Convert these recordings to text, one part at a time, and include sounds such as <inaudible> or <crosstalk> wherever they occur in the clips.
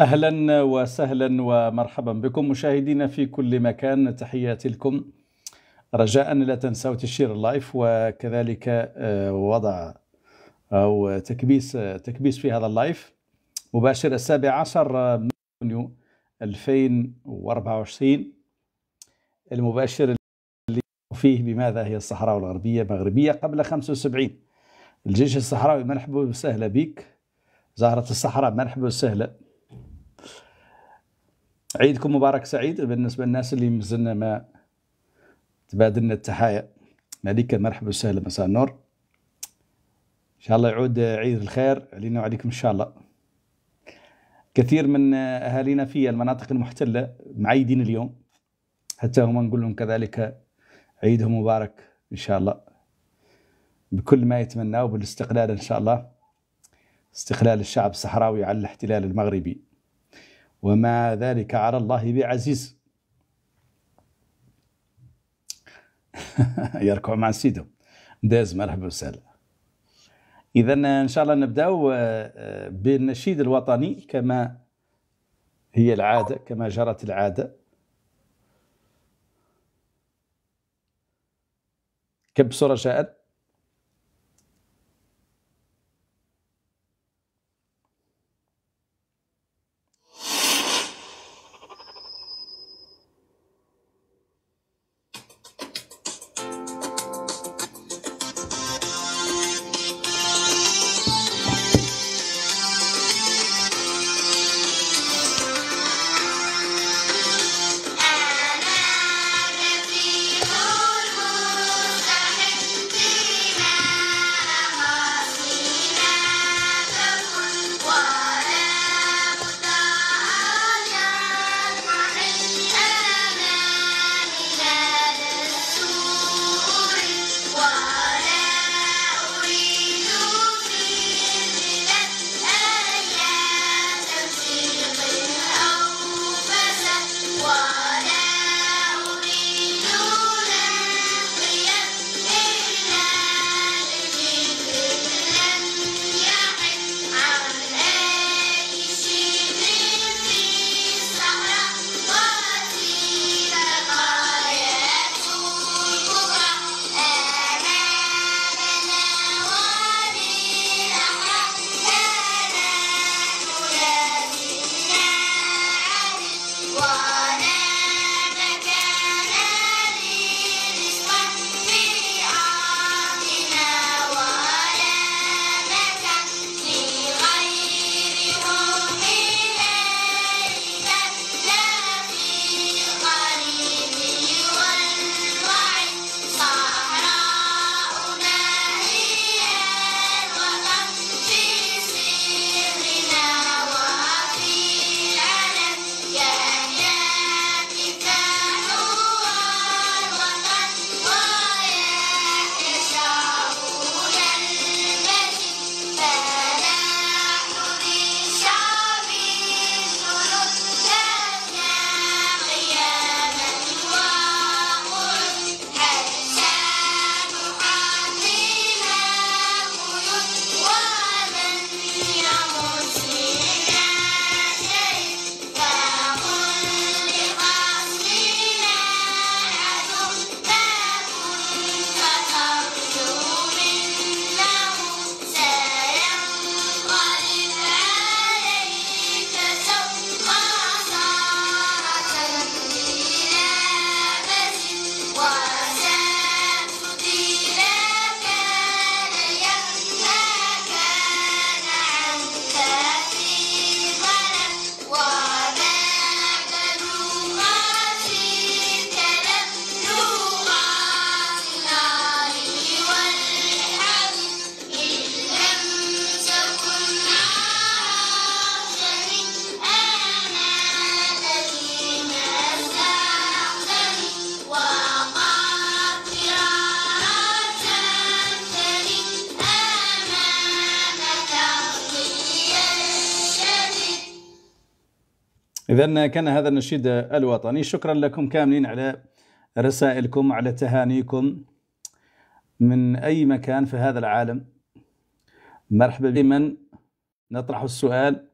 اهلا وسهلا ومرحبا بكم مشاهدينا في كل مكان تحياتي لكم رجاء لا تنسوا تشير اللايف وكذلك آه، وضع او تكبيس تكبيس في هذا اللايف مباشر السابع عشر من يونيو 2024 المباشر اللي فيه بماذا هي الصحراء الغربيه المغربيه قبل 75 الجيش الصحراوي مرحبا وسهلا بك زهره الصحراء مرحبا وسهلا عيدكم مبارك سعيد بالنسبه للناس اللي مازلنا ما تبادلنا التحايا هذيك مرحبا وسهلا مساء النور ان شاء الله يعود عيد الخير علينا وعليكم ان شاء الله كثير من اهالينا في المناطق المحتله معيدين اليوم حتى هم نقول لهم كذلك عيدهم مبارك ان شاء الله بكل ما يتمناه بالاستقلال ان شاء الله استقلال الشعب الصحراوي على الاحتلال المغربي وما ذلك على الله بعزيز <laughs> يركع مع سيدو داز مرحبا وسهلا اذا ان شاء الله نبداو آه، بالنشيد الوطني كما هي العاده كما جرت العاده كب رجاء إذا كان هذا النشيد الوطني شكرا لكم كاملين على رسائلكم على تهانيكم من أي مكان في هذا العالم مرحبا بمن نطرح السؤال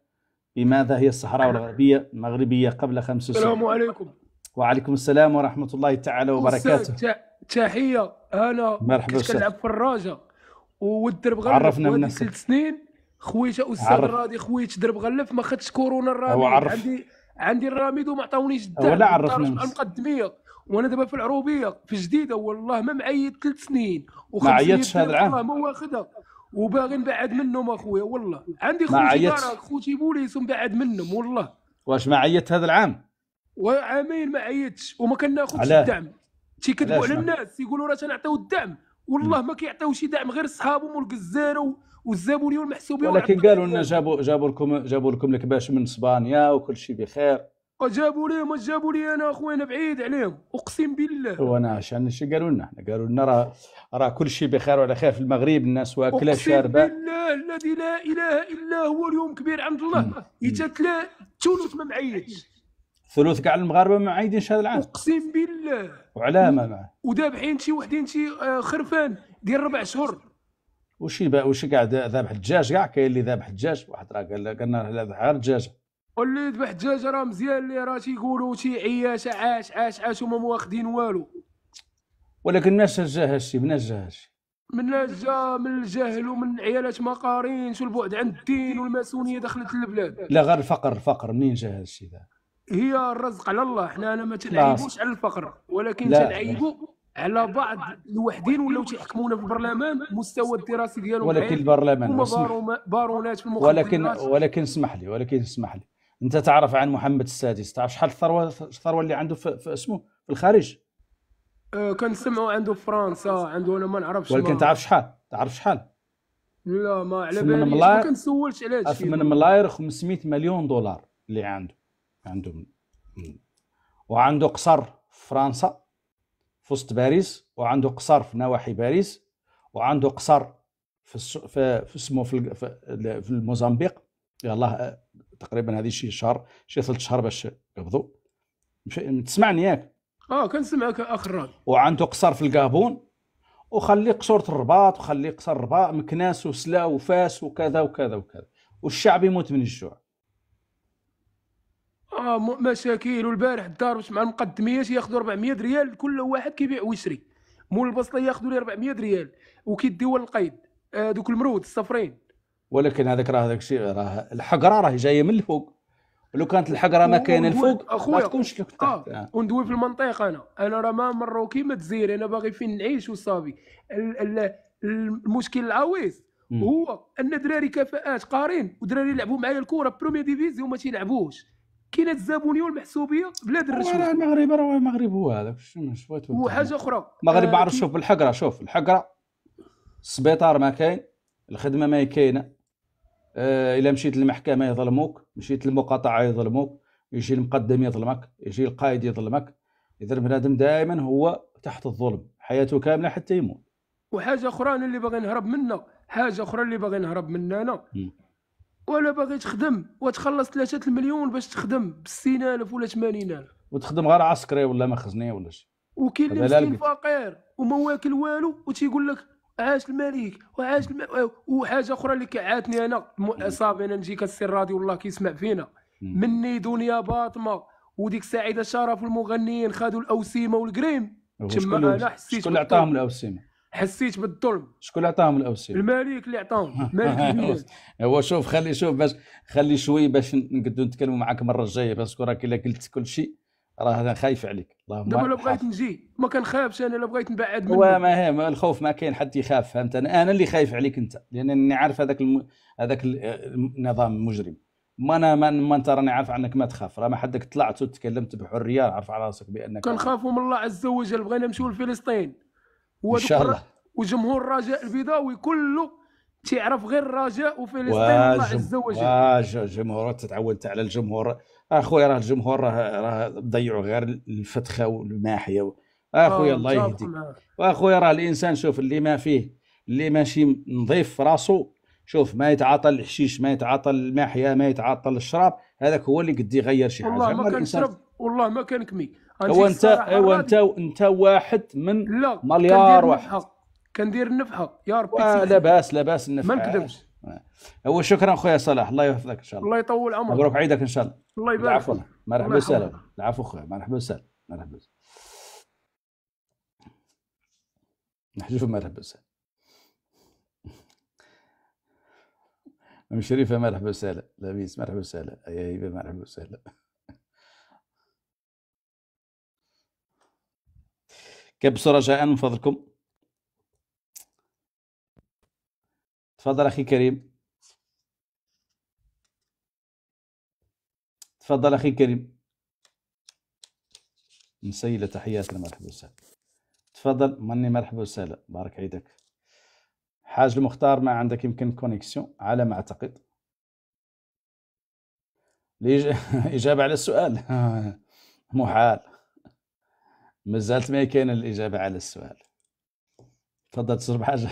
بماذا هي الصحراء الغربية المغربية قبل خمس سنوات السلام عليكم وعليكم السلام ورحمة الله تعالى وبركاته تحية أنا مرحبا كنت كنلعب في الراجة والدرب غلف عرفنا من ست سنين خويته استاذ راضي خويت درب غلف ما خدش كورونا الرابي عندي عندي الراميد وما عطاونيش الدعم ولا عرفنا المقدميه وانا دابا في العروبيه في جديده والله ما معيط ثلاث سنين ما عيطش هذا العام والله ما واخذها وباغي نبعد منهم اخويا والله عندي خوتي خوتي بوليس ونبعد منهم والله واش ما عيطت هذا العام وعامين ما عيطتش وما كناخذش الدعم تيكذبوا على الناس يقولوا راه تنعطيو الدعم والله ما كيعطيوش دعم غير صحابهم والقزاره والزابولي والمحسوبيه ولكن قالوا لنا جابوا جابوا لكم جابوا لكم الكباش من اسبانيا وكل شيء بخير آه، جابوا لي ما جابوا لي انا اخويا انا بعيد عليهم اقسم بالله وانا عشان شي قالوا لنا قالوا لنا راه راه كل شيء بخير وعلى خير في المغرب الناس واكله شاربه اقسم بالله الذي لا اله الا هو اليوم كبير عند الله اجات ثلث ما معيدش ثلث كاع المغاربه ما معايدينش هذا العام اقسم بالله وعلامه معاه ودابحين شي وحدين شي آه، خرفان ديال ربع شهور وشي با وشي قاعد ذابح الدجاج كاع كاين اللي ذابح الدجاج واحد راه قال له انا ذبح دجاج واللي ذبح الدجاج راه مزيان اللي راه تيقولوا شي عياش عاش عاش عاش وما واخدين والو ولكن الناس جا الشيء من جا هادشي من جا من الجهل ومن عيالات ما قارينش والبعد عن الدين والماسونيه دخلت البلاد لا غير الفقر الفقر منين جا هذا الشيء هي الرزق على الله حنا ما تنعيبوش على الفقر ولكن تنعيبو على بعض لوحدين ولاو تيحكمونا في البرلمان مستوى الدراسي ديالهم ولكن البرلمان بارونات في ولكن ولكن اسمح لي ولكن اسمح لي انت تعرف عن محمد السادس تعرف شحال الثروه الثروه اللي عنده في اسمه في الخارج أه كنسمعوا عنده في فرنسا عنده انا ما نعرفش ولكن تعرف شحال تعرف شحال لا ما على بالي ما كنسولش على هادشي 8 ملاير 500 مليون دولار اللي عنده عنده وعنده قصر في فرنسا في وسط باريس وعنده قصر في نواحي باريس وعنده قصر في في اسمه في في الموزمبيق يلاه تقريبا هذه شي شهر شي ثلاث شهر باش قبضوا تسمعني ياك اه كنسمعك اخر راي وعنده قصر في الكابون وخلي قصورة الرباط وخلي قصر الرباط مكناس وسلا وفاس وكذا وكذا وكذا والشعب يموت من الجوع اه مساكين والبارح الدار مع المقدميات ياخذوا 400 ريال كل واحد كيبيع ويشري مول البسطه ياخذوا لي 400 ريال وكيديوها للقيد آه دوك المرود الصفرين ولكن هذاك راه هذاك الشيء راه الحقره راه جايه من الفوق لو كانت الحقره ما كاينه الفوق أخويا. ما تكونش لك تحت آه،, آه. وندوي في المنطقه انا انا راه ما مروكي ما تزير انا باغي فين نعيش وصافي المشكل العويص هو ان دراري كفاءات قارين ودراري يلعبوا معايا الكره برومي ديفيزيون ما تيلعبوش كاينه الزابونيه والمحسوبيه بلاد الرشوه راه المغرب راه المغرب هو هذاك شويه وحاجه اخرى المغرب ما آه، شوف الحقره شوف الحقره السبيطار ما كاين الخدمه ما كاينه آه، الا مشيت للمحكمه يظلموك مشيت للمقاطعه يظلموك يجي المقدم يظلمك يجي القائد يظلمك اذا بنادم دائما هو تحت الظلم حياته كامله حتى يموت وحاجه اخرى انا اللي باغي نهرب منها حاجه اخرى اللي باغي نهرب منها انا ولا باغي تخدم وتخلص 3 المليون باش تخدم ب 60000 ولا 80000 وتخدم غير عسكري ولا مخزني ولا شي وكاين اللي مسكين فقير وما واكل والو وتيقول لك عاش الملك وعاش الم... وحاجه اخرى اللي كعاتني انا صافي انا نجيك السي الراديو والله كيسمع فينا مني دنيا باطمه وديك سعيده شرف المغنيين خذوا الاوسيمه والقريم تما انا حسيت شكون اللي عطاهم الاوسيمه حسيت بالظلم شكون اللي عطاهم الاوسيل الملك اللي عطاهم <laughs> ملك <laughs> هو شوف خلي شوف باش خلي شوي باش نقدو نتكلموا معاك المره الجايه باسكو راك الا قلت كل شيء راه انا خايف عليك اللهم دابا لو بغيت نجي ما كنخافش انا لو بغيت نبعد منه وما ما هي ما الخوف ما كاين حد يخاف فهمت انا انا اللي خايف عليك انت لانني عارف هذاك الم... هذاك النظام المجرم ما انا ما, ما انت راني عارف عنك ما تخاف راه ما حدك طلعت وتكلمت بحريه عارف على راسك بانك كنخافوا من الله عز وجل بغينا نمشيو لفلسطين ان شاء الله وجمهور الرجاء البيضاوي كله تيعرف غير الرجاء وفلسطين الله عز وجل الجمهور تتعود على الجمهور اخويا راه الجمهور راه راه ضيعوا غير الفتخه والماحيه اخويا آه، الله يهديك واخويا راه الانسان شوف اللي ما فيه اللي ماشي نظيف في راسو شوف ما يتعاطى الحشيش ما يتعاطى الماحيه ما يتعاطى الشراب هذاك هو اللي قد يغير شي حاجه والله ما كنشرب والله ما كنكمي هو انت هو انت انت واحد من لا مليار واحد كندير نفحه يا ربي لا باس لا باس النفحه ما نكذبش هو شكرا خويا صلاح الله يحفظك ان شاء الله الله يطول عمرك مبروك عيدك ان شاء الله الله يبارك العفو مرحبا وسهلا العفو خويا مرحبا وسهلا مرحبا وسهلا نحجف مرحبا وسهلا ام شريفه مرحبا وسهلا لابيس مرحبا وسهلا يا هبه مرحبا وسهلا كبسوا رجاء من فضلكم تفضل أخي كريم تفضل أخي كريم مسيلة تحياتنا مرحبا وسهلا تفضل مني مرحبا وسهلا بارك عيدك حاج المختار ما عندك يمكن كونيكسيون على ما أعتقد <laughs> اجابه على السؤال <laughs> محال مازالت ما كاين الاجابه على السؤال تفضل تصير حاجه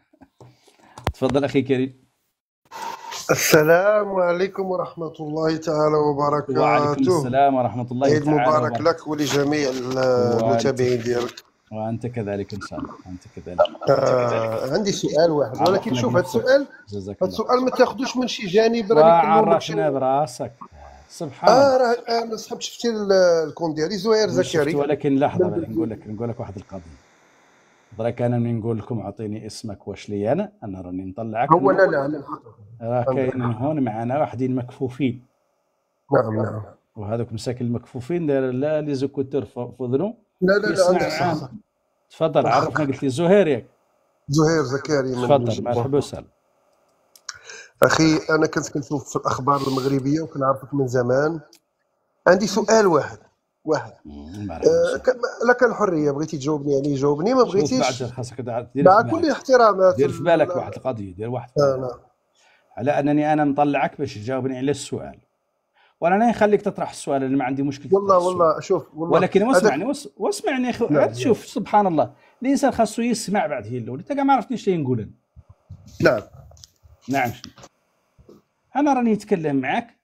<laughs> تفضل اخي كريم السلام عليكم ورحمة الله تعالى وبركاته وعليكم السلام ورحمة الله عيد تعالى مبارك وبركاته. لك ولجميع المتابعين ديالك وأنت كذلك إن شاء الله أنت كذلك, آه أنت كذلك. عندي سؤال واحد ولكن شوف هذا السؤال هذا السؤال ما تاخذوش من شي جانب راه عرفنا براسك سبحان الله آه انا آه، صحبت شفت الكونديالي زهير زكريا ولكن لحظه نقول لك نقول لك واحد القضيه درك انا من نقول لكم اعطيني اسمك واش لي انا انا راني نطلعك هو لا لا راه كاين هون معنا واحدين مكفوفين نعم،, نعم نعم وهذوك مساكن المكفوفين داير لا لي زوكوتور في اذنه لا لا لا عندك صح تفضل عرفنا قلت لي زهير ياك زهير زكريا تفضل مرحبا وسهلا اخي انا كنت كنشوف في الاخبار المغربيه وكنعرفك من زمان عندي سؤال واحد واحد آه لك الحريه بغيتي تجاوبني يعني جاوبني ما بغيتيش خاصك مع كل احترامات دير في بالك واحد القضيه دير واحد آه نعم. على انني انا مطلعك باش تجاوبني على السؤال وانا نخليك تطرح السؤال انا ما عندي مشكل والله والله شوف والله ولكن واسمعني أدف... واسمعني خو... عاد نعم. شوف سبحان الله الانسان خاصو يسمع بعد هي الاول انت ما عرفتنيش شنو نقول نعم نعم أنا راني نتكلم معك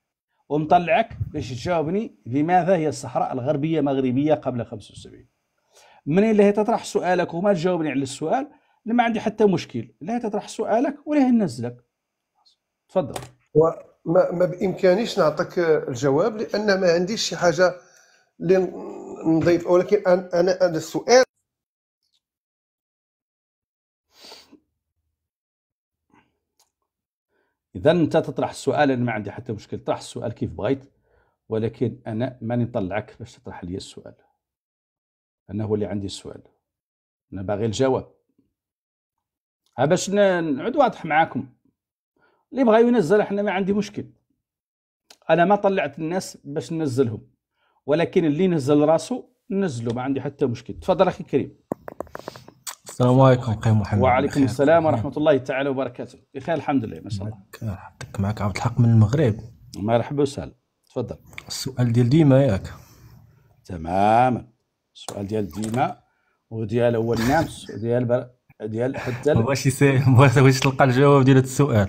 ومطلعك باش تجاوبني لماذا هي الصحراء الغربية مغربية قبل 75 منين اللي تطرح سؤالك وما تجاوبني على السؤال ما عندي حتى مشكل لا تطرح سؤالك ولا ننزلك تفضل وما ما بامكانيش نعطيك الجواب لان ما عنديش شي حاجه لنضيف ولكن انا, أنا السؤال اذا انت تطرح السؤال انا ما عندي حتى مشكل طرح السؤال كيف بغيت ولكن انا ماني نطلعك باش تطرح لي السؤال انا هو اللي عندي السؤال انا باغي الجواب ها باش نعود واضح معاكم اللي بغا ينزل احنا ما عندي مشكل انا ما طلعت الناس باش ننزلهم ولكن اللي نزل راسه ننزله ما عندي حتى مشكل تفضل اخي كريم السلام عليكم اخي محمد وعليكم السلام ورحمه الله تعالى وبركاته بخير الحمد لله ما شاء الله حطك معك عبد الحق من المغرب مرحبا وسهلا تفضل السؤال ديال ديما ياك تماما السؤال ديال ديما وديال اول نامس وديال بر... ديال حتى بغاش يساهم تلقى الجواب ديال هذا السؤال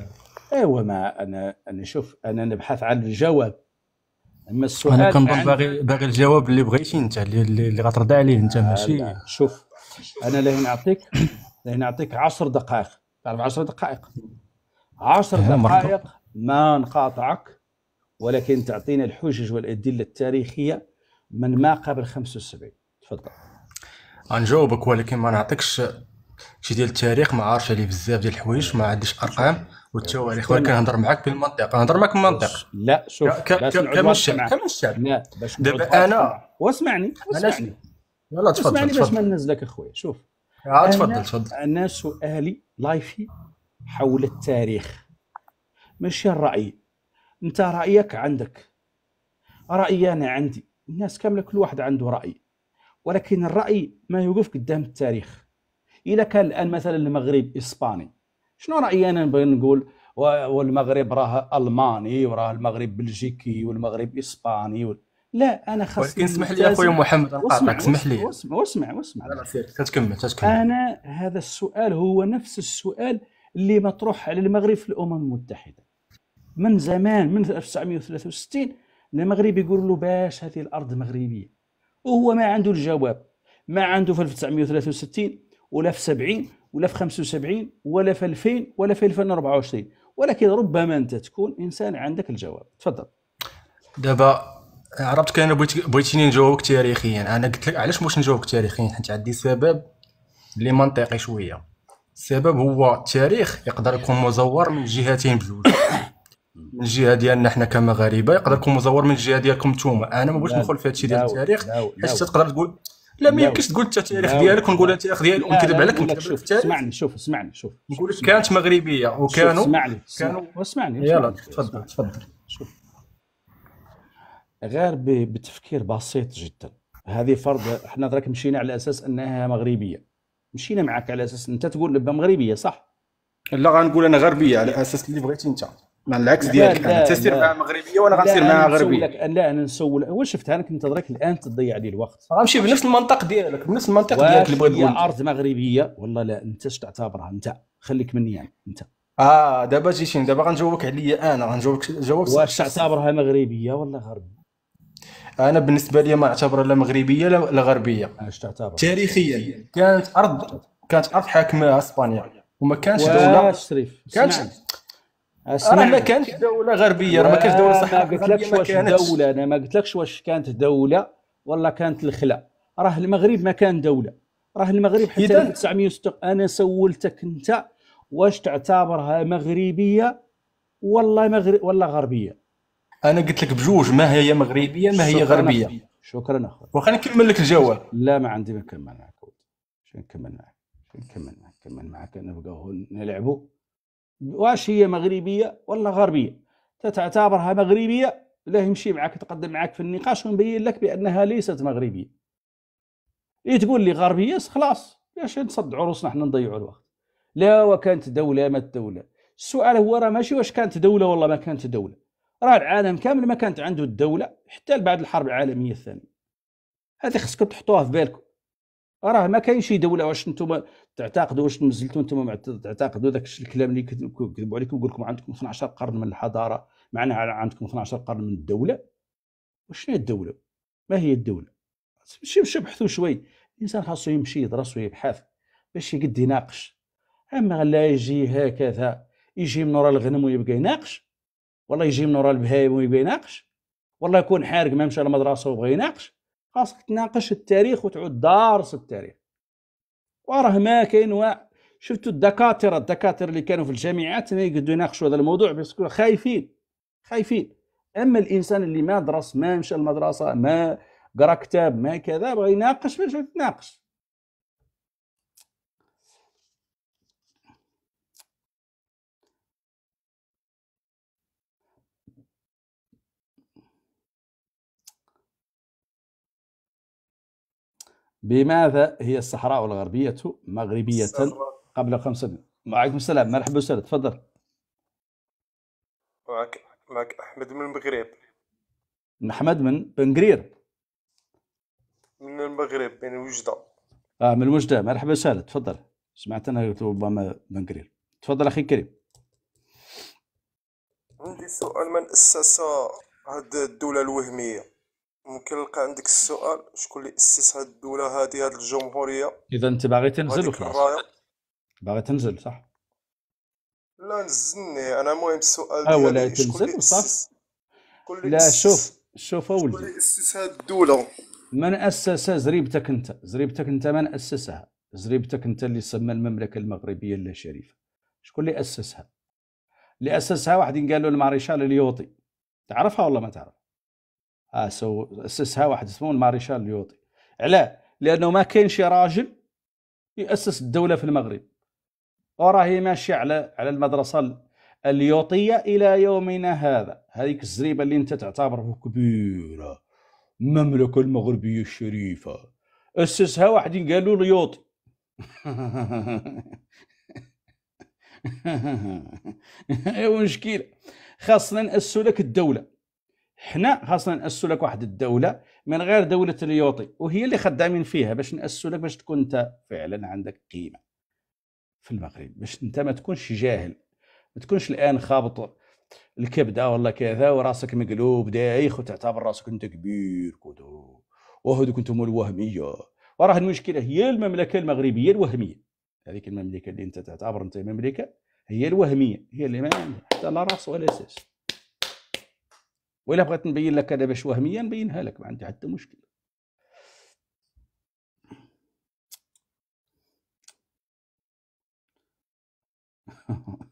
ايوا ما انا انا شوف انا نبحث عن الجواب اما السؤال انا كنظن باغي باغي الجواب اللي بغيتي انت اللي, اللي غترضى عليه انت ماشي شوف انا لهين اعطيك لهين اعطيك 10 دقائق تعرف 10 دقائق 10 دقائق ما نقاطعك ولكن تعطينا الحجج والادله التاريخيه من ما قبل 75 تفضل غنجاوبك ولكن ما نعطيكش شي ديال التاريخ ما عارفش عليه بزاف ديال الحوايج ما عنديش ارقام والتواريخ ولكن نهضر معاك بالمنطق نهضر معاك بالمنطق لا شوف كم الشعب كم الشعب دابا انا واسمعني واسمعني لا تفضل اسمعني باش ما ننزلك اخويا شوف اه تفضل تفضل انا سؤالي لايفي حول التاريخ ماشي الراي انت رايك عندك رايي انا عندي الناس كامله كل واحد عنده راي ولكن الراي ما يوقف قدام التاريخ اذا كان الان مثلا المغرب اسباني شنو رايي انا نقول والمغرب راه الماني وراه المغرب بلجيكي والمغرب اسباني لا انا خاصني ولكن اسمح لي اخويا محمد نقاطعك اسمح لي اسمع واسمع واسمع لا لا تكمل تكمل انا هذا السؤال هو نفس السؤال اللي مطروح على المغرب في الامم المتحده من زمان من 1963 المغرب يقول له باش هذه الارض مغربيه وهو ما عنده الجواب ما عنده في 1963 ولا في 70 ولا في 75 ولا في 2000 ولا في 2024 ولكن ربما انت تكون انسان عندك الجواب تفضل دابا عرفت كان بغيت بغيتيني نجاوبك تاريخيا انا قلت لك علاش مش نجاوبك تاريخيا حيت عندي سبب اللي منطقي شويه السبب هو التاريخ يقدر يكون مزور من جهتين بجوج من الجهه ديالنا حنا كمغاربه يقدر يكون مزور من الجهه ديالكم نتوما انا ما بغيتش ندخل في هادشي ديال التاريخ حيت تقدر تقول لا ما يمكنش تقول انت التاريخ ديالك ونقول التاريخ ديالك ونكذب عليك ونكذب في اسمعني شوف اسمعني شوف نقول كانت مغربيه وكانوا كانوا اسمعني يلا تفضل تفضل غير بتفكير بسيط جدا هذه فرض احنا درك مشينا على اساس انها مغربيه مشينا معك على اساس انت تقول مغربيه صح لا غنقول انا غربيه على اساس اللي بغيتي انت مع العكس ديالك انا تسير معها مغربيه وانا غنسير معها غربيه لا انا نسول هو شفتها انا كنت درك الان تضيع لي الوقت غنمشي بنفس المنطق ديالك بنفس المنطق ديالك اللي بغيت نقول ارض مغربيه والله لا انت اش تعتبرها انت خليك مني يعني انت اه دابا جيتي دابا غنجاوبك عليا انا غنجاوبك جاوبك واش تعتبرها مغربيه ولا غربيه انا بالنسبه لي ما اعتبرها لا مغربيه لا غربيه اش تعتبر تاريخيا كانت ارض كانت ارض حاكمها اسبانيا وما كانش دوله شريف كانت راه ما كانت دوله غربيه راه ما كانش دوله صح ما قلتلكش واش دوله انا ما قلتلكش واش كانت دوله ولا كانت الخلا راه المغرب ما كان دوله راه المغرب حتى 1906 انا سولتك انت واش تعتبرها مغربيه ولا مغرب ولا غربيه انا قلت لك بجوج ما هي مغربيه ما هي غربيه شكرا اخويا واخا نكمل لك الجواب لا ما عندي ما نكمل معك باش نكمل معك نكمل معك نكمل معك نبقاو نلعبوا واش هي مغربيه ولا غربيه تتعتبرها مغربيه لا يمشي معك تقدم معك في النقاش ونبين لك بانها ليست مغربيه اي تقول لي غربيه خلاص باش نصدعوا روسنا حنا نضيعوا الوقت لا وكانت دوله ما الدوله السؤال هو راه ماشي واش كانت دوله ولا ما كانت دوله راه العالم كامل ما كانت عنده الدوله حتى بعد الحرب العالميه الثانيه هذه خصكم تحطوها في بالكم راه ما كاين شي دوله واش نتوما تعتقدوا واش نزلتوا نتوما تعتقدوا داك الكلام اللي كذبوا عليكم يقول لكم عندكم 12 قرن من الحضاره معناها عندكم 12 قرن من الدوله وشنو هي الدوله ما هي الدوله شي مش بحثوا شوي الانسان خاصو يمشي يدرس ويبحث باش يقد يناقش اما لا يجي هكذا يجي من ورا الغنم ويبقى يناقش والله يجي من ورا البهايم ويبغي يناقش والله يكون حارق ما مشى للمدرسه وبغى يناقش خاصك تناقش التاريخ وتعود دارس التاريخ وراه ما كاين و... شفتوا الدكاتره الدكاتره اللي كانوا في الجامعات ما يقدروا يناقشوا هذا الموضوع بس خايفين خايفين اما الانسان اللي ما درس ما مشى للمدرسه ما قرا كتاب ما كذا بغى يناقش فاش تناقش بماذا هي الصحراء الغربية مغربية قبل خمس سنين وعليكم السلام مرحبا أستاذ تفضل معك معك أحمد من المغرب أحمد من بنقرير من المغرب من وجدة آه من وجدة مرحبا أستاذ تفضل سمعت أنا قلت ربما بنقرير تفضل أخي الكريم عندي سؤال من أسس هذه الدولة الوهمية ممكن نلقى عندك السؤال شكون اللي اسس هذه الدوله هذه هذه الجمهوريه اذا انت باغي تنزل وخلاص باغي تنزل صح لا نزلني انا المهم السؤال آه، ديالي ولا تنزل وصافي لا شوف شوف اولدي شكون اللي اسس هذه الدوله من اسس زريبتك انت زريبتك انت من اسسها زريبتك انت اللي سمى المملكه المغربيه اللا شريفه شكون اللي اسسها اللي اسسها واحد قال له الماريشال اليوطي تعرفها ولا ما تعرف آه، سو اسسها واحد اسمه الماريشال اليوطي علاه لانه ما كاينش راجل ياسس الدوله في المغرب وراهي ماشيه على على المدرسه اليوطيه الى يومنا هذا هذيك الزريبه اللي انت تعتبره كبيره المملكه المغربيه الشريفه اسسها واحد قالوا ليوطي <laughs> ايوا مشكله خاصنا ناسوا لك الدوله حنا خاصنا ناسسوا لك واحد الدوله من غير دوله اليوطي وهي اللي خدامين فيها باش ناسسوا لك باش تكون انت فعلا عندك قيمه في المغرب باش انت ما تكونش جاهل ما تكونش الان خابط الكبده آه ولا كذا وراسك مقلوب دايخ وتعتبر راسك انت كبير كودو وهذوك انتم الوهميه وراه المشكله هي المملكه المغربيه الوهميه هذيك المملكه اللي انت تعتبر انت مملكه هي الوهميه هي اللي ما عندها حتى لا راس ولا اساس والا بغيت نبين لك دابا باش وهميه نبينها لك ما عندي حتى مشكل <laughs>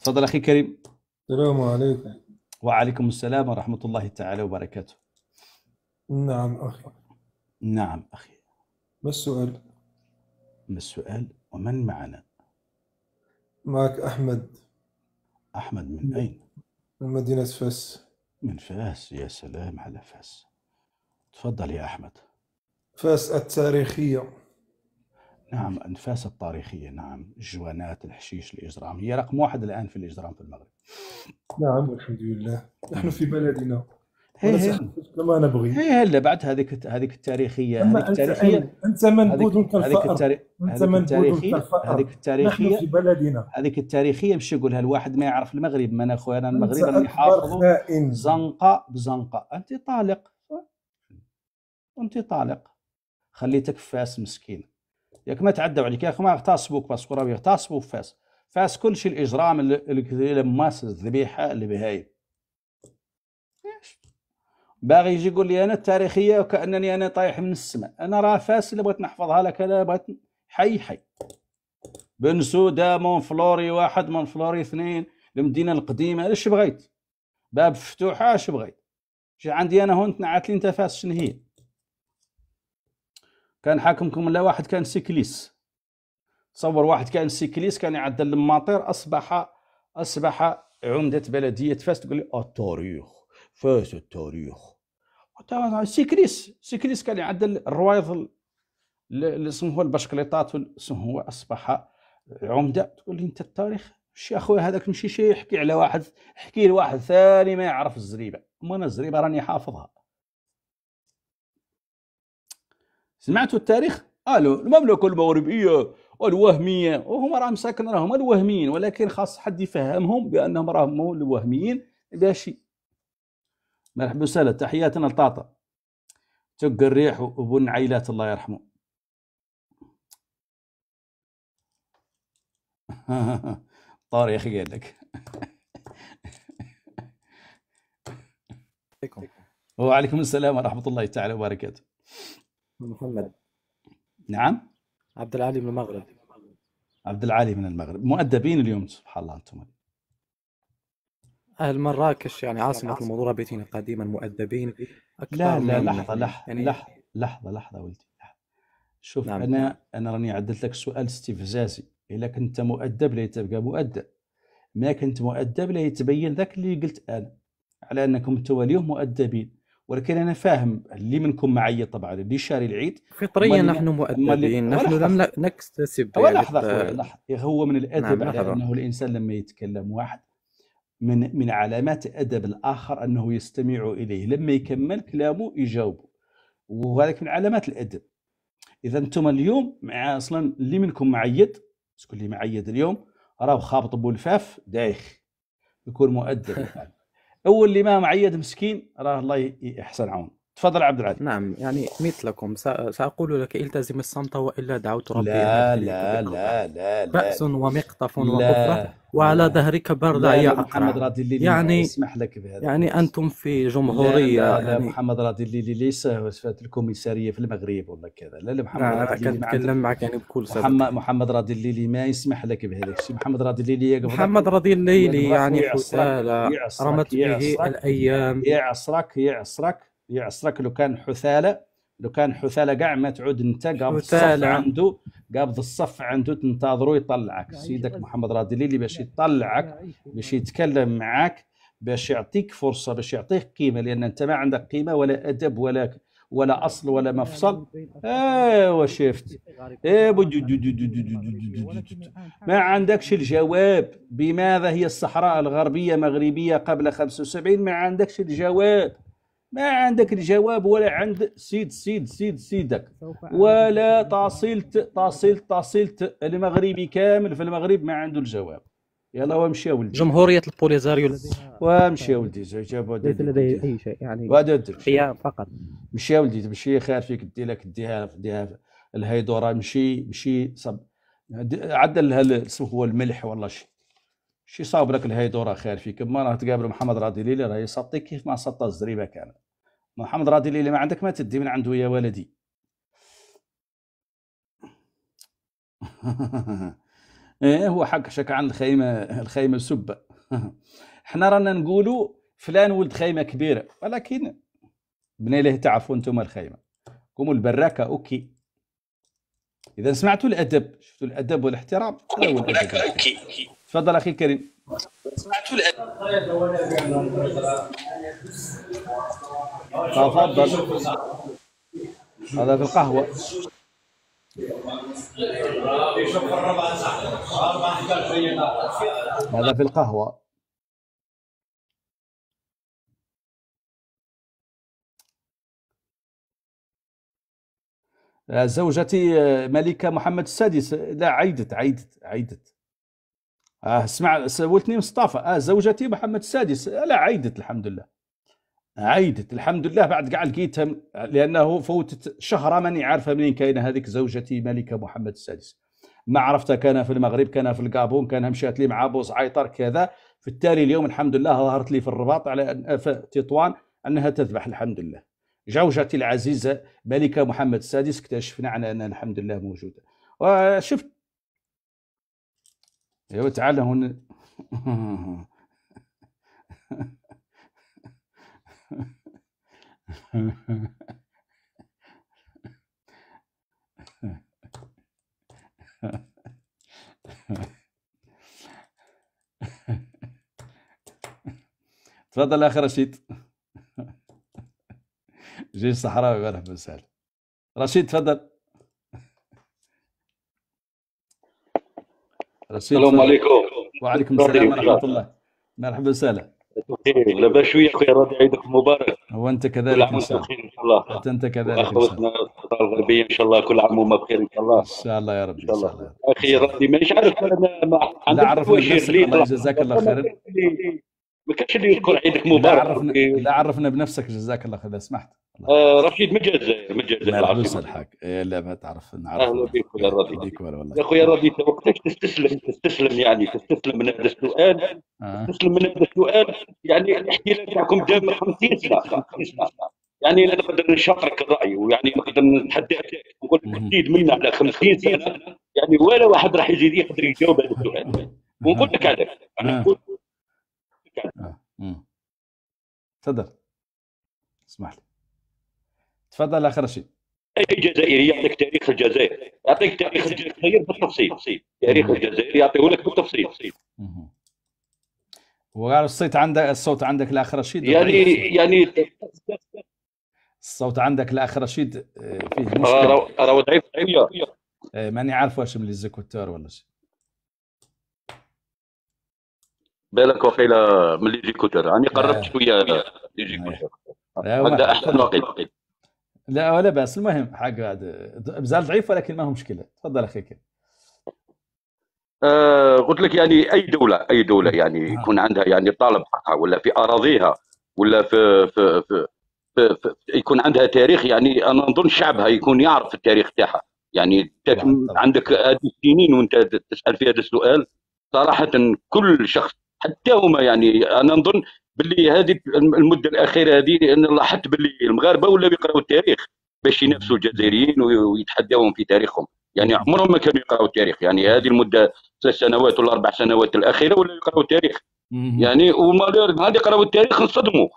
تفضل اخي كريم السلام عليكم وعليكم السلام ورحمه الله تعالى وبركاته نعم اخي نعم اخي ما السؤال ما السؤال ومن معنا معك أحمد أحمد من أين؟ من مدينة فاس من فاس يا سلام على فاس تفضل يا أحمد فاس التاريخية نعم أنفاس التاريخية نعم جوانات الحشيش الإجرام هي رقم واحد الآن في الإجرام في المغرب نعم والحمد لله نحن في بلدنا كما نبغي اي هلا بعد هذيك هذيك التاريخيه هذيك التاريخيه انت من كالفأر هذيك التاريخيه هذيك التاريخيه نحن في بلدنا هذيك التاريخيه باش يقولها الواحد ما يعرف المغرب ما انا خويا انا المغرب راني حافظه زنقه بزنقه انت طالق وانت طالق خليتك في فاس مسكين ياك ما تعدوا عليك ياك ما اغتصبوك باسكو راه يغتصبوا فاس فاس كلشي الاجرام اللي لماس الذبيحه اللي بهايب باغي يجي يقول لي انا التاريخيه وكانني انا طايح من السماء انا راه اللي بغيت نحفظها لك انا بغيت حي حي بن سودا مونفلوري واحد مونفلوري اثنين المدينه القديمه اش بغيت باب فتوحه اش بغيت شي عندي انا هون تنعت لي انت فاس شنو هي كان حاكمكم لا واحد كان سيكليس تصور واحد كان سيكليس كان يعدل الماطير اصبح اصبح عمده بلديه فاس تقول لي التاريخ فاس التاريخ سيكريس سيكريس كان يعدل الروايض سموه البشكليطات هو اصبح عمده تقول لي انت التاريخ شي اخويا هذاك ماشي شي يحكي على واحد احكي لواحد ثاني ما يعرف الزريبه ما انا الزريبه راني حافظها سمعتوا التاريخ قالوا المملكه المغربيه والوهميه وهم راهم ساكن راهم الوهميين ولكن خاص حد يفهمهم بانهم راهم الوهميين باش مرحبا وسهلا تحياتنا لطاطا تق الريح وابو النعيلات الله يرحمه <laughs> طار يا اخي قال لك وعليكم السلام ورحمه الله تعالى وبركاته محمد نعم عبد العالي من المغرب عبد العالي من المغرب مؤدبين اليوم سبحان الله انتم أهل مراكش يعني عاصمة بيتين قديما مؤدبين أكثر لا لا لحظة لحظة يعني لحظة لحظة لحظة ولدي لحظة. شوف نعم. أنا أنا راني عدلت لك سؤال استفزازي إلا كنت مؤدب لا تبقى مؤدب ما كنت مؤدب لا يتبين ذاك اللي قلت أنا على أنكم أنتم اليوم مؤدبين ولكن انا فاهم اللي منكم معي طبعا اللي شاري العيد فطريا نحن مؤدبين نحن لم نكتسب لحظه نعم، هو من الادب نعم على انه الانسان لما يتكلم واحد من من علامات ادب الاخر انه يستمع اليه لما يكمل كلامه يجاوبه وهذاك من علامات الادب اذا انتم اليوم مع اصلا اللي منكم معيد شكون اللي معيد اليوم راه خابط بولفاف دايخ يكون مؤدب <laughs> اول اللي ما معيد مسكين راه الله يحسن عون تفضل عبد العزيز نعم يعني مثلكم سأقول لك التزم الصمت وإلا دعوت ربي لا لا لا لا لا, بأس ومقطف وكفرة وعلى ظهرك بردة يا أقرع يعني اسمح لك بهذا يعني أنتم في جمهورية لا لا, لا يعني محمد راضي الليلي ليس وصفات الكوميسارية في المغرب ولا كذا لا لا محمد راضي نعم كنتكلم معك يعني بكل صدق محمد محمد راضي الليلي ما يسمح لك بهذا الشيء محمد راضي الليلي محمد راضي الليلي يعني حسالة رمت به الأيام يعصرك يعصرك يعصرك لو كان حثاله لو كان حثاله كاع ما تعود انت قابض الصف عنده قابض الصف عنده تنتظره يطلعك سيدك محمد رادلي اللي باش يطلعك باش يتكلم معك باش يعطيك فرصه باش يعطيك قيمه لان انت ما عندك قيمه ولا ادب ولا ولا اصل ولا مفصل ايوا شفت ما عندكش الجواب بماذا هي الصحراء الغربيه مغربيه قبل 75 ما عندكش الجواب ما عندك الجواب ولا عند سيد سيد سيد سيدك ولا تاصيلت تاصيلت تاصيلت المغربي كامل في المغرب ما عنده الجواب يلا وامشي يا ولدي جمهوريه البوليزاريو وامشي يا ولدي جابوا ليس لديه اي شيء يعني خيام فقط مشي يا ولدي مشي خير فيك دي لك ديها ديها الهيدوره مشي مشي صب عدل هل هو الملح والله شيء شي صاوب لك الهيدو راه خير فيك ما راه تقابل محمد راضي ليلي راه يسطي كيف ما سطى الزريبه كان محمد راضي ليلي ما عندك ما تدي من عنده يا ولدي <laughs> ايه هو حق شك عن الخيمه الخيمه سبه <laughs> حنا رانا نقولوا فلان ولد خيمه كبيره ولكن بني له تعرفوا انتم الخيمه قوموا البراكه اوكي اذا سمعتوا الادب شفتوا الادب والاحترام اوكي تفضل اخي الكريم سمعتوا الان تفضل هذا في القهوه هذا في القهوه زوجتي ملكة محمد السادس لا عيدت عيدت عيدت آه اسمع سولتني مصطفى آه زوجتي محمد السادس لا عيدت الحمد لله عيدت الحمد لله بعد كاع لقيتها لانه فوتت شهر ماني عارفه منين كاينه هذيك زوجتي ملكه محمد السادس ما عرفتها كان في المغرب كان في الكابون كان مشات لي مع بوس عيطر كذا في التالي اليوم الحمد لله ظهرت لي في الرباط على آه، في تطوان انها تذبح الحمد لله زوجتي العزيزه ملكه محمد السادس اكتشفنا على انها الحمد لله موجوده وشفت ايوه تعال هون تفضل اخي رشيد جيش صحراوي مرحبا وسهلا رشيد تفضل السلام عليكم وعليكم السلام ورحمه الله مرحبا وسهلا لاباس شويه خويا راضي عيدك مبارك وانت كذلك ان شاء الله ان شاء الله حتى انت كذلك اخوتنا الغربيه ان شاء الله كل عام وما بخير ان شاء الله ان شاء الله يا ربي ان شاء الله اخي راضي مانيش عارف انا ما لا الله يجزاك الله ما كانش اللي يكون عندك مباراه لا عرفنا لا عرفنا بنفسك جزاك الله خير سمحت آه رشيد من الجزائر من الجزائر الله الحق إيه، لا تعرف نعرف اهلا بك يا إيه، رضي يا خويا رضي وقتاش تستسلم تستسلم يعني تستسلم من هذا السؤال آه. تستسلم من هذا السؤال يعني الاحتلال تاعكم دام 50 سنه 50 سنه يعني انا نقدر نشاطرك الراي ويعني نقدر نتحداك نقول لك تزيد منا على 50 سنه يعني ولا واحد راح يزيد يقدر يجاوب هذا السؤال ونقول لك علاش انا آه. نقول آه، تفضل اسمح لي تفضل اخر شيء اي جزائري يعطيك تاريخ الجزائر يعطيك تاريخ الجزائر بالتفصيل تاريخ الجزائر يعطيه لك بالتفصيل وقال الصوت عندك الصوت عندك الاخ رشيد يعني يعني الصوت عندك الاخ رشيد آه، فيه مشكله راه ضعيف آه، ماني عارف واش من الزيكوتور ولا شيء بالك وقيلا من ليجي كوتر راني قربت شويه ليجي كوتر هذا احسن وقيل لا ولا باس المهم حق مازال ضعيف ولكن ما هو مشكله تفضل اخي كيف آه قلت لك يعني اي دوله اي دوله يعني نعم. يكون عندها يعني طالب حقها ولا في اراضيها ولا في في في, في, في يكون عندها تاريخ يعني انا نظن شعبها يكون يعرف التاريخ تاعها يعني عندك هذه السنين وانت تسال في هذا السؤال صراحه كل شخص حتى هما يعني انا نظن باللي هذه المده الاخيره هذه انا لاحظت باللي المغاربه ولاو يقراوا التاريخ باش ينافسوا الجزائريين ويتحداوهم في تاريخهم يعني عمرهم ما كانوا يقراوا التاريخ يعني هذه المده ثلاث سنوات ولا اربع سنوات الاخيره ولا يقراوا التاريخ يعني وما يقراوا التاريخ انصدموا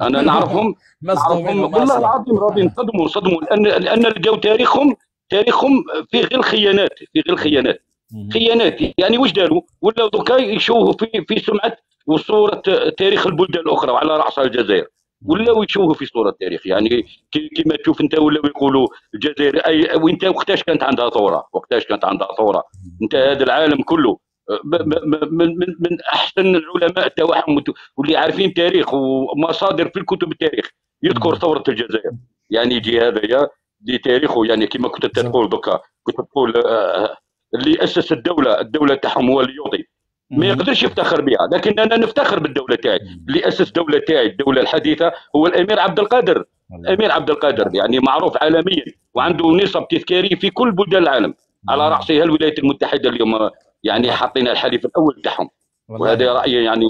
انا نعرفهم نعرفهم والله العظيم راضي انصدموا انصدموا لان لان لقاو تاريخهم تاريخهم فيه غير الخيانات فيه غير الخيانات خيانات يعني واش داروا ولاو دوكا يشوهوا في في سمعه وصوره تاريخ البلدان الاخرى وعلى راسها الجزائر ولاو يشوهوا في صوره التاريخ يعني كما تشوف انت ولاو يقولوا الجزائر اي وانت وقتاش كانت عندها ثوره وقتاش كانت عندها ثوره انت هذا العالم كله من من من احسن العلماء تاعهم واللي عارفين تاريخ ومصادر في الكتب التاريخ يذكر ثوره الجزائر يعني يجي هذا يا دي تاريخه يعني كما كنت تقول دوكا كنت تقول آه اللي اسس الدوله الدوله تاعهم هو اليوطي ما يقدرش يفتخر بها لكن انا نفتخر بالدوله تاعي اللي اسس الدوله تاعي الدوله الحديثه هو الامير عبد القادر الامير عبد القادر يعني معروف عالميا وعنده نصب تذكاري في كل بلدان العالم على راسها الولايات المتحده اليوم يعني حاطين الحليف الاول تاعهم وهذا رايي يعني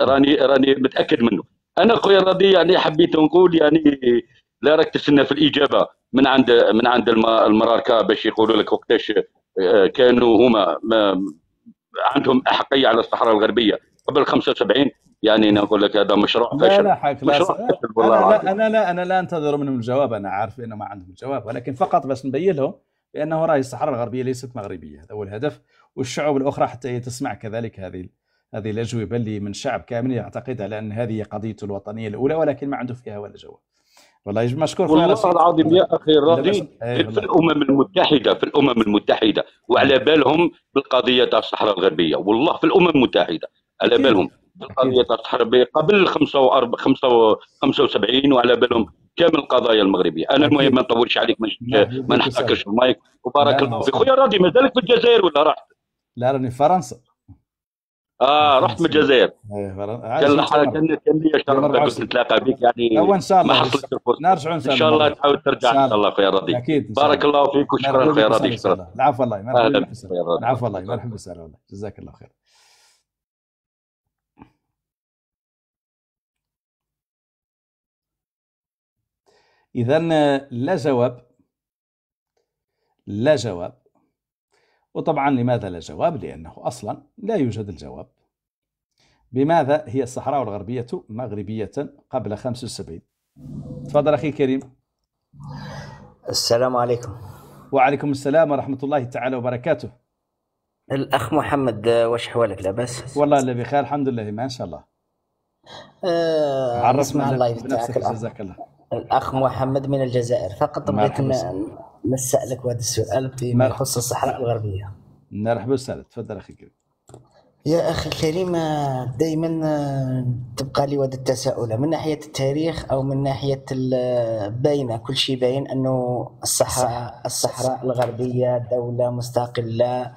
راني راني متاكد منه انا خويا راضي يعني حبيت نقول يعني لا راك تستنى في الاجابه من عند من عند المراركه باش يقولوا لك وقتاش آه، كانوا هما عندهم احقيه على الصحراء الغربيه قبل 75 يعني نقول لك هذا مشروع فاشل لا لا مشروع فاشل والله أنا, لا انا لا انا لا انتظر منهم الجواب انا عارف انه ما عندهم الجواب ولكن فقط باش نبين لهم بانه راهي الصحراء الغربيه ليست مغربيه هذا هو الهدف والشعوب الاخرى حتى هي تسمع كذلك هذه هذه الاجوبه اللي من شعب كامل يعتقد على ان هذه قضيته الوطنيه الاولى ولكن ما عنده فيها ولا جواب والله يجب مشكور والله العظيم يا اخي الرصيد إيه، في الامم المتحده في الامم المتحده وعلى إيه. بالهم بالقضيه تاع الصحراء الغربيه والله في الامم المتحده على بالهم بالقضيه تاع الصحراء الغربيه قبل 75 وعلى بالهم كامل القضايا المغربيه انا المهم ما نطولش عليك ما نحتكرش المايك وبارك الله فيك خويا راضي مازالك في الجزائر ولا رحت؟ لا راني في فرنسا اه رحت من الجزائر كان إيه، كان كان لي شرف كنت نتلاقى بك يعني هو ان شاء الله ما حصلتش الفرصه ان شاء الله ان شاء الله تعاود ترجع ان شاء الله خويا ربي اكيد بارك الله فيك وشكرا خويا ربي العفو الله مرحبا بك العفو الله مرحبا بك والله جزاك الله خير اذا لا جواب لا جواب وطبعا لماذا لا جواب؟ لأنه أصلا لا يوجد الجواب بماذا هي الصحراء الغربية مغربية قبل 75 تفضل أخي الكريم السلام عليكم وعليكم السلام ورحمة الله تعالى وبركاته الأخ محمد آه، واش حوالك لاباس والله اللي بخير الحمد لله ما شاء الله آه عرفنا الله يفتحك جزاك الله الاخ محمد من الجزائر فقط بغيت نسالك هذا السؤال فيما يخص الصحراء الغربيه مرحبا وسهلا تفضل اخي الكريم يا اخي الكريم آه، دائما آه، تبقى لي هذا التساؤل من ناحيه التاريخ او من ناحيه آه، باينه كل شيء باين انه الصحراء الصحراء الغربيه دوله مستقله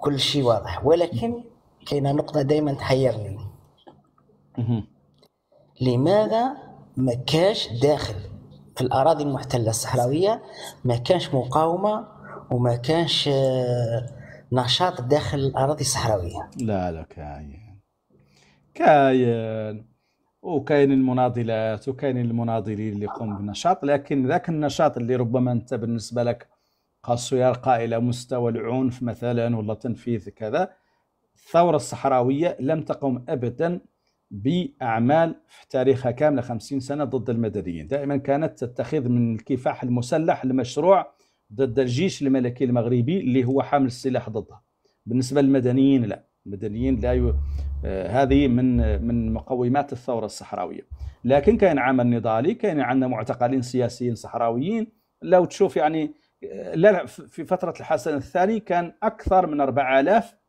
كل شيء واضح ولكن كاينه نقطه دائما تحيرني لماذا ما كانش داخل الاراضي المحتله الصحراويه ما كانش مقاومه وما كانش آه، نشاط داخل الاراضي الصحراويه لا لا كاين كاين وكاين المناضلات وكاين المناضلين اللي يقوموا بنشاط لكن ذاك النشاط اللي ربما انت بالنسبه لك خاصو يرقى الى مستوى العنف مثلا ولا تنفيذ كذا الثوره الصحراويه لم تقم ابدا باعمال في تاريخها كامله 50 سنه ضد المدنيين، دائما كانت تتخذ من الكفاح المسلح المشروع ضد الجيش الملكي المغربي اللي هو حامل السلاح ضدها. بالنسبه للمدنيين لا، المدنيين لا ي... آه، هذه من من مقومات الثوره الصحراويه. لكن كان عمل نضالي، كان عندنا معتقلين سياسيين صحراويين، لو تشوف يعني آه، لا في فتره الحسن الثاني كان اكثر من 4000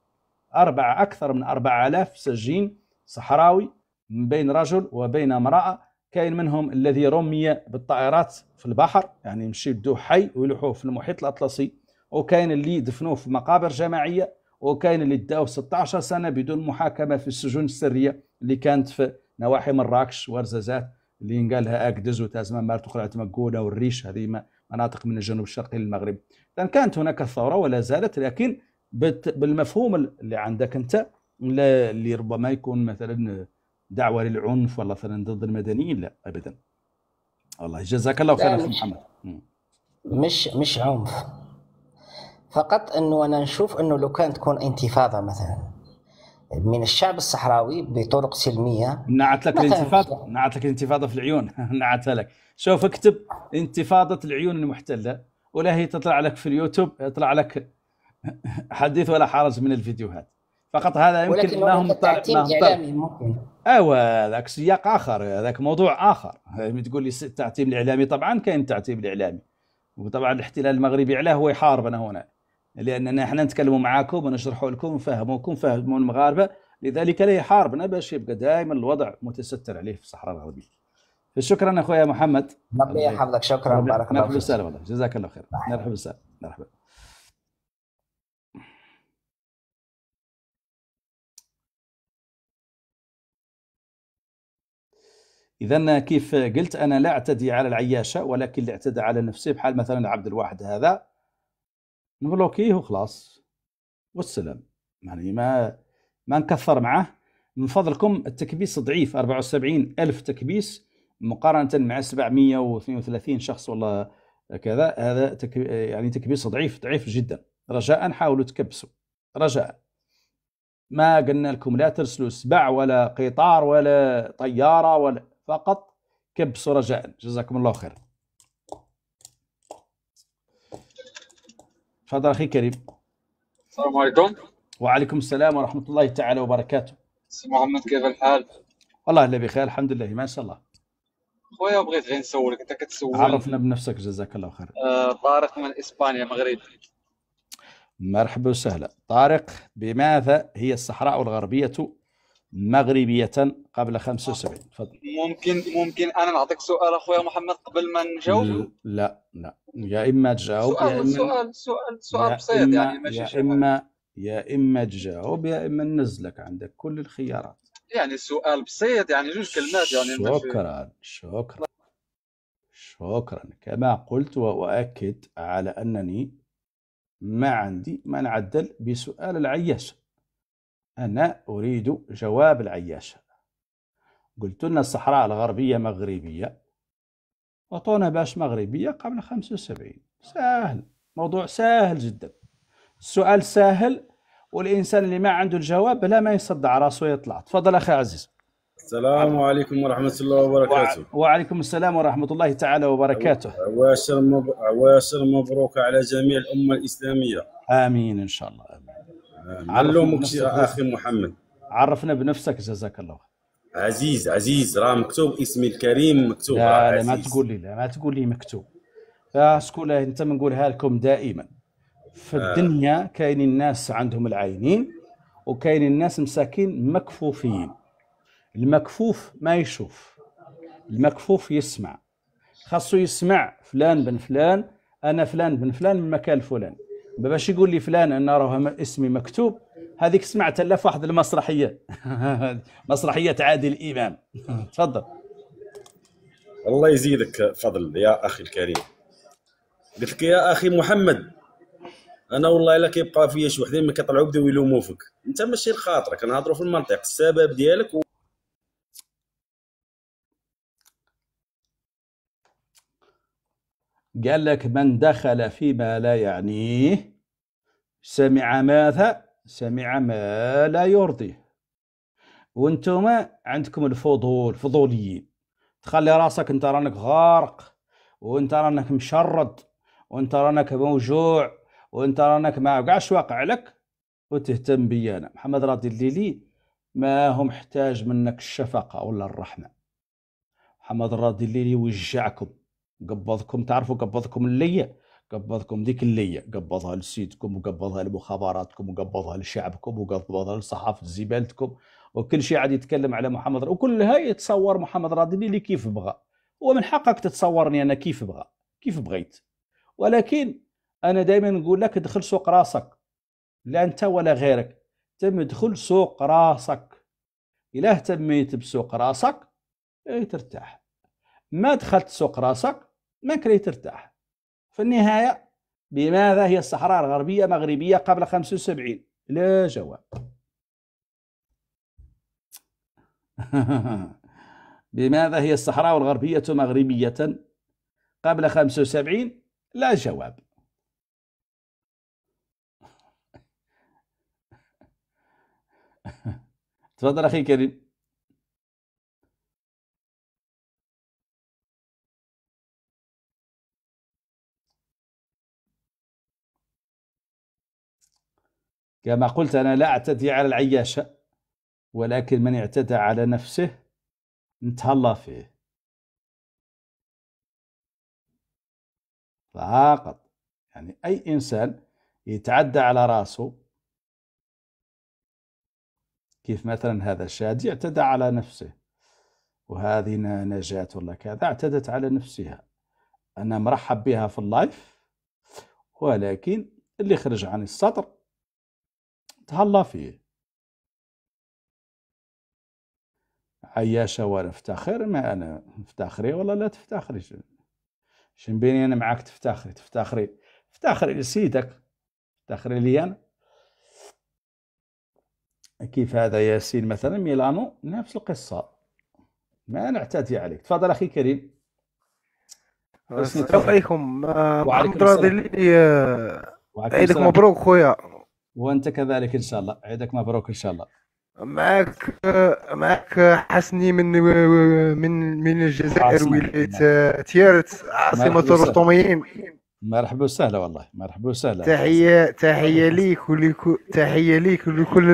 أربعة أكثر من 4000 سجين صحراوي من بين رجل وبين امرأة كاين منهم الذي رمي بالطائرات في البحر يعني مشي يدوه حي ويلوحوه في المحيط الأطلسي وكاين اللي دفنوه في مقابر جماعية وكاين اللي داوه 16 سنة بدون محاكمة في السجون السرية اللي كانت في نواحي مراكش ورزازات اللي ينقال لها أكدز وتازمة مارت وقلعة مقولة والريش هذه مناطق من الجنوب الشرقي للمغرب إذن كانت هناك الثورة ولا زالت لكن بالمفهوم اللي عندك أنت لا اللي ربما يكون مثلا دعوه للعنف ولا مثلا ضد المدنيين لا ابدا والله جزاك الله خيرا محمد مش مش عنف فقط انه انا نشوف انه لو كان تكون انتفاضه مثلا من الشعب الصحراوي بطرق سلميه نعت لك الانتفاضه نعت لك الانتفاضه في العيون <laughs> نعتها لك شوف اكتب انتفاضه العيون المحتله ولا هي تطلع لك في اليوتيوب يطلع لك <laughs> حديث ولا حرج من الفيديوهات فقط هذا يمكن ولكن لهم تعتيم اعلامي ممكن ايوه هذاك سياق اخر هذاك موضوع اخر تقول لي التعتيم الاعلامي طبعا كاين التعتيم الاعلامي وطبعا الاحتلال المغربي علاه هو يحاربنا هنا لاننا احنا نتكلموا معاكم ونشرحوا لكم ونفهموكم فهموا المغاربه لذلك لا يحاربنا باش يبقى دائما الوضع متستر عليه في الصحراء الغربيه فشكرا اخويا محمد ربي يحفظك شكرا بارك الله فيك جزاك الله خير مرحبا وسهلا مرحبا اذا كيف قلت انا لا اعتدي على العياشه ولكن اللي اعتدى على نفسه بحال مثلا عبد الواحد هذا نبلوكيه وخلاص والسلام يعني ما ما نكثر معاه من فضلكم التكبيس ضعيف 74 ألف تكبيس مقارنة مع 732 شخص ولا كذا هذا يعني تكبيس ضعيف ضعيف جدا رجاء حاولوا تكبسوا رجاء ما قلنا لكم لا ترسلوا سبع ولا قطار ولا طيارة ولا فقط كبس رجاء جزاكم الله خير تفضل اخي كريم السلام عليكم وعليكم السلام ورحمه الله تعالى وبركاته سي محمد كيف الحال والله الا بخير الحمد لله ما شاء الله خويا بغيت غير نسولك انت كتسول عرفنا بنفسك جزاك الله خير آه طارق من اسبانيا مغرب مرحبا وسهلا طارق بماذا هي الصحراء الغربيه مغربيه قبل 75 تفضل ممكن ممكن انا نعطيك سؤال اخويا محمد قبل ما نجاوب لا لا يا اما تجاوب سؤال يا إما سؤال سؤال سؤال بسيط يعني ماشي يا اما يا اما تجاوب يا اما ننزلك عندك كل الخيارات يعني سؤال بسيط يعني جوج كلمات يعني شكرا شكرا شكرا كما قلت واؤكد على انني ما عندي ما نعدل بسؤال العياشه انا اريد جواب العياشه قلت لنا الصحراء الغربية مغربية أعطونا باش مغربية قبل 75 سهل موضوع سهل جدا السؤال سهل والإنسان اللي ما عنده الجواب بلا ما يصدع راسه يطلع تفضل أخي عزيز السلام عليكم ورحمة الله وبركاته وعليكم السلام ورحمة الله تعالى وبركاته عواشر, مب... عواشر مبروك على جميع الأمة الإسلامية آمين إن شاء الله آمين, آمين. علمك أخي محمد عرفنا بنفسك جزاك الله عزيز عزيز راه مكتوب اسمي الكريم مكتوب لا لا ما تقول لي لا ما تقول لي مكتوب شكون آه، انت بنقولها لكم دائما في آه. الدنيا كاين الناس عندهم العينين وكاين الناس مساكين مكفوفين المكفوف ما يشوف المكفوف يسمع خاصو يسمع فلان بن فلان انا فلان بن فلان من مكان فلان باش يقول لي فلان ان راه اسمي مكتوب هذيك سمعت لا في واحد المسرحيه <laughs> مسرحيه عادل امام <laughs> تفضل الله يزيدك فضل يا اخي الكريم قلت لك يا اخي محمد انا والله الا كيبقى فيا شي وحدين ما كيطلعوا بداو يلوموا فيك انت ماشي لخاطرك كنهضروا في المنطق السبب ديالك و... قال لك من دخل فيما لا يعنيه سمع ماذا سمع ما لا يرضيه وانتم عندكم الفضول فضوليين تخلي راسك انت رانك غارق وانت رانك مشرد وانت رانك موجوع وانت رانك ما كاعش واقع لك وتهتم بي انا محمد راضي الليلي ما هم محتاج منك الشفقه ولا الرحمه محمد راضي الليلي وجعكم قبضكم تعرفوا قبضكم الليل قبضكم ديك اللي قبضها لسيدكم وقبضها لمخابراتكم وقبضها لشعبكم وقبضها لصحافة زبالتكم وكل شيء عاد يتكلم على محمد وكلها يتصور محمد رادني اللي كيف بغى ومن حقك تتصورني أنا كيف بغى كيف بغيت ولكن أنا دائما نقول لك ادخل سوق راسك لا أنت ولا غيرك تم ادخل سوق راسك إلا اهتميت بسوق راسك إيه ترتاح ما دخلت سوق راسك ما كري ترتاح في النهاية بماذا هي الصحراء الغربية مغربية قبل 75 لا جواب <laughs> بماذا هي الصحراء الغربية مغربية قبل 75 لا جواب <laughs> تفضل أخي كريم كما قلت أنا لا أعتدي على العياشة ولكن من اعتدى على نفسه انتهى الله فيه فقط يعني أي إنسان يتعدى على راسه كيف مثلا هذا الشادي اعتدى على نفسه وهذه نجاة ولا كذا اعتدت على نفسها أنا مرحب بها في اللايف ولكن اللي خرج عن السطر تهلا فيه عياشة ونفتخر افتخر ما انا افتخري والله لا تفتخري شن بيني انا معاك تفتخري تفتخري افتخري لسيدك افتخري لي انا كيف هذا ياسين مثلا ميلانو نفس القصة ما نعتدي عليك تفضل أخي كريم السلام عليكم آه، وعليكم السلام آه، عليكم مبروك خويا وانت كذلك ان شاء الله عيدك مبروك ان شاء الله معك معك حسني من من من الجزائر ولايه تيارت عاصمه الرطوميين مرحبا وسهلا والله مرحبا وسهلا تحيه تحيه ليك ولكل تحيه ليك ولكل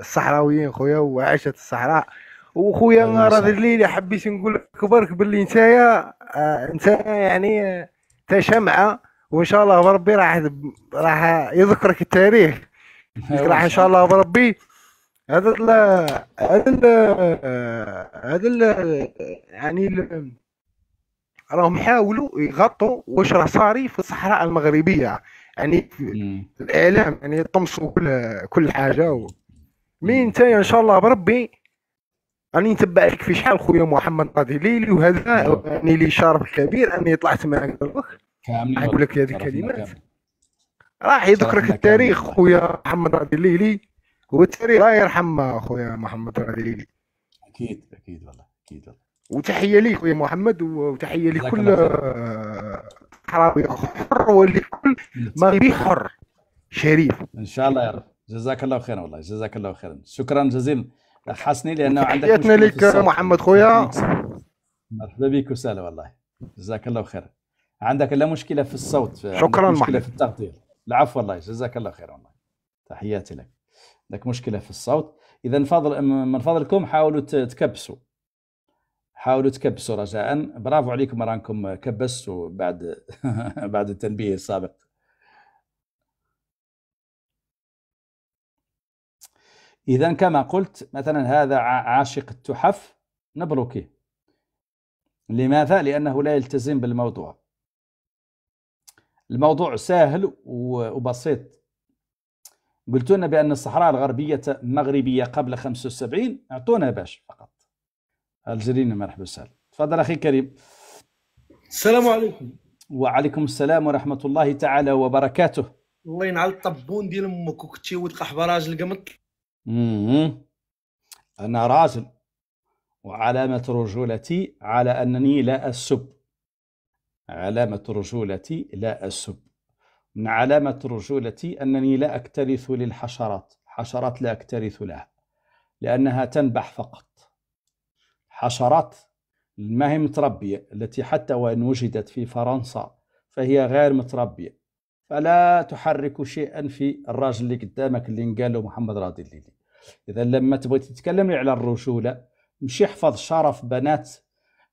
الصحراويين خويا وعاشت الصحراء وخويا راه الليله حبيت نقول لك برك باللي انت انت آه، يعني انت آه، شمعه وان شاء الله بربي راح راح يذكرك التاريخ <laughs> راح أيوة ان شاء الله بربي هذا ال هذا ال هذا ال يعني راهم حاولوا يغطوا واش راه صاري في الصحراء المغربيه يعني الاعلام يعني طمسوا كل كل حاجه و... مي انت ان شاء الله بربي راني نتبع لك في شحال خويا محمد قاضي ليلي وهذا أيوة. يعني لي شرف كبير اني طلعت معك دابا كاملين اقول لك هذه الكلمات راح يذكرك التاريخ خويا محمد راه الليلي والتاريخ الله يرحم خويا محمد راه الليلي اكيد اكيد والله اكيد والله وتحيه ليك خويا محمد وتحيه لكل حراوي حر ولكل مغربي حر شريف ان شاء الله يا رب جزاك الله خيرا والله جزاك الله خيرا شكرا جزيلا حسني لانه عندك تحياتنا لك محمد خويا مرحبا بك وسهلا والله جزاك الله خيرا عندك لا مشكله في الصوت شكرا مشكله محمد. في التغطيه العفو والله جزاك الله خير والله تحياتي لك عندك مشكله في الصوت اذا فضل من فضلكم حاولوا تكبسوا حاولوا تكبسوا رجاء برافو عليكم رانكم كبستوا بعد <laughs> بعد التنبيه السابق اذا كما قلت مثلا هذا عاشق التحف نبروكيه لماذا لانه لا يلتزم بالموضوع الموضوع سهل وبسيط قلت لنا بأن الصحراء الغربية مغربية قبل 75 أعطونا باش فقط الجزيرين مرحبا وسهلا تفضل أخي كريم السلام عليكم وعليكم السلام ورحمة الله تعالى وبركاته الله ينعل الطبون ديال امك وكتي ولد قحبه راجل قمط أنا راجل وعلامة رجولتي على أنني لا أسب علامة رجولتي لا أسب من علامة رجولتي أنني لا أكترث للحشرات حشرات لا أكترث لها لأنها تنبح فقط حشرات ما هي متربية التي حتى وإن وجدت في فرنسا فهي غير متربية فلا تحرك شيئا في الراجل اللي قدامك اللي قاله محمد راضي الليلي إذا لما تبغي تتكلمي على الرجولة مش احفظ شرف بنات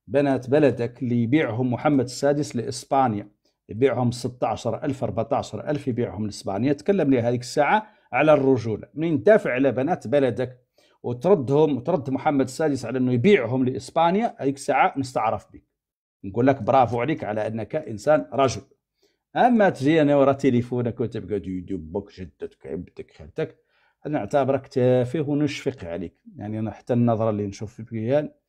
بنات بلدك اللي يبيعهم محمد السادس لإسبانيا يبيعهم 16 ألف 14 ألف يبيعهم لإسبانيا تكلم لي هذيك الساعة على الرجولة منين تدافع على بنات بلدك وتردهم وترد محمد السادس على أنه يبيعهم لإسبانيا هذيك الساعة نستعرف بك نقول لك برافو عليك على أنك إنسان رجل أما تجي أنا ورا تليفونك وتبقى دبك جدتك عبتك خالتك أنا نعتبرك تافه ونشفق عليك يعني أنا حتى النظرة اللي نشوف فيها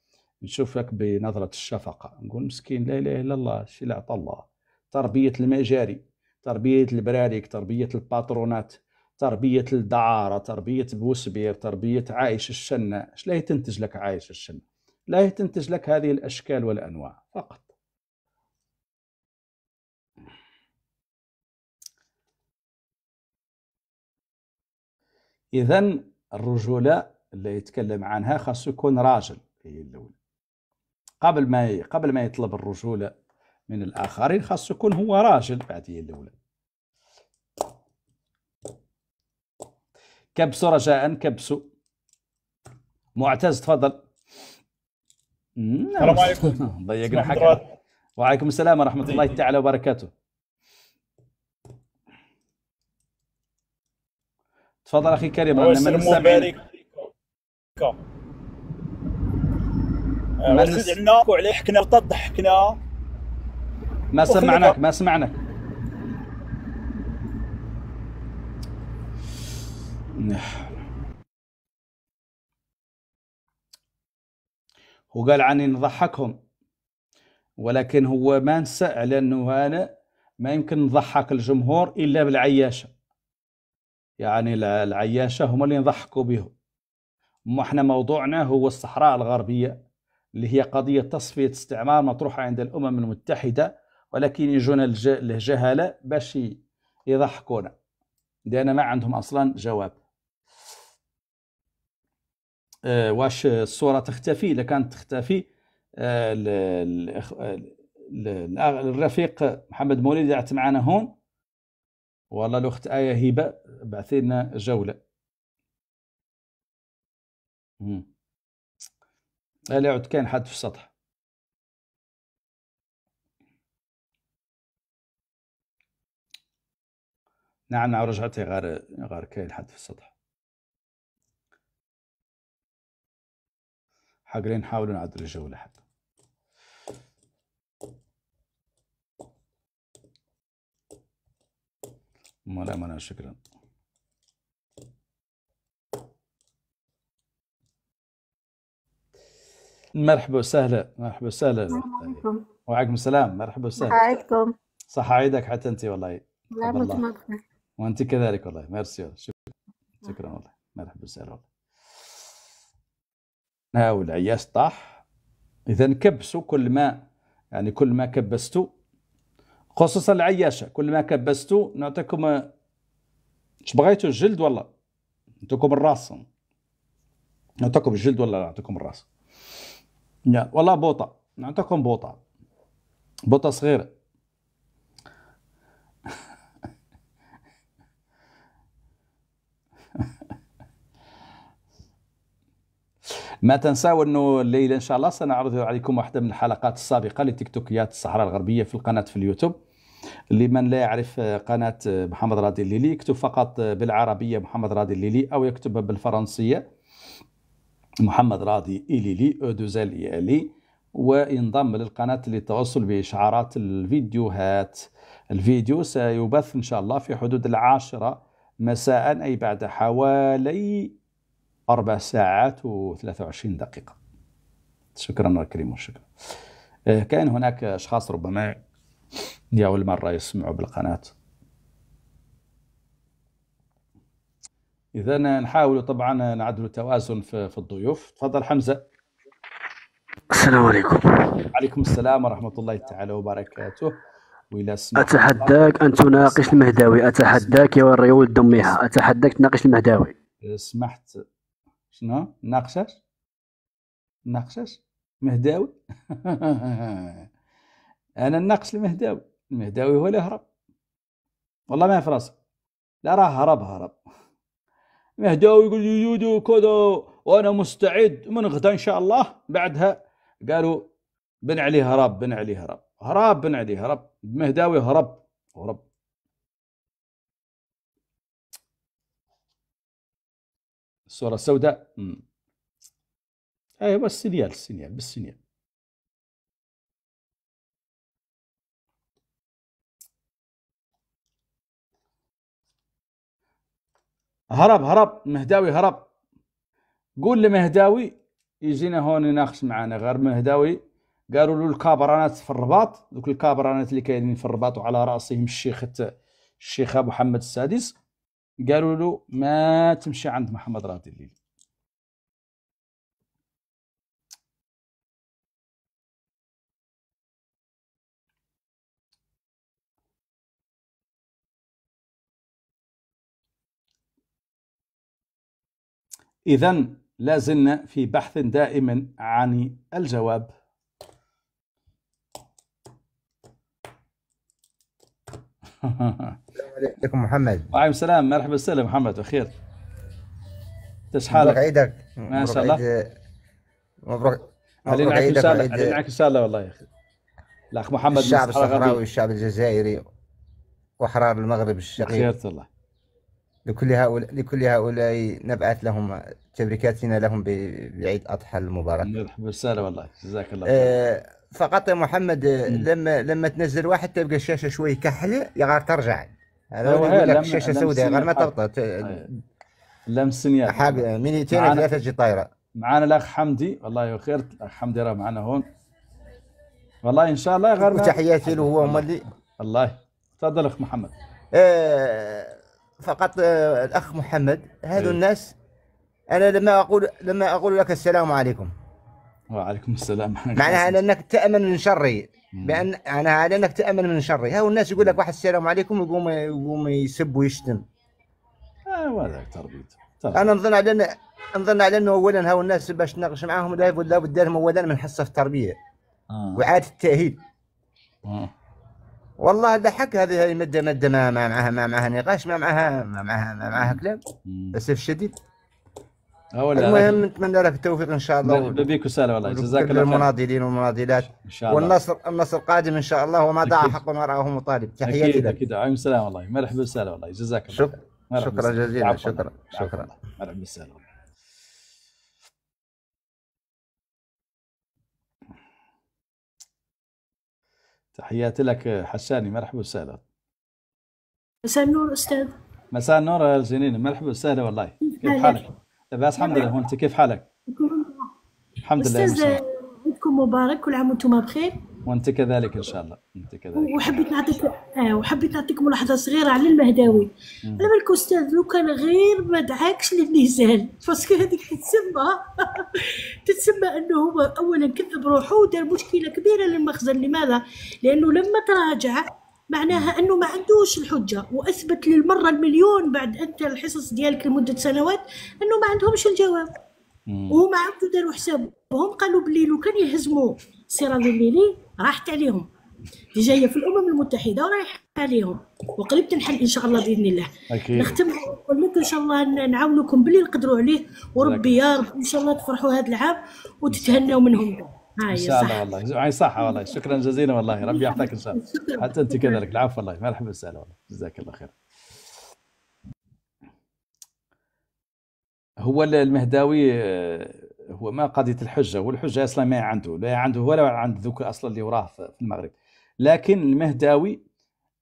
نشوفك بنظرة الشفقة نقول مسكين لا إله إلا الله الشيء اللي الله تربية المجاري تربية البراريك تربية الباترونات تربية الدعارة تربية بوسبير تربية عايش الشنة اش لا تنتج لك عايش الشنة لا تنتج لك هذه الأشكال والأنواع فقط إذا الرجولة اللي يتكلم عنها خاصو يكون راجل هي الأولى قبل ما قبل ما يطلب الرجوله من الاخرين خاصو يكون هو راجل بعديه الاولى كبس رجاء كبس معتز تفضل نعم. السلام عليكم <laughs> ضيقنا حكي وعليكم السلام ورحمه الله تعالى وبركاته تفضل اخي كريم السلام عليكم ما سمعنا حكوا حكنا ما سمعناك ما سمعناك وقال عني نضحكهم ولكن هو ما نسى على انه انا ما يمكن نضحك الجمهور الا بالعياشه يعني العياشه هما اللي نضحكوا بهم احنا موضوعنا هو الصحراء الغربيه اللي هي قضية تصفية استعمار مطروحة عند الأمم المتحدة ولكن يجونا الجهلة باش يضحكونا لأن ما عندهم أصلا جواب أه واش الصورة تختفي إذا كانت تختفي أه الرفيق محمد موليد قعدت معنا هون والله الأخت آية هبة بعثينا جولة مم. لا يعد كاين حد في السطح نعم نعم رجعتي غير غير كاين حد في السطح حقرين نحاولوا نعدلوا الجوله لحد مرحبا شكرا مرحبا وسهلا مرحبا وسهلا وعليكم السلام مرحبا وسهلا عليكم صح عيدك حتى أنت والله الله وأنت كذلك والله ميرسي شكرا شكرا والله مرحبا وسهلا والله ها والعياش طاح إذا كبسوا كل ما يعني كل ما كبستوا خصوصا العياشة كل ما كبستوا نعطيكم اش بغيتوا الجلد ولا نعطيكم الراس نعطيكم الجلد ولا نعطيكم الراس لا والله بوطة نعطيكم بوطة بوطة صغيرة <laughs> ما تنساوا انه الليله ان شاء الله سنعرض عليكم واحده من الحلقات السابقه لتيك توكيات الصحراء الغربيه في القناه في اليوتيوب لمن لا يعرف آه، قناه آه، محمد رادي الليلي يكتب فقط آه، بالعربيه محمد رادي الليلي او يكتب بالفرنسيه محمد راضي إليلي أو دوزال إيالي وينضم للقناة للتوصل بإشعارات الفيديوهات الفيديو سيبث إن شاء الله في حدود العاشرة مساء أي بعد حوالي أربع ساعات وثلاثة وعشرين دقيقة شكرا كريم وشكرا آه، كان هناك أشخاص ربما لأول مرة يسمعوا بالقناة اذا نحاول طبعا نعدل التوازن في, في الضيوف تفضل حمزه السلام عليكم عليكم السلام ورحمه الله تعالى وبركاته اتحداك ان تناقش المهداوي اتحداك يا الريول دميها اتحداك تناقش المهداوي سمحت شنو ناقشاش ناقشاش مهداوي <laughs> انا ناقش المهداوي المهداوي هو اللي هرب والله ما في راسي لا راه هرب هرب مهداوي يقول يودو وكذا وانا مستعد من غدا ان شاء الله بعدها قالوا بن علي هرب بن علي هرب هرب بن علي هرب مهداوي هرب هرب الصوره السوداء ايوه السنيال السنيال بالسنيال هرب هرب مهداوي هرب قول لمهداوي يجينا هون يناقش معنا غير مهداوي قالوا له الكابرانات في الرباط ذوك الكابرانات اللي كاينين في الرباط وعلى راسهم الشيخ الشيخ محمد السادس قالوا له ما تمشي عند محمد راضي الليل إذا لا زلنا في بحث دائم عن الجواب السلام عليكم محمد وعليكم السلام مرحبا وسهلا محمد بخير كيفاش حالك؟ عيدك ما شاء الله مبروك خلينا عيدك ان شاء الله خلينا ان شاء الله والله يا اخي الاخ محمد الشعب الصحراوي والشعب الجزائري واحرار المغرب الشقيق خيرة الله لكل هؤلاء لكل هؤلاء نبعث لهم تبريكاتنا لهم بعيد اضحى المبارك مرحبا وسهلا والله جزاك الله خير آه فقط يا محمد آه، مم. لما لما تنزل واحد تلقى الشاشه شوي كحله يا غير ترجع هذا هو أيوة، لك الشاشه سوداء غير ما تبطل أيوة. لمس سنيات حاجه حاج... مينيتين ثلاثه تجي طايره معانا الاخ حمدي والله يخير الاخ حمدي راه معنا هون والله ان شاء الله غير تحياتي له هو اللي الله تفضل اخ محمد آه فقط آه، الاخ محمد هذو إيه. الناس انا لما اقول لما اقول لك السلام عليكم وعليكم السلام <laughs> معناها انك تامن من شري بان انا على انك تامن من شري هاو الناس يقول لك واحد السلام عليكم ويقوم يقوم يسب ويشتم ايوا آه، هذاك تربيت انا نظن على أن... نظن على انه اولا هاو الناس باش تناقش معاهم لا بد لهم اولا من حصه في التربيه آه. وعاده التاهيل آه. والله ده هذه مده مده ما, معها ما معها نقاش ما معها ما معها ما معها كلام للاسف الشديد آه، المهم نتمنى لك التوفيق ان شاء الله بك وسهلا والله جزاك الله خير المناضلين والمناضلات ان شاء الله والنصر النصر قادم ان شاء الله وما ضاع حق وراءه مطالب تحياتي اكيد لك. اكيد عليكم السلام والله مرحبا وسهلا والله جزاك الله خير شكرا جزيلا شكرا شكرا مرحبا وسهلا تحياتي لك حشاني مرحبا وسهلا مساء النور استاذ مساء النور يا جنين مرحبا وسهلا والله كيف حالك؟ لاباس الحمد لله وانت كيف حالك؟ الحمد لله استاذ عيدكم مبارك كل عام وانتم بخير وانت كذلك ان شاء الله انت كذلك وحبيت نعطيك آه وحبيت نعطيك ملاحظه صغيره على المهداوي على بالك استاذ لو كان غير ما دعاكش للنزال باسكو هذيك تتسمى <laughs> تتسمى انه هو اولا كذب روحه ودار مشكله كبيره للمخزن لماذا؟ لانه لما تراجع معناها انه ما عندوش الحجه واثبت للمره المليون بعد انت الحصص ديالك لمده سنوات انه ما عندهمش الجواب وهما عاودوا داروا حسابهم قالوا بلي لو كان يهزموا سيرا الليلي راحت عليهم دي جايه في الامم المتحده ورايحه عليهم وقريب تنحل ان شاء الله باذن الله اكيد نختم نقول لك ان شاء الله نعاونكم باللي نقدروا عليه وربي يا رب ان شاء الله تفرحوا هذا العام وتتهنوا منهم ان شاء الله والله هاي صحة والله شكرا جزيلا والله ربي يعطيك ان شاء الله حتى انت كذلك العفو والله مرحبا وسهلا والله جزاك الله خير هو المهداوي آه، هو ما قضيه الحجه والحجه اصلا ما عنده لا عنده ولا عند ذوك اصلا اللي وراه في المغرب لكن المهداوي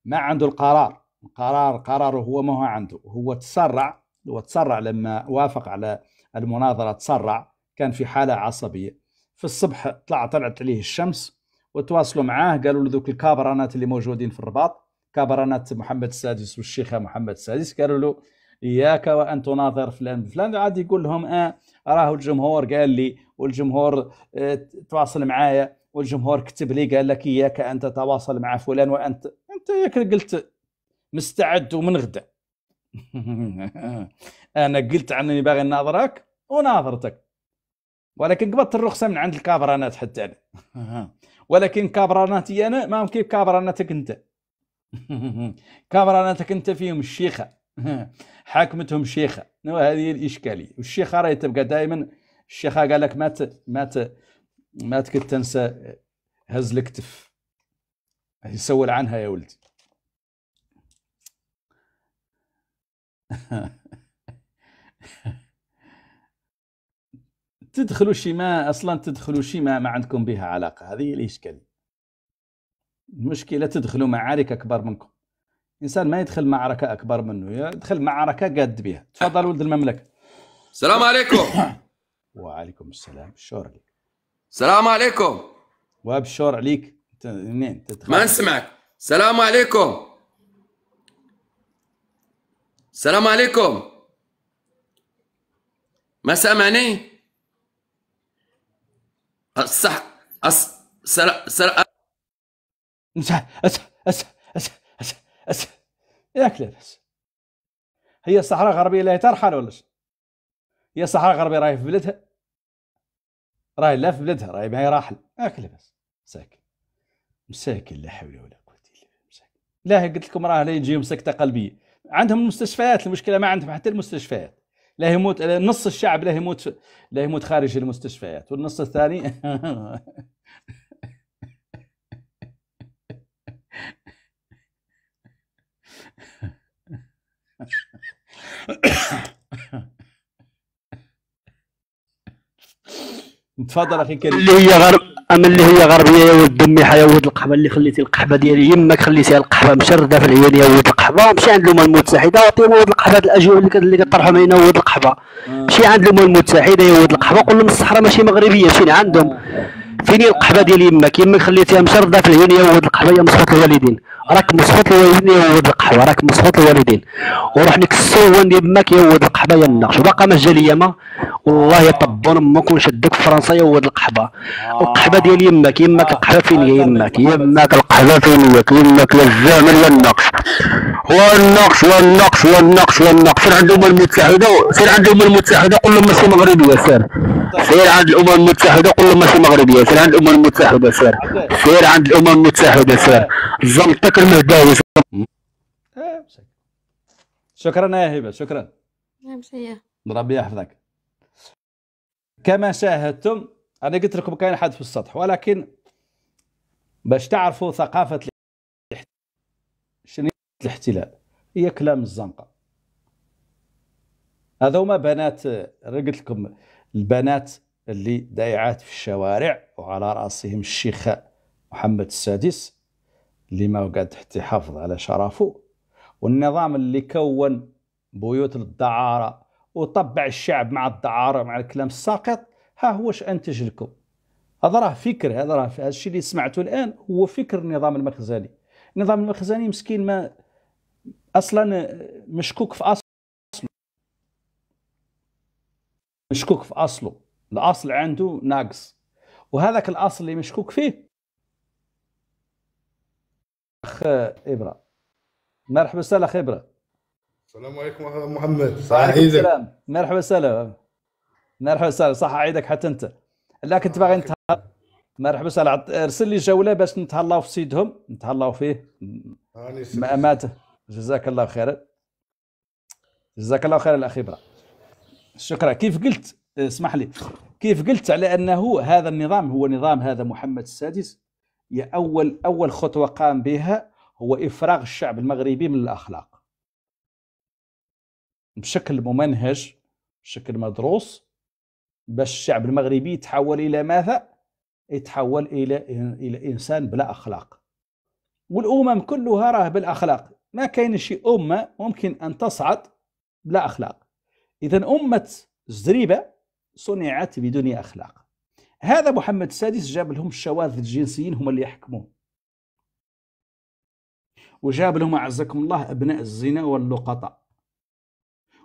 ما عنده القرار القرار قراره هو ما هو عنده هو تسرع هو تسرع لما وافق على المناظره تسرع كان في حاله عصبيه في الصبح طلع طلعت عليه الشمس وتواصلوا معاه قالوا له ذوك الكابرانات اللي موجودين في الرباط كابرانات محمد السادس والشيخه محمد السادس قالوا له اياك وان تناظر فلان فلان عاد يقول لهم اه راه الجمهور قال لي والجمهور اه تواصل معايا والجمهور كتب لي قال لك اياك ان تتواصل مع فلان وانت انت ياك قلت مستعد ومن غدا <laughs> انا قلت عنني باغي ناظرك وناظرتك ولكن قبضت الرخصه من عند الكابرانات حتى انا <laughs> ولكن كابراناتي انا ما كيف كابراناتك انت <laughs> كابراناتك انت فيهم الشيخه <laughs> حاكمتهم شيخه وهذه الاشكاليه والشيخه راهي تبقى دائما الشيخه قال لك ما مات ما كنت ما تنسى هز الكتف يسول عنها يا ولدي <laughs> تدخلوا شي ما اصلا تدخلوا شي ما, ما عندكم بها علاقه هذه هي الاشكاليه المشكله تدخلوا معارك اكبر منكم الانسان ما يدخل معركه اكبر منه يدخل معركه قد بها تفضل ولد المملكه السلام عليكم <coughs> وعليكم السلام شور عليك السلام عليكم وابشر عليك انت منين ما نسمعك السلام عليكم السلام عليكم ما سامعني الصح السلام السلام أس... ياك لاباس هي الصحراء الغربيه لا ترحل ولا هي الصحراء الغربيه راهي في بلدها راهي لا في بلدها راهي معايا راحل ياك لاباس مساكن مساكن لا حول ولا قوه الا بالله مساكن لا قلت لكم راه لا يجيهم سكته قلبيه عندهم المستشفيات المشكله ما عندهم حتى المستشفيات لا يموت نص الشعب لا يموت لا يموت خارج المستشفيات والنص الثاني <laughs> تفضل اخي كريم اللي هي غرب اما اللي هي غربيه يا ولد امي يا ولد القحبه اللي خليتي القحبه ديالي يمك خليتيها القحبه مشرده في العيون يا ولد القحبه مشي عند الامم المتحده واعطيهم ولد القحبه الاجوبه اللي كطرحهم علينا ولد القحبه آه. مشي عند الامم المتحده يا ولد القحبه قول لهم الصحراء ماشي مغربيه فين عندهم آه. فين القحبه ديال يمك يمك خليتيها مشرده في العيون يا ولد القحبه يا مصحف الوالدين راك مسخوط الوالدين يا ولد القحبه راك مسخوط الوالدين وروح لك السوان ديال ماك ولد القحبه يا النقش وباقا ما جا لي ما والله يطبون امك ونشدك في فرنسا يا ولد القحبه القحبه ديال يماك يماك القحبه فين هي يماك يماك القحبه فين هي يماك يا الزامل يا النقش والنقش والنقش والنقش والنقش سير عند الامم المتحده سير عند الامم المتحده قول لهم ماشي مغربيه سير سير عند الامم المتحده قول لهم ماشي مغربيه سير عند الامم المتحده سير سير عند الامم المتحده سير زلطك إيه، شكرا يا هبه شكرا نعم، ربي يحفظك كما شاهدتم انا قلت لكم كاين حد في السطح ولكن باش تعرفوا ثقافه شنو الاحتلال هي كلام الزنقه هذا هما بنات قلت لكم البنات اللي دايعات في الشوارع وعلى راسهم الشيخ محمد السادس اللي ما وقعت حتى يحافظ على شرفه والنظام اللي كون بيوت الدعارة وطبع الشعب مع الدعارة مع الكلام الساقط ها هو اش أنتج لكم هذا راه فكر هذا راه هذا الشيء اللي سمعته الآن هو فكر النظام المخزني النظام المخزني مسكين ما أصلا مشكوك في أصله مشكوك في أصله الأصل عنده ناقص وهذاك الأصل اللي مشكوك فيه اخ ابره مرحبا وسهلا اخ ابره السلام عليكم اخ محمد صح عيدك مرحبا وسهلا مرحبا وسهلا صح عيدك حتى انت لا كنت باغي آه، نتهلا مرحبا وسهلا ارسل لي جوله باش نتهلاو في سيدهم نتهلاو فيه مات جزاك الله خيرا جزاك الله خيرا الاخ ابره شكرا كيف قلت اسمح لي كيف قلت على انه هذا النظام هو نظام هذا محمد السادس هي أول أول خطوة قام بها هو إفراغ الشعب المغربي من الأخلاق بشكل ممنهج بشكل مدروس باش الشعب المغربي يتحول إلى ماذا؟ يتحول إلى إلى إنسان بلا أخلاق والأمم كلها راه بالأخلاق ما كاين شي أمة ممكن أن تصعد بلا أخلاق إذا أمة الزريبة صنعت بدون أخلاق هذا محمد السادس جاب لهم الشواذ الجنسيين هما اللي يحكموه وجاب لهم اعزكم الله ابناء الزنا واللقطاء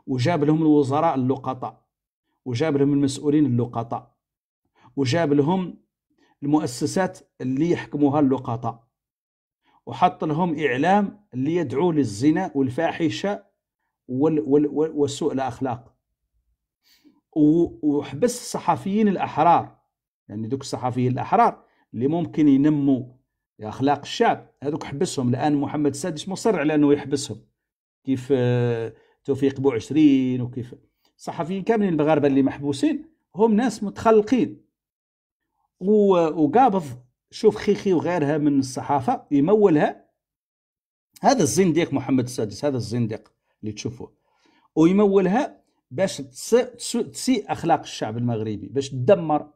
وجاب لهم الوزراء اللقطاء وجاب لهم المسؤولين اللقطاء وجاب لهم المؤسسات اللي يحكموها اللقطاء وحط لهم اعلام اللي يدعو للزنا والفاحشه وال وال وسوء الاخلاق وحبس الصحفيين الاحرار يعني دوك الصحفيين الاحرار اللي ممكن ينموا اخلاق الشعب هذوك حبسهم الان محمد السادس مصر على انه يحبسهم كيف آه، توفيق بو عشرين وكيف الصحفيين كاملين المغاربه اللي محبوسين هم ناس متخلقين وقابض شوف خيخي وغيرها من الصحافه يمولها هذا الزنديق محمد السادس هذا الزنديق اللي تشوفوه ويمولها باش تسيء اخلاق الشعب المغربي باش تدمر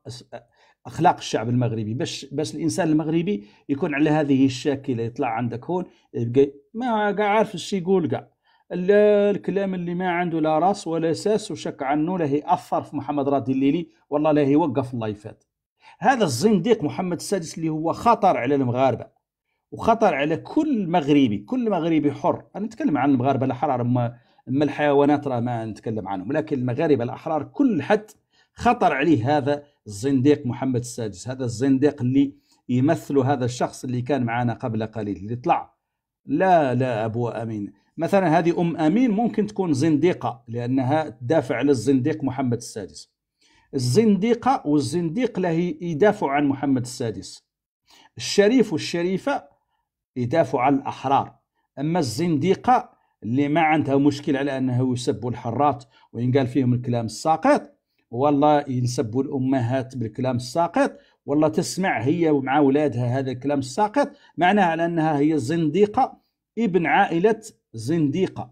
اخلاق الشعب المغربي باش باش الانسان المغربي يكون على هذه الشاكله يطلع عندك هون يبقى ما كاع عارف اش يقول كاع الكلام اللي ما عنده لا راس ولا ساس وشك عنه لا ياثر في محمد رادي الليلي والله لا يوقف الله يفات هذا الزنديق محمد السادس اللي هو خطر على المغاربه وخطر على كل مغربي كل مغربي حر انا نتكلم عن المغاربه الاحرار اما الحيوانات راه ما نتكلم عنهم لكن المغاربه الاحرار كل حد خطر عليه هذا الزنديق محمد السادس هذا الزنديق اللي يمثل هذا الشخص اللي كان معنا قبل قليل اللي طلع لا لا أبو أمين مثلا هذه أم أمين ممكن تكون زنديقة لأنها تدافع على الزنديق محمد السادس الزنديقة والزنديق له يدافع عن محمد السادس الشريف والشريفة يدافع عن الأحرار أما الزنديقة اللي ما عندها مشكل على أنه يسبوا الحرات وينقال فيهم الكلام الساقط والله ينسبوا الامهات بالكلام الساقط والله تسمع هي ومع اولادها هذا الكلام الساقط معناه على انها هي زنديقه ابن عائله زنديقه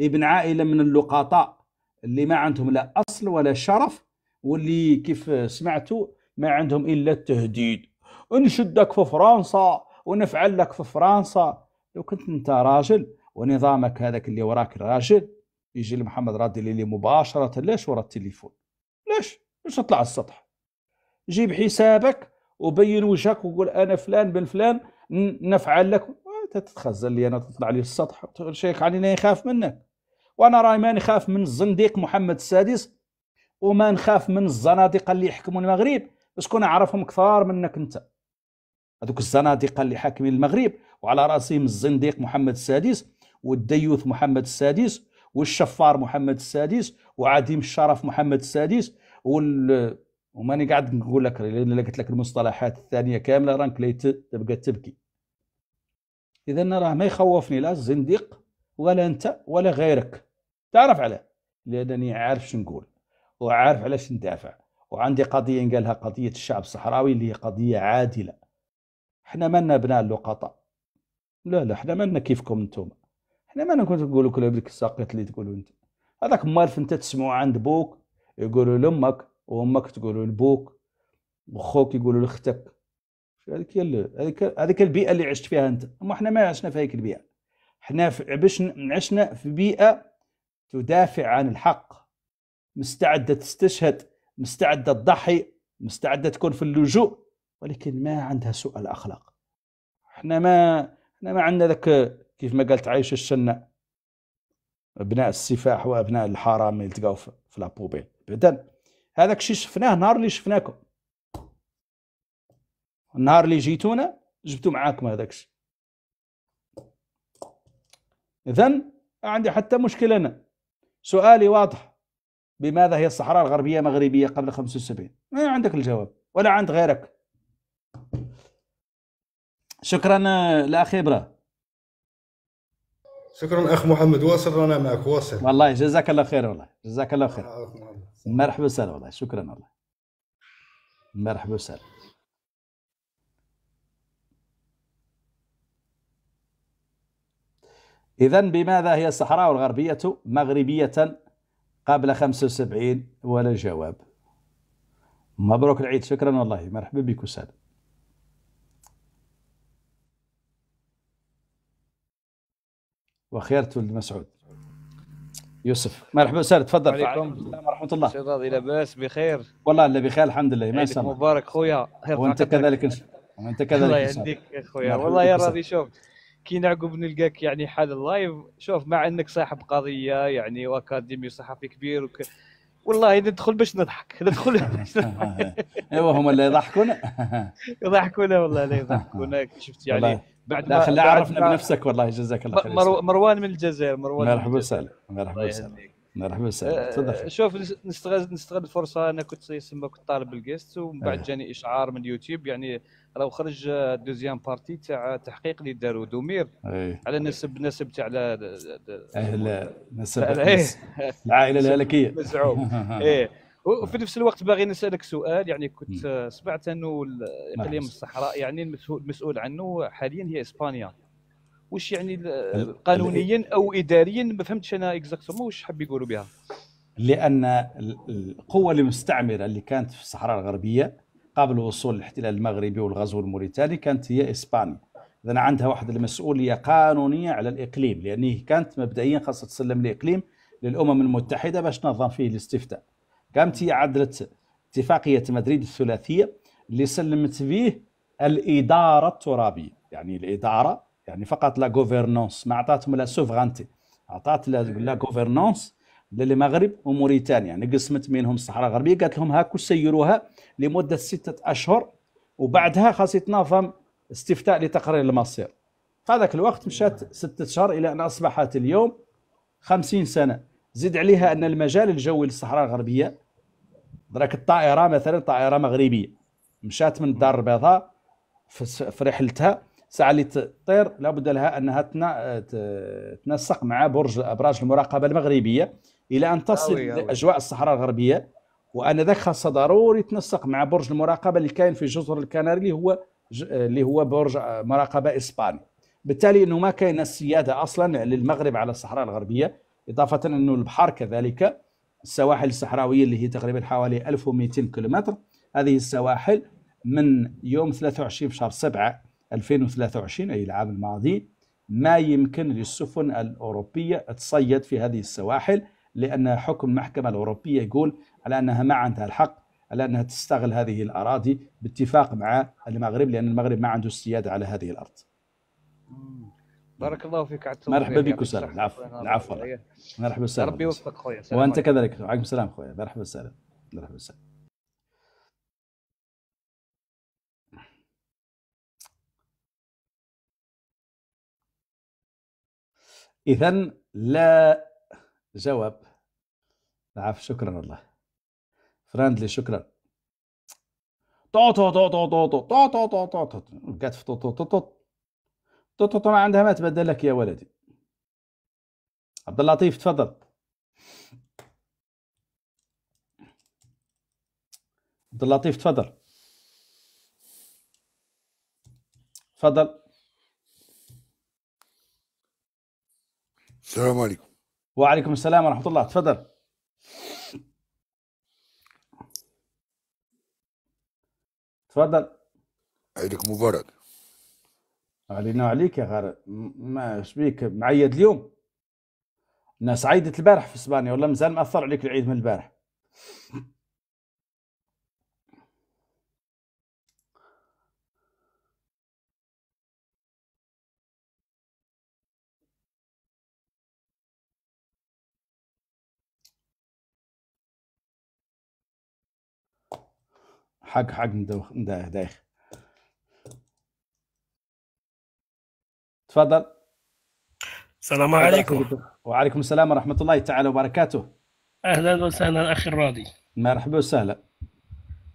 ابن عائله من اللقطاء اللي ما عندهم لا اصل ولا شرف واللي كيف سمعتوا ما عندهم الا التهديد نشدك في فرنسا ونفعل لك في فرنسا لو كنت انت راجل ونظامك هذاك اللي وراك راجل يجي لمحمد رادي لي مباشره لاش ورا التليفون ليش مش تطلع على السطح جيب حسابك وبين وجهك وقول انا فلان بن فلان نفعل لك آه، تتخزن لي انا تطلع لي السطح شيخ علينا يخاف منك وانا راي ما نخاف من الزنديق محمد السادس وما نخاف من الزنادقه اللي يحكموا المغرب شكون اعرفهم كثار منك انت هذوك الزنادقه اللي حاكمين المغرب وعلى راسهم الزنديق محمد السادس والديوث محمد السادس والشفار محمد السادس وعديم الشرف محمد السادس وال وماني قاعد نقول لك لان قلت لك المصطلحات الثانيه كامله رانك لي تبقى تبكي اذا راه ما يخوفني لا الزنديق ولا انت ولا غيرك تعرف على لانني عارف شنو نقول وعارف علاش ندافع وعندي قضيه قالها قضيه الشعب الصحراوي اللي هي قضيه عادله احنا مالنا ابناء اللقطاء لا لا احنا مالنا كيفكم انتم حنا ما كنت نقولوا كل هذيك الساقط اللي تقولوا انت هذاك مالف انت تسمعوا عند بوك يقولوا لامك وامك تقولوا لبوك وخوك يقولوا لاختك هذيك هذيك هذيك البيئه اللي عشت فيها انت ما حنا ما عشنا في هذيك البيئه حنا باش عشنا في بيئه تدافع عن الحق مستعده تستشهد مستعده تضحي مستعده تكون في اللجوء ولكن ما عندها سوء الاخلاق حنا ما حنا ما عندنا ذاك كيف ما قالت عايشه الشنا ابناء السفاح وابناء الحرام يلتقاو في لابوبيل اذا هذاك الشيء شفناه نهار اللي شفناكم النهار اللي جيتونا جبتو معاكم هذاك الشيء اذا عندي حتى مشكله انا سؤالي واضح بماذا هي الصحراء الغربيه مغربيه قبل 75 ما عندك الجواب ولا عند غيرك شكرا لاخي ابراهيم شكرا اخ محمد واصل رانا معك واصل والله جزاك الله خير والله جزاك الله خير مرحبا وسهلا والله شكرا والله مرحبا وسهلا إذا بماذا هي الصحراء الغربية مغربية قبل 75 ولا جواب مبروك العيد شكرا والله مرحبا بك وسهلا وخيرت ولد مسعود يوسف مرحبا وسهلا تفضل عليكم السلام ورحمه الله شباب لاباس بخير والله الا بخير الحمد لله ما شاء الله مبارك خويا وانت كذلك ان شاء الله وانت كذلك الله يهديك خويا نعم. والله يا راضي شوف كي نعقب نلقاك يعني حال اللايف شوف مع انك صاحب قضيه يعني واكاديمي وصحفي كبير وك... والله ندخل باش نضحك ندخل <laughs> ايوا هما اللي يضحكونا <laughs> يضحكونا والله اللي يضحكونا <laughs> شفت يعني بعد ما خلى عرفنا بنفسك والله جزاك الله خير مروان من الجزائر مروان مرحبا وسهلا مرحبا آه، وسهلا مرحبا وسهلا تفضل شوف نستغل نستغل الفرصه انا كنت يسمى كنت طالب الجيست ومن بعد آه. جاني اشعار من اليوتيوب يعني راه خرج آه، دوزيام بارتي تاع تحقيق اللي داروا دومير إيه. على نسب نسب تاع اهل نسب إيه. العائله الهلكيه <laughs> مزعوم ايه <laughs> وفي نفس الوقت باغي نسالك سؤال يعني كنت آه، سمعت انه نعم. الاقليم الصحراء يعني المسؤول عنه حاليا هي اسبانيا واش يعني قانونيا او اداريا ما فهمتش انا اكزاكتومون واش حاب يقولوا بها لان القوه المستعمره اللي كانت في الصحراء الغربيه قبل وصول الاحتلال المغربي والغزو الموريتاني كانت هي اسبانيا اذا عندها واحد المسؤوليه قانونيه على الاقليم لان كانت مبدئيا خاصه تسلم الاقليم للامم المتحده باش تنظم فيه الاستفتاء قامت هي عدلت اتفاقيه مدريد الثلاثيه اللي سلمت فيه الاداره الترابيه يعني الاداره يعني فقط لا غوفرنونس ما عطاتهم لا سوفغانتي عطات لا غوفرنونس للمغرب وموريتانيا يعني قسمت منهم الصحراء الغربيه قالت لهم هاكو سيروها لمده سته اشهر وبعدها خاص يتنظم استفتاء لتقرير المصير هذاك الوقت مشات ستة اشهر الى ان اصبحت اليوم خمسين سنه زيد عليها ان المجال الجوي للصحراء الغربيه راك الطائره مثلا طائره مغربيه مشات من الدار البيضاء في رحلتها ساعه اللي تطير لابد لها انها تنسق مع برج ابراج المراقبه المغربيه الى ان تصل لاجواء الصحراء الغربيه وان ذاك خاصه ضروري تنسق مع برج المراقبه اللي كاين في جزر الكناري اللي هو اللي هو برج آه، مراقبه اسباني بالتالي انه ما كاين السياده اصلا للمغرب على الصحراء الغربيه إضافة أنه البحر كذلك السواحل الصحراوية اللي هي تقريبا حوالي 1200 كيلومتر هذه السواحل من يوم 23 في شهر 7 2023 أي العام الماضي ما يمكن للسفن الأوروبية تصيد في هذه السواحل لأن حكم المحكمة الأوروبية يقول على أنها ما عندها الحق على أنها تستغل هذه الأراضي باتفاق مع المغرب لأن المغرب ما عنده السيادة على هذه الأرض بارك الله فيك على مرحبا بك وسهلا العفو العفو مرحبا وسهلا ربي يوفقك خويا وانت كذلك وعليكم السلام خويا مرحبا وسهلا مرحبا وسهلا اذا لا جواب العفو شكرا والله فراندلي شكرا طو طو طو طو طو طو طو طو طو طو قاعد في طو طو طو طو طوطو ما عندها ما تبدل لك يا ولدي عبد اللطيف تفضل عبد اللطيف تفضل تفضل السلام عليكم وعليكم السلام ورحمه الله تفضل تفضل عيدك مبارك علينا عليك يا غار ما شبيك معيد اليوم الناس عيدت البارح في اسبانيا ولا مازال مأثر عليك العيد من البارح حق حق ندايخ تفضل السلام عليكم وعليكم السلام ورحمة الله تعالى وبركاته أهلا وسهلا أخي الراضي مرحبا وسهلا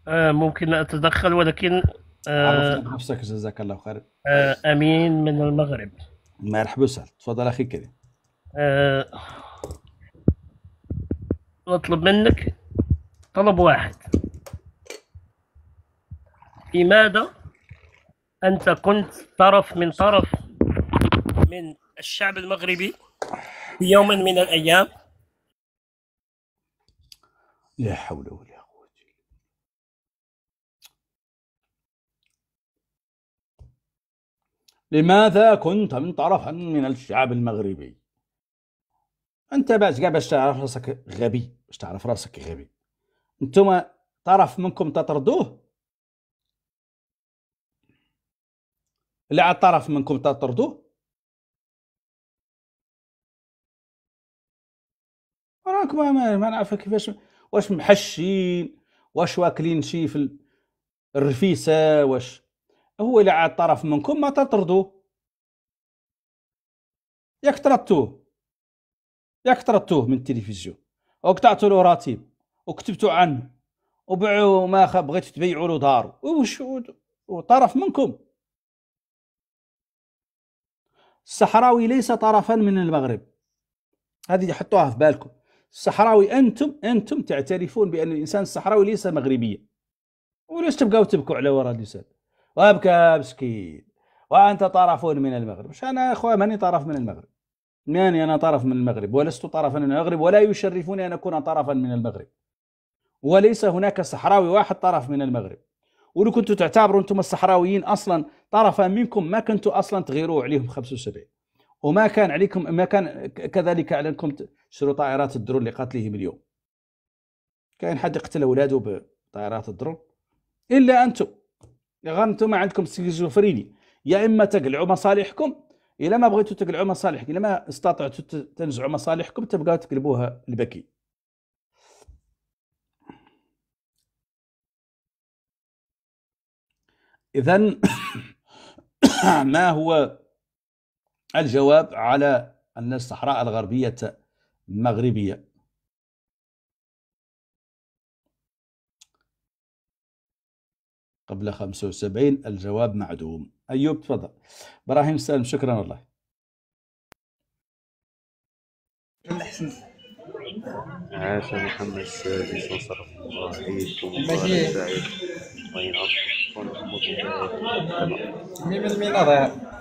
آه ممكن أتدخل ولكن آه نفسك جزاك الله خير آه أمين من المغرب مرحبا وسهلا تفضل أخي كريم آه أطلب منك طلب واحد لماذا أنت كنت طرف من طرف من الشعب المغربي في يوم من الأيام لا حول ولا قوة لماذا كنت من طرفا من الشعب المغربي انت باش كاع باش تعرف راسك غبي باش تعرف راسك غبي انتم طرف منكم تطردوه على طرف منكم تطردوه راك ما, ما, نعرف كيفاش واش محشين واش واكلين شي في الرفيسه واش هو الا عاد طرف منكم ما تطردوه ياك طردتوه ياك طردتوه من التلفزيون وقطعتوا له راتب وكتبتوا عنه وبيعوا ما بغيتوا تبيعوا له دارو وش وطرف منكم الصحراوي ليس طرفا من المغرب هذه حطوها في بالكم الصحراوي انتم انتم تعترفون بان الانسان الصحراوي ليس مغربيا وليش تبقاو تبكوا على ورا اللسان وابكى مسكين وانت طرف من المغرب انا يا اخوان ماني طرف من المغرب ماني انا طرف من المغرب ولست طرفا من المغرب ولا يشرفني ان اكون طرفا من المغرب وليس هناك صحراوي واحد طرف من المغرب ولو كنتوا تعتبروا انتم الصحراويين اصلا طرفا منكم ما كنتوا اصلا تغيروا عليهم 75 وما كان عليكم ما كان كذلك عليكم شروا طائرات الدرون اللي قاتليهم اليوم كاين حد قتل ولادو بطائرات الدرون الا انتم غير انتم عندكم سكيزوفريني يا اما تقلعوا مصالحكم الا ما بغيتوا تقلعوا مصالحكم الا ما استطعتوا تنزعوا مصالحكم تبقاو تقلبوها البكي اذا <coughs> ما هو الجواب على ان الصحراء الغربيه مغربية قبل 75 الجواب معدوم أيوب تفضل براهيم سالم شكرا والله عاش محمد السادس وصرف الله عليكم وين أفضل من المنارة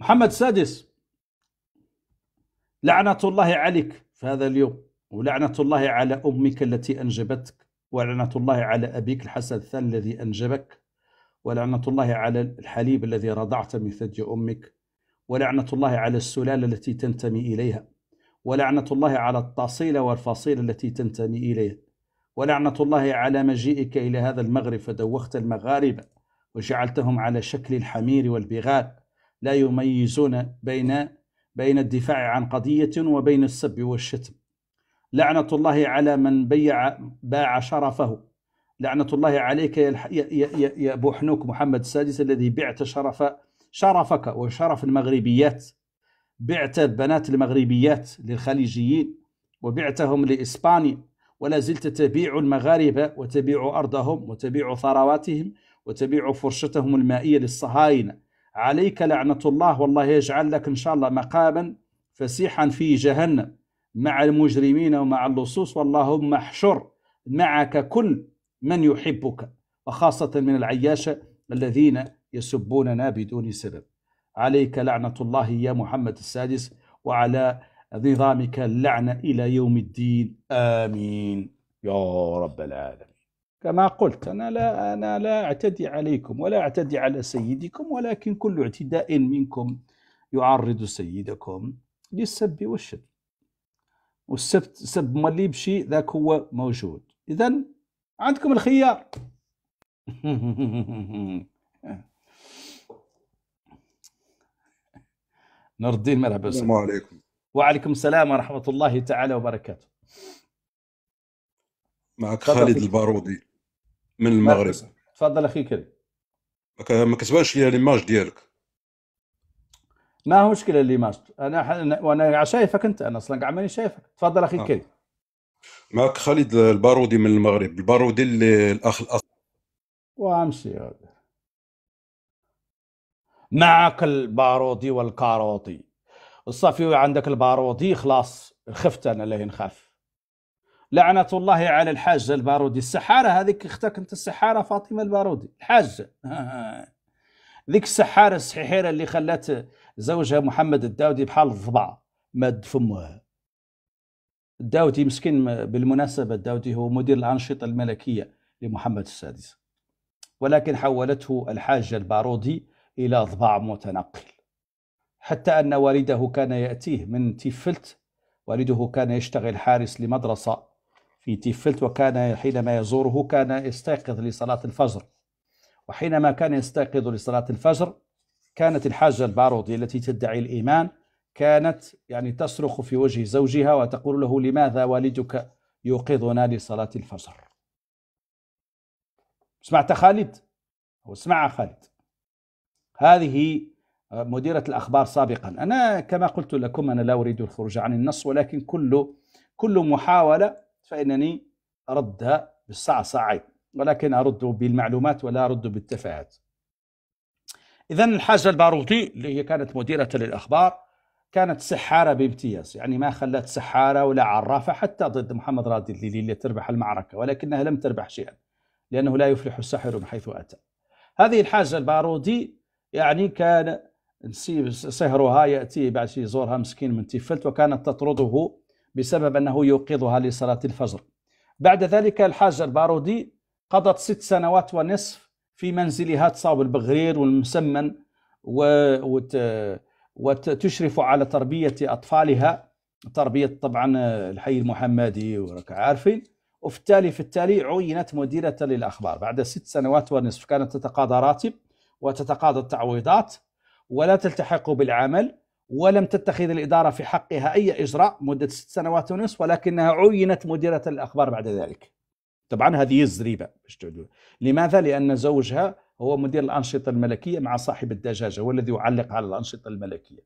محمد السادس لعنة الله عليك في هذا اليوم ولعنة الله على أمك التي أنجبتك ولعنة الله على أبيك الحسن الثاني الذي أنجبك ولعنة الله على الحليب الذي رضعت من ثدي أمك ولعنة الله على السلالة التي تنتمي إليها ولعنة الله على التأصيلة والفصيلة التي تنتمي إليها ولعنة الله على مجيئك إلى هذا المغرب فدوخت المغاربة وجعلتهم على شكل الحمير والبغال لا يميزون بين بين الدفاع عن قضية وبين السب والشتم لعنة الله على من بيع باع شرفه لعنة الله عليك يا, يا, يا أبو حنوك محمد السادس الذي بعت شرف شرفك وشرف المغربيات بعت بنات المغربيات للخليجيين وبعتهم لإسبانيا ولا زلت تبيع المغاربة وتبيع أرضهم وتبيع ثرواتهم وتبيع فرشتهم المائية للصهاينة عليك لعنة الله والله يجعل لك إن شاء الله مقاما فسيحا في جهنم مع المجرمين ومع اللصوص واللهم احشر معك كل من يحبك وخاصة من العياشة الذين يسبوننا بدون سبب عليك لعنة الله يا محمد السادس وعلى نظامك اللعنة إلى يوم الدين آمين يا رب العالمين كما قلت أنا لا أنا لا أعتدي عليكم ولا أعتدي على سيدكم ولكن كل اعتداء منكم يعرض سيدكم للسب والشتم والسبت سب ما اللي يمشي ذاك هو موجود إذا عندكم الخيار <laughs> نور الدين مرحبا السلام عليكم وعليكم السلام ورحمة الله تعالى وبركاته معك خالد البارودي من المغرب تفضل اخي كريم ما كتبانش لي ليماج ديالك ما هو مشكله ليماج انا ح... وانا شايفك انت انا اصلا كاع ماني شايفك تفضل اخي آه. كريم معك خالد البارودي من المغرب البارودي اللي الاخ الاصل وامشي هذا معك البارودي والكاروطي الصافي عندك البارودي خلاص خفت انا ليه نخاف لعنة الله على الحاجة البارودي السحارة هذيك اختك انت السحارة فاطمة البارودي الحاجة <laughs> ذيك السحارة السحيرة اللي خلات زوجها محمد الداودي بحال الضبع مد فمه الداودي مسكين بالمناسبة الداودي هو مدير الأنشطة الملكية لمحمد السادس ولكن حولته الحاجة البارودي إلى ضبع متنقل حتى أن والده كان يأتيه من تيفلت والده كان يشتغل حارس لمدرسة في تيفلت وكان حينما يزوره كان يستيقظ لصلاة الفجر وحينما كان يستيقظ لصلاة الفجر كانت الحاجة البارودي التي تدعي الإيمان كانت يعني تصرخ في وجه زوجها وتقول له لماذا والدك يوقظنا لصلاة الفجر سمعت خالد أو اسمع خالد هذه مديرة الأخبار سابقا أنا كما قلت لكم أنا لا أريد الخروج عن النص ولكن كل كل محاولة فإنني أردها بالصعصعين ولكن ارد بالمعلومات ولا ارد بالتفاهات إذا الحاجة البارودي اللي هي كانت مديرة للأخبار كانت سحارة بامتياز يعني ما خلت سحارة ولا عرافة حتى ضد محمد رادي الليلي اللي تربح المعركة ولكنها لم تربح شيئا لأنه لا يفلح الساحر من حيث أتى هذه الحاجة البارودي يعني كان نسيب سهرها يأتي بعد يزورها مسكين من تيفلت وكانت تطرده بسبب أنه يوقظها لصلاة الفجر بعد ذلك الحاجة البارودي قضت ست سنوات ونصف في منزلها تصاوب البغرير والمسمن وتشرف على تربية أطفالها تربية طبعا الحي المحمدي وراك عارفين وفي التالي في التالي عينت مديرة للأخبار بعد ست سنوات ونصف كانت تتقاضى راتب وتتقاضى التعويضات ولا تلتحق بالعمل ولم تتخذ الإدارة في حقها أي إجراء مدة ست سنوات ونصف ولكنها عينت مديرة الأخبار بعد ذلك طبعا هذه الزريبة لماذا؟ لأن زوجها هو مدير الأنشطة الملكية مع صاحب الدجاجة هو الذي يعلق على الأنشطة الملكية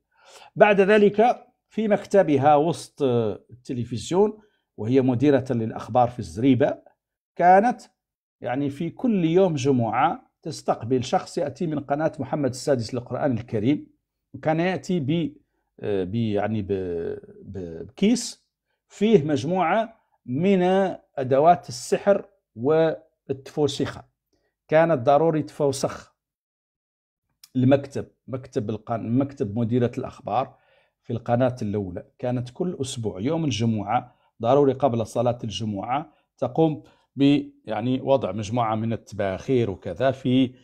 بعد ذلك في مكتبها وسط التلفزيون وهي مديرة للأخبار في الزريبة كانت يعني في كل يوم جمعة تستقبل شخص يأتي من قناة محمد السادس للقرآن الكريم كان ياتي آه، ب يعني بكيس فيه مجموعه من ادوات السحر والتفوسخه كانت ضروري تفوسخ المكتب مكتب القن... مكتب مديره الاخبار في القناه الاولى كانت كل اسبوع يوم الجمعه ضروري قبل صلاه الجمعه تقوم ب يعني وضع مجموعه من التباخير وكذا في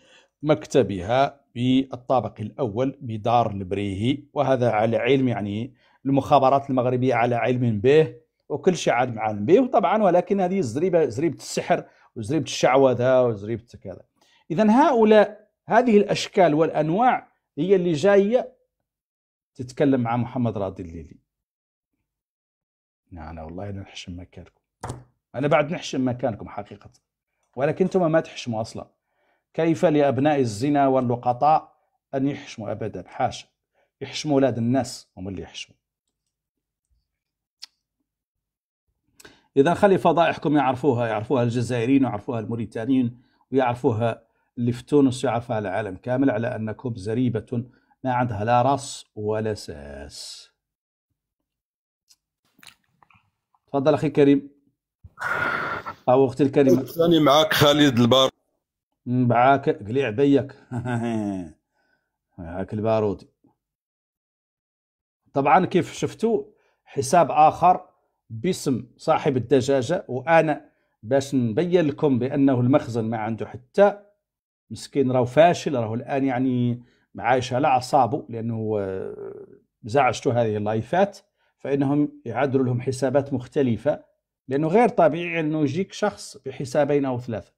مكتبها في الطابق الأول بدار البريهي وهذا على علم يعني المخابرات المغربية على علم به وكل شيء عاد معلم به وطبعا ولكن هذه زريبة زريبة السحر وزريبة الشعوذة وزريبة كذا إذا هؤلاء هذه الأشكال والأنواع هي اللي جاية تتكلم مع محمد راضي الليلي أنا والله نحشم مكانكم أنا بعد نحشم مكانكم حقيقة ولكن أنتم ما تحشموا أصلاً كيف لأبناء الزنا واللقطاء أن يحشموا أبدا حاشا يحشموا أولاد الناس هم اللي يحشموا إذا خلي فضائحكم يعرفوها يعرفوها الجزائريين ويعرفوها الموريتانيين ويعرفوها اللي في تونس يعرفها العالم كامل على أنكم زريبة ما عندها لا رأس ولا ساس تفضل أخي كريم أو أختي الكريمة أنا معك خالد البار مم بعاك قليع بيك هاك <laughs> البارود طبعا كيف شفتوا حساب اخر باسم صاحب الدجاجه وانا باش نبين لكم بانه المخزن ما عنده حتى مسكين راهو فاشل راهو الان يعني عايش على اعصابه لانه آه، زعجتوا هذه اللايفات فانهم يعدلوا لهم حسابات مختلفه لانه غير طبيعي انه يجيك شخص بحسابين او ثلاثه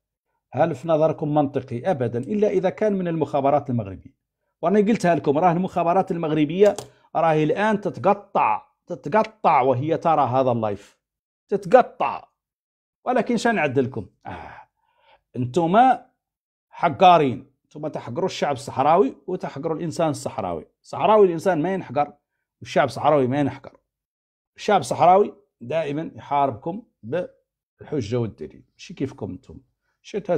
هل في نظركم منطقي ابدا الا اذا كان من المخابرات المغربيه وانا قلتها لكم راه المخابرات المغربيه راهي الان تتقطع تتقطع وهي ترى هذا اللايف تتقطع ولكن شان لكم آه. انتم حقارين انتم تحقروا الشعب الصحراوي وتحقروا الانسان الصحراوي صحراوي الانسان ما ينحقر والشعب الصحراوي ما ينحقر الشعب الصحراوي دائما يحاربكم بالحجه والدليل ماشي كيفكم انتم cest a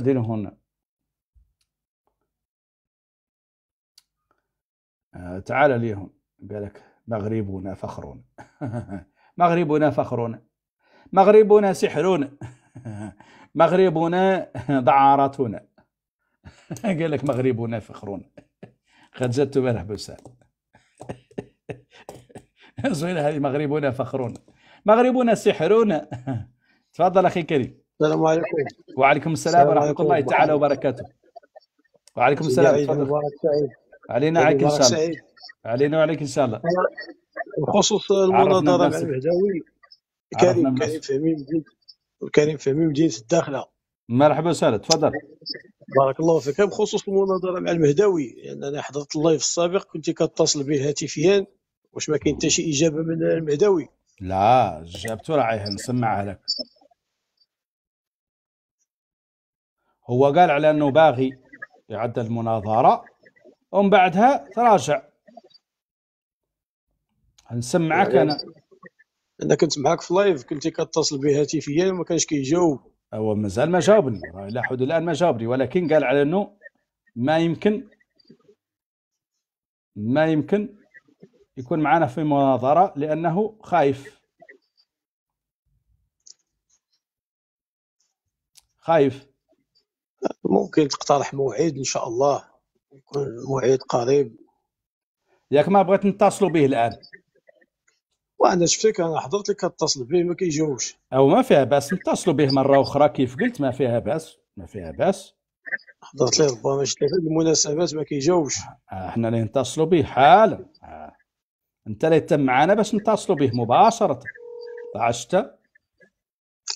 هنا تعال ليهم قالك بالك مغربنا فخرون مغربنا فخرون مغربنا سحرون مغربنا دعارتنا قال لك مغربنا فخرون <laughs> <laughs> <laughs> قد زدت بره بسال زوين هذه مغربنا فخرون مغربنا سحرون تفضل اخي كريم السلام عليكم وعليكم السلام ورحمه الله تعالى وبركاته وعليكم السلام علينا عليك ان شاء الله علينا وعليك ان شاء الله بخصوص المناظره مع المهداوي كريم كريم فهمي مجيد كريم فهمي مجيد في الداخله مرحبا وسهلا تفضل بارك الله فيك بخصوص المناظره مع المهداوي لان يعني انا حضرت اللايف السابق كنت كتصل به هاتفيا واش ما كاين حتى شي اجابه من المهداوي لا جابته راه نسمعها لك هو قال على أنه باغي يعدل المناظرة ومن بعدها تراجع نسمعك أنا انا كنت معاك في لايف كنت كتصل به هاتفيا ما كانش كيجاوب هو مازال ما جاوبني الى حد الان ما جاوبني ولكن قال على انه ما يمكن ما يمكن يكون معنا في مناظره لانه خايف خايف ممكن تقترح موعد ان شاء الله يكون موعد قريب ياك ما بغيت نتصلوا به الان وانا شفتك انا حضرت لك اتصل به ما كيجاوبش او ما فيها باس نتصلوا به مره اخرى كيف قلت ما فيها باس ما فيها باس حضرت ليه ربما شفت المناسبات ما كيجاوبش آه، احنا اللي نتصلوا به حالا آه، انت اللي تم معنا باش نتصلوا به مباشره عشت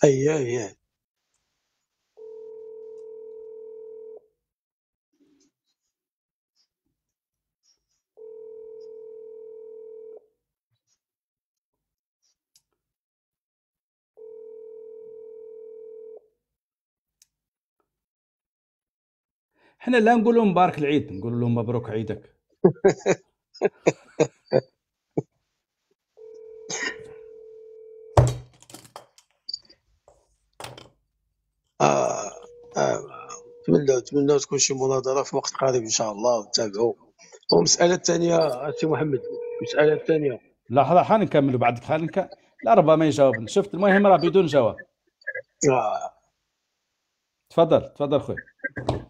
اي اي حنا لا نقول لهم مبارك العيد نقول لهم مبروك عيدك آه آه نتمنى تكون شي مناظره في وقت قريب ان شاء الله وتابعوا ومسألة الثانيه سي محمد المساله الثانيه لحظه نكملوا بعد حنك لا ربما يجاوب شفت المهم راه بدون جواب آه. تفضل تفضل خويا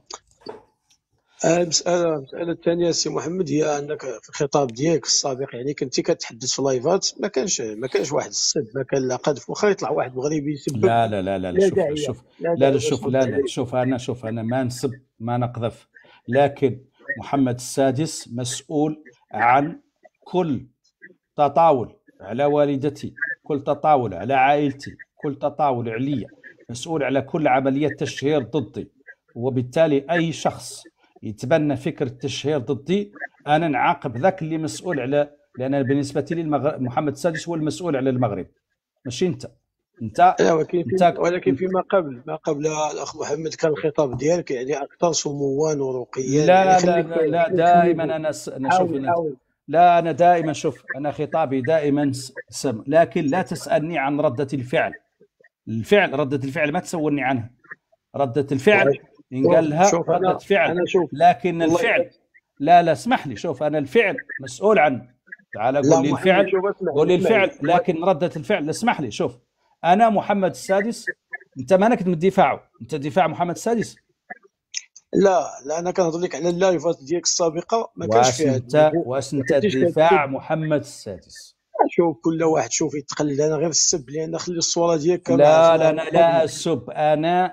المساله آه، المساله الثانيه سي محمد هي انك في الخطاب ديالك السابق يعني كنتي كتحدث في لايفات ما كانش ما كانش واحد السب ما كان لا قذف واخا يطلع واحد مغربي يسب لا لا لا لا, لا شوف شوف لا, لا, لا شوف لا لا شوف انا شوف انا ما نسب ما نقذف لكن محمد السادس مسؤول عن كل تطاول على والدتي كل تطاول على عائلتي كل تطاول عليا مسؤول على كل عمليه تشهير ضدي وبالتالي اي شخص يتبنى فكره التشهير ضدي انا نعاقب ذاك اللي مسؤول على لان بالنسبه لي المغرب محمد السادس هو المسؤول على المغرب ماشي انت انت ولكن في انت... ولكن فيما قبل ما قبل الاخ محمد كان الخطاب ديالك يعني اكثر سموا ورقيا لا يعني لا لا, لا دائما انا نشوف لا انا دائما شوف انا خطابي دائما سم لكن لا تسالني عن رده الفعل الفعل رده الفعل ما تسولني عنها رده الفعل ان قال لها ردة فعل أنا شوف. لكن الفعل لا لا اسمح لي شوف انا الفعل مسؤول عن تعال قول لي الفعل قول لي الفعل لكن ردة الفعل اسمح لي شوف انا محمد السادس انت نكت من دفاعه انت دفاع محمد السادس لا لا انا كنهضر لك على اللايفات ديالك السابقه ما كانش فيها واش انت دفاع محمد السادس شوف كل واحد شوف يتقلد انا غير السب لان خلي الصوره ديالك لا لا انا لا السب انا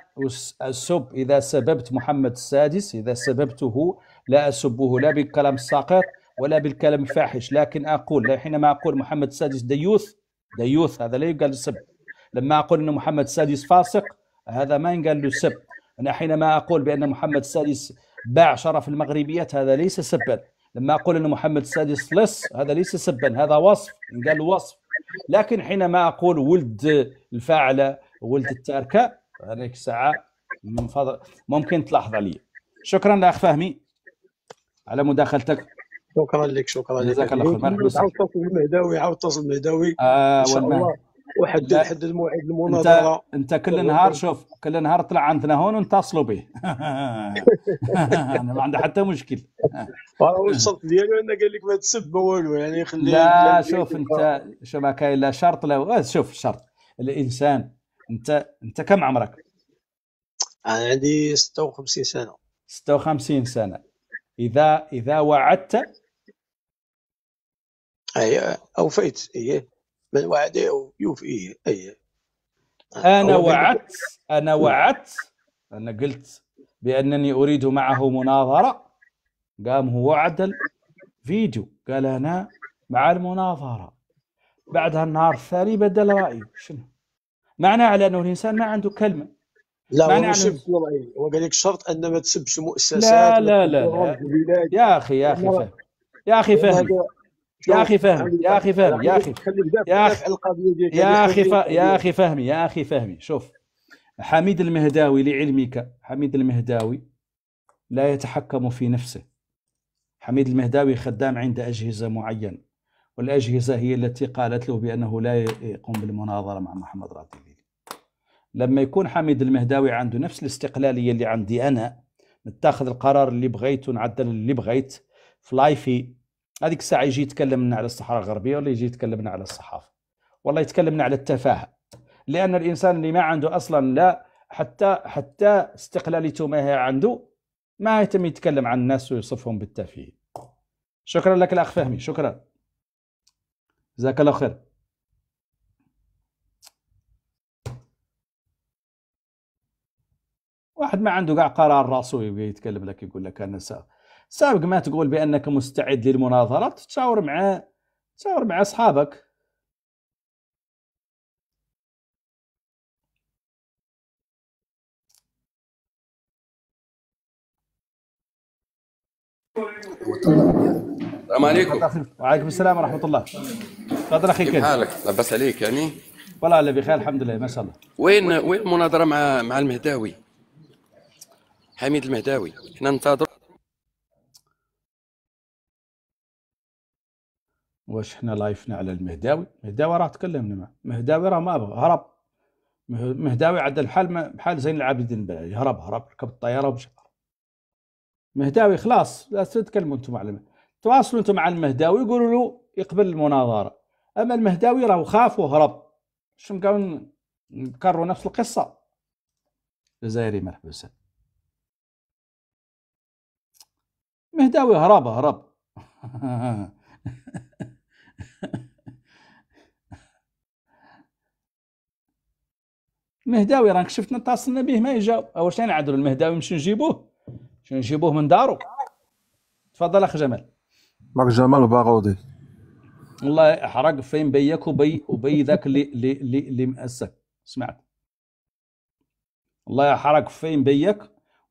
السب اذا سببت محمد السادس اذا سببته لا اسبه لا بالكلام الساقط ولا بالكلام الفاحش لكن اقول حينما اقول محمد السادس ديوث ديوث هذا لا يقال السب لما اقول ان محمد السادس فاسق هذا ما ينقال له سب انا حينما اقول بان محمد السادس باع شرف المغربيات هذا ليس سبا لما اقول ان محمد السادس لص هذا ليس سبا هذا وصف قال وصف لكن حينما اقول ولد الفاعله ولد التاركه هذيك الساعه من فضل ممكن تلاحظ علي شكرا لاخ فهمي على مداخلتك شكرا لك شكرا لك جزاك الله خير مرحبا عاود تصل المهداوي عاود تصل المهداوي آه ان شاء الله وحدد حدد موعد المناظره انت, انت كل نهار شوف كل نهار طلع عندنا هون ونتصلوا به انا <laughs> ما عندي حتى مشكل الشرط ديالو انه قال لك ما تسب ما والو يعني خلي لا شوف انت شوف ما كاين لا شرط لا آه، شوف الشرط الانسان انت انت كم عمرك؟ انا عندي 56 سنه 56 سنه اذا اذا وعدت اي اوفيت اي من وعده يوفيه أي أنا وعدت أنا نعم. وعدت أنا قلت بأنني أريد معه مناظرة قام هو عدل فيديو قال أنا مع المناظرة بعدها النهار الثاني بدل رأيه شنو معناه على أنه الإنسان ما عنده كلمة لا ما هو سب هو قال لك شرط ان ما تسبش المؤسسات لا لا لا, لا. يا اخي يا اخي فهم يا اخي فهم يا اخي فهمي يا اخي فهمي يا اخي يا اخي يا اخي يا اخي فهمي يا اخي فهمي شوف حميد المهداوي لعلمك حميد المهداوي لا يتحكم في نفسه حميد المهداوي خدام عند اجهزه معينه والاجهزه هي التي قالت له بانه لا يقوم بالمناظره مع محمد راتب لما يكون حميد المهداوي عنده نفس الاستقلاليه اللي عندي انا نتاخذ القرار اللي بغيت ونعدل اللي بغيت في لايفي هذيك الساعه يجي يتكلمنا على الصحراء الغربيه ولا يجي يتكلمنا على الصحافه والله يتكلمنا على التفاهه لان الانسان اللي ما عنده اصلا لا حتى حتى استقلاليته ما هي عنده ما يتم يتكلم عن الناس ويصفهم بالتافهه شكرا لك الاخ فهمي شكرا جزاك الله خير واحد ما عنده كاع قرار راسه يبقى يتكلم لك يقول لك انا سأ... سابق ما تقول بانك مستعد للمناظره تتشاور مع تشاور مع اصحابك السلام عليكم وعليكم السلام ورحمه الله تفضل اخي كيف حالك لاباس عليك يعني والله الا بخير الحمد لله ما شاء الله وين وين المناظره مع مع المهداوي حميد المهداوي احنا ننتظر واش حنا لايفنا على المهداوي المهداوي راه تكلمنا معاه المهداوي راه ما بغى هرب مهداوي عاد الحال بحال زين العابدين بلعي هرب هرب ركب الطياره ومشى مهداوي خلاص لا تتكلموا انتم مع تواصلوا انتم مع المهداوي يقولوا له يقبل المناظره اما المهداوي راهو خاف وهرب شنو نبقاو نكرروا نفس القصه جزائري وسهلا مهداوي هرب هرب <laughs> المهداوي راك شفت نتصلنا به ما يجاو واش نعدلوا يعني المهداوي مش نجيبوه شنو نجيبوه من دارو تفضل اخ جمال ماك جمال باغودي والله احرق فين بيك وبي وبي ذاك اللي اللي اللي مأسك سمعت الله يحرق فين بيك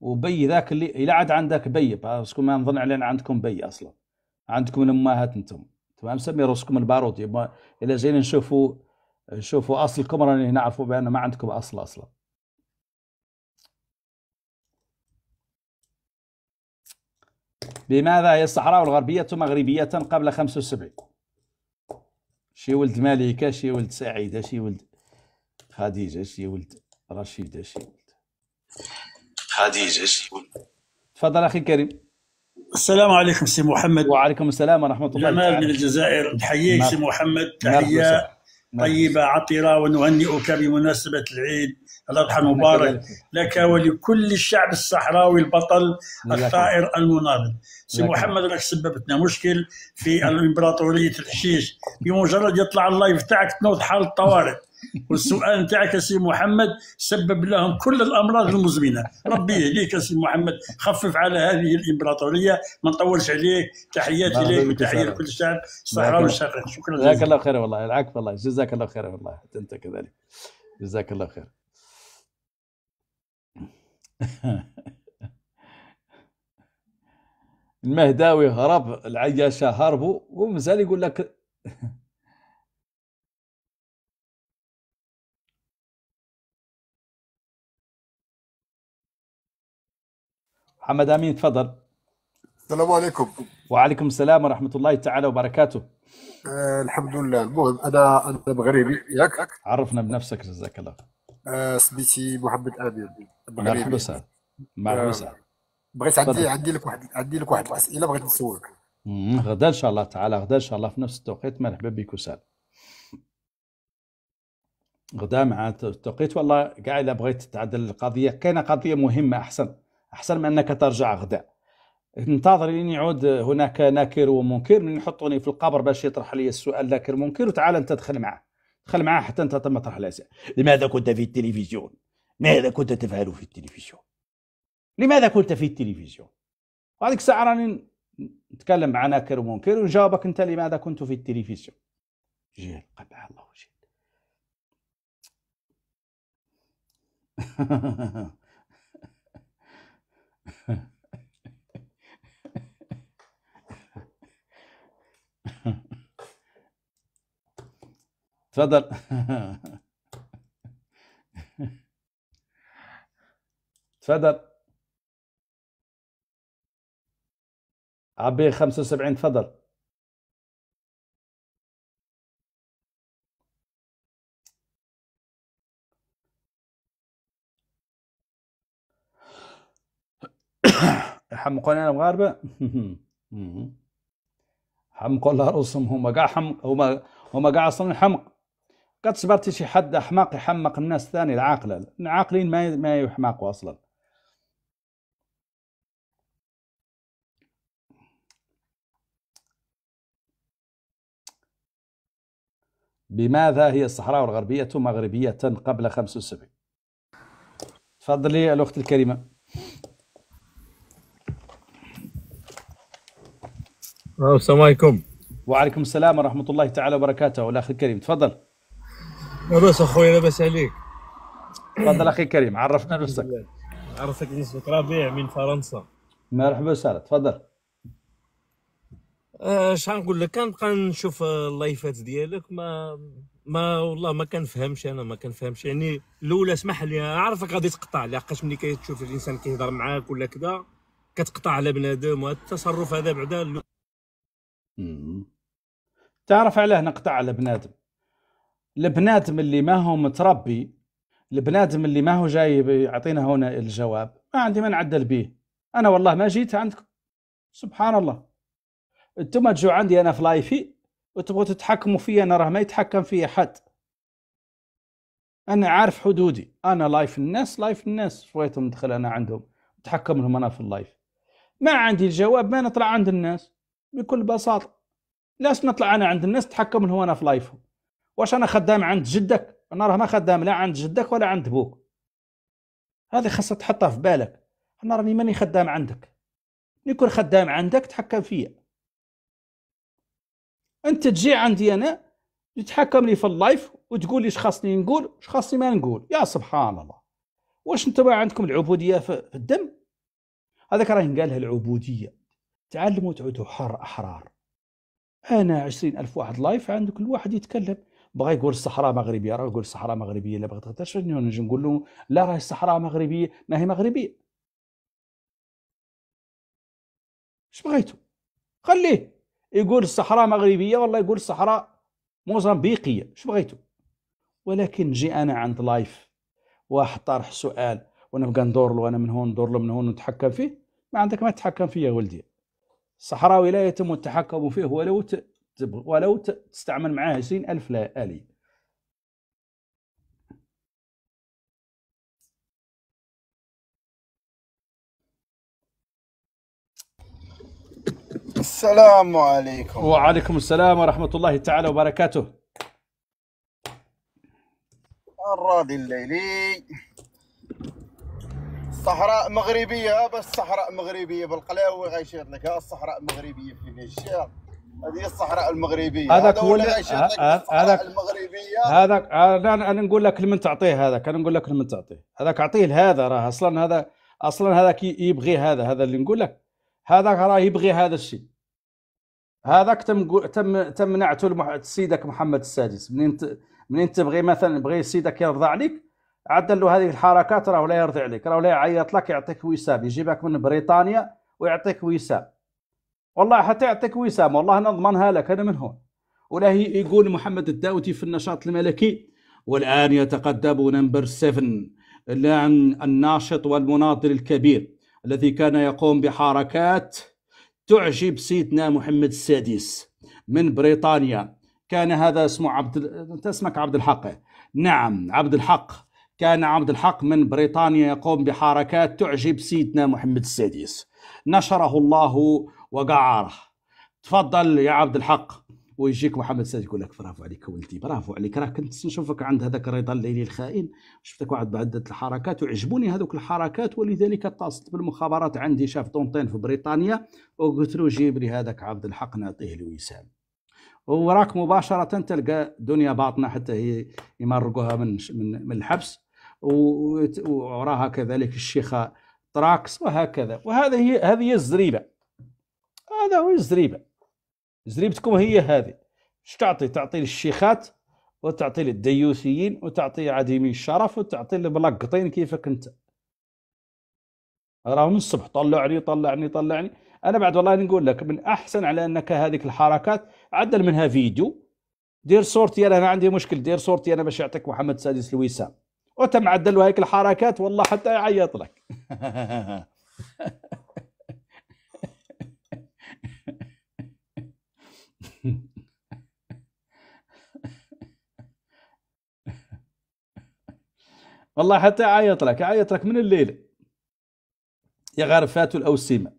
وبي ذاك اللي الى عاد عندك بي باسكو ما نظن علينا عندكم بي اصلا عندكم الامهات انتم تمام سمي روسكم البارودي الا جينا نشوفوا شوفوا اصلكم رانا هنا عرفوا بان ما عندكم اصل اصلا لماذا هي الصحراء الغربية مغربية قبل 75 شي ولد مالكة شي ولد سعيدة شي ولد خديجة شي ولد رشيدة شي ولد خديجة شي ولد تفضل أخي الكريم السلام عليكم سي محمد وعليكم السلام ورحمة الله جمال من الجزائر نحييك سي محمد تحية نعم. طيبة عطرة ونهنئك بمناسبة العيد الأضحى المبارك لك ولكل الشعب الصحراوي البطل الثائر المناضل سي محمد راك سببتنا مشكل في الإمبراطورية الحشيش بمجرد يطلع اللايف تاعك تنوض حال الطوارئ والسؤال نتاعك سي محمد سبب لهم كل الامراض المزمنه ربي يهديك سي محمد خفف على هذه الامبراطوريه ما نطولش عليك تحياتي لك وتحيه لكل الشعب الصحراء والشرق شكرا جزاك الله خير والله العفو الله جزاك الله خير والله انت كذلك جزاك الله خير <laughs> المهداوي هرب العياشه هربوا ومازال يقول لك محمد امين تفضل السلام عليكم وعليكم السلام ورحمه الله تعالى وبركاته آه الحمد لله المهم انا انا مغربي ياك عرفنا بنفسك جزاك الله آه، سميتي محمد امين مرحبا وسهلا مرحبا وسهلا آه، بغيت عندي عندي لك واحد عندي لك واحد الاسئله بغيت نسولك غدا ان شاء الله تعالى غدا ان شاء الله في نفس التوقيت مرحبا بك وسهلا غدا مع التوقيت والله كاع الا بغيت تعدل القضيه كاينه قضيه مهمه احسن احسن من انك ترجع غدا انتظر لين يعود هناك ناكر ومنكر من يحطوني في القبر باش يطرح لي السؤال ناكر منكر وتعال انت دخل معه دخل معه حتى انت تم طرح الاسئله لماذا كنت في التلفزيون ماذا كنت تفعل في التلفزيون لماذا كنت في التلفزيون وهذيك الساعه راني نتكلم مع ناكر ومنكر ونجاوبك انت لماذا كنت في التلفزيون جيل قبع الله وجهك <laughs> تفضل تفضل عبي 75 تفضل <coughs> حمقانين المغاربه <laughs> حمق الله رؤوسهم هما كاع حمق هما هما كاع اصلا حمق قد صبرت شي حد احمق يحمق الناس ثاني العاقله العاقلين ما ما يحمقوا اصلا بماذا هي الصحراء الغربيه مغربيه قبل 75 تفضلي الاخت الكريمه السلام عليكم وعليكم السلام ورحمه الله تعالى وبركاته الاخ الكريم تفضل لاباس اخويا لاباس عليك تفضل اخي الكريم عرفنا نفسك عرفتك نسبة ربيع من فرنسا مرحبا وسهلا تفضل اش آه غنقول لك كنبقى نشوف اللايفات ديالك ما ما والله ما كنفهمش انا ما كنفهمش يعني الاولى اسمح لي عارفك غادي تقطع لحقاش ملي كتشوف الانسان كيهضر معاك ولا كذا كتقطع على بنادم وهذا التصرف هذا بعدا تعرف علاه نقطع على بنادم البنادم اللي ما هو متربي البنادم اللي ما هو جاي يعطينا هنا الجواب ما عندي ما نعدل به انا والله ما جيت عندكم سبحان الله انتم تجوا عندي انا في لايفي وتبغوا تتحكموا فيا انا راه ما يتحكم فيا حد انا عارف حدودي انا لايف الناس لايف الناس شويتهم ندخل انا عندهم نتحكم لهم انا في اللايف ما عندي الجواب ما نطلع عند الناس بكل بساطه ليش نطلع انا عند الناس تحكم لهم انا في لايفهم واش انا خدام عند جدك انا راه ما خدام لا عند جدك ولا عند بوك هذه خاصة تحطها في بالك انا راني ماني خدام عندك نكون خدام عندك تحكم فيا انت تجي عندي انا تتحكم لي في اللايف وتقول لي اش خاصني نقول اش خاصني ما نقول يا سبحان الله واش انتم عندكم العبوديه في الدم هذاك راه قالها العبوديه تعلموا تعودوا حر أحرار أنا عشرين ألف واحد لايف عندك كل واحد يتكلم بغى يقول الصحراء مغربيه راه يقول الصحراء مغربيه لا بغيت تغترش نجي نقول له لا راهي الصحراء مغربيه ما هي مغربيه اش بغيتو خليه يقول الصحراء مغربيه والله يقول الصحراء موزمبيقيه اش بغيتو ولكن جي انا عند لايف واحد طرح سؤال ونبقى ندور له انا من هون ندور له من هون ونتحكم فيه ما عندك ما تتحكم فيه يا ولدي الصحراوي لا يتم التحكم فيه ولو ولو تستعمل معاه 20000 آلي السلام عليكم وعليكم السلام ورحمة الله تعالى وبركاته الراضي الليلي صحراء مغربيه بس صحراء مغربيه بالقلاوي غيشير لك ها الصحراء المغربيه في الشارع هذه الصحراء المغربيه هذاك هو اللي هذاك المغربيه هذاك انا انا نقول لك لمن تعطيه هذاك انا نقول لك لمن تعطيه هذاك اعطيه لهذا راه اصلا هذا اصلا هذاك يبغي هذا هذا اللي نقول لك هذاك راه يبغي هذا الشيء هذاك تم تم تمنعته منعته سيدك محمد السادس منين منين تبغي مثلا بغي سيدك يرضى عليك عدل له هذه الحركات راه لا يرضي عليك راه لا يعيط لك يعطيك وسام يجيبك من بريطانيا ويعطيك وسام والله حتى يعطيك وسام والله نضمنها لك انا من هون ولا يقول محمد الداوتي في النشاط الملكي والان يتقدم نمبر 7 الناشط والمناضل الكبير الذي كان يقوم بحركات تعجب سيدنا محمد السادس من بريطانيا كان هذا اسمه عبد انت اسمك عبد الحق نعم عبد الحق كان عبد الحق من بريطانيا يقوم بحركات تعجب سيدنا محمد السادس نشره الله وقعره تفضل يا عبد الحق ويجيك محمد السادس يقول لك برافو عليك ولدي برافو عليك راه كنت نشوفك عند هذاك الرضا الليلي الخائن شفتك واحد بعدة الحركات وعجبوني هذوك الحركات ولذلك اتصلت بالمخابرات عندي شاف طونطين في بريطانيا وقلت له جيب لي هذاك عبد الحق نعطيه الوسام وراك مباشرة تلقى دنيا باطنة حتى يمرقوها من من, من الحبس وراها كذلك الشيخة طراكس وهكذا وهذا هي هذه هي الزريبة هذا هو الزريبة زريبتكم هي هذه اش تعطي تعطي للشيخات وتعطي للديوثيين وتعطي عديمي الشرف وتعطي لبلاقطين كيفك انت راه من الصبح طلعني طلعني طلعني انا بعد والله نقول لك من احسن على انك هذيك الحركات عدل منها فيديو دير صورتي انا, ما عندي مشكل دير صورتي انا باش يعطيك محمد سادس الوسام وتم عدل هيك الحركات والله حتى يعيط لك والله حتى يعيط لك يعيط لك من الليل يا غرفات الاوسمه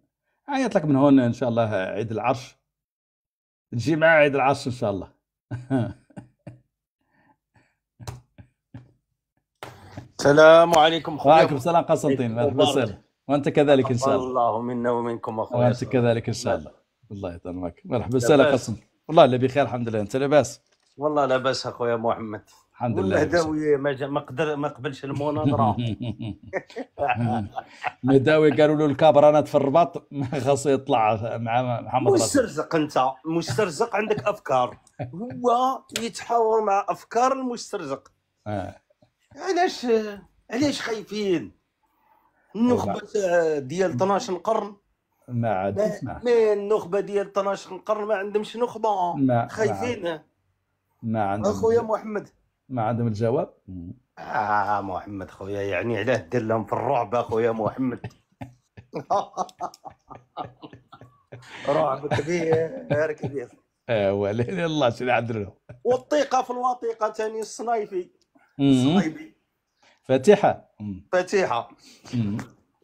عيط لك من هون ان شاء الله عيد العرش تجي معي عيد العرش ان شاء الله <laughs> السلام عليكم خويا وعليكم السلام قسطنطين مرحبا وانت كذلك ان شاء الله الله منا ومنكم اخويا وانت كذلك ان شاء الله الله يطعمك مرحبا سهلا قسم والله اللي بخير الحمد لله انت لاباس والله لاباس اخويا محمد الحمد لله الهداوي ما ما ما قبلش المناظره <laughs> الهداوي قالوا له الكابرانات في الرباط ما خاصو يطلع مع محمد مسترزق انت مسترزق عندك افكار <laughs> هو يتحاور مع افكار المسترزق آه. علاش علاش خايفين النخبه ديال 12 قرن ما عاد تسمع ما النخبه ديال 12 قرن ما عندهمش نخبه ما خايفين ما عندهم اخويا محمد ما عندهم الجواب اه محمد خويا يعني علاه دير لهم في الرعب اخويا محمد <laughs> رعب كبير كبير ايوا آه، الله شنو عندنا والطيقه في الوثيقه ثاني الصنايفي الصهيبي فاتحه فاتحه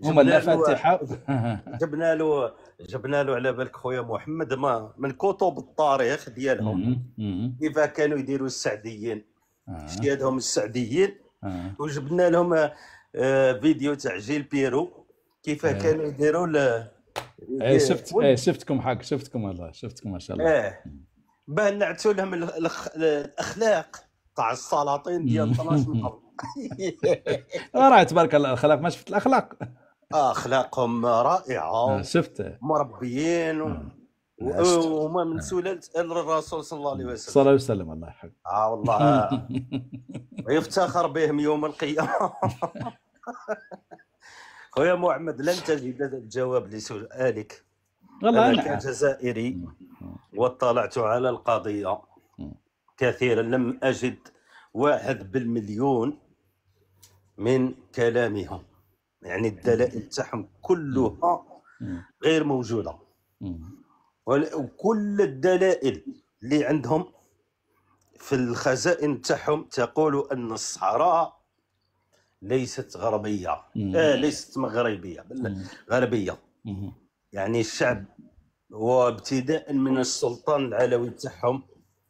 هما الفاتحه <laughs> جبنا له جبنا له على بالك خويا محمد ما من كتب التاريخ ديالهم كيف كانوا يديروا السعديين آه. السعديين آه. وجبنا لهم آه، فيديو تاع جيل بيرو كيف آه. كانوا يديروا شفت شفتكم حق شفتكم والله شفتكم ما شاء الله اه باه نعتوا لهم الاخلاق قاع السلاطين ديال طناش من قبل <laughs> آه، راه تبارك الله الاخلاق ما شفت الاخلاق اخلاقهم رائعه آه، شفت مربيين آه، وهما من سلاله الرسول صلى الله عليه وسلم صلى الله عليه وسلم الله يحفظك اه والله <laughs> ويفتخر بهم يوم القيامه <laughs> خويا محمد لن تجد الجواب لسؤالك والله انا نعم. كجزائري واطلعت على القضيه كثيرا لم أجد واحد بالمليون من كلامهم يعني الدلائل تاعهم كلها غير موجودة وكل الدلائل اللي عندهم في الخزائن تاعهم تقول أن الصحراء ليست غربية آه ليست مغربية بل غربية يعني الشعب وابتداء من السلطان العلوي تاعهم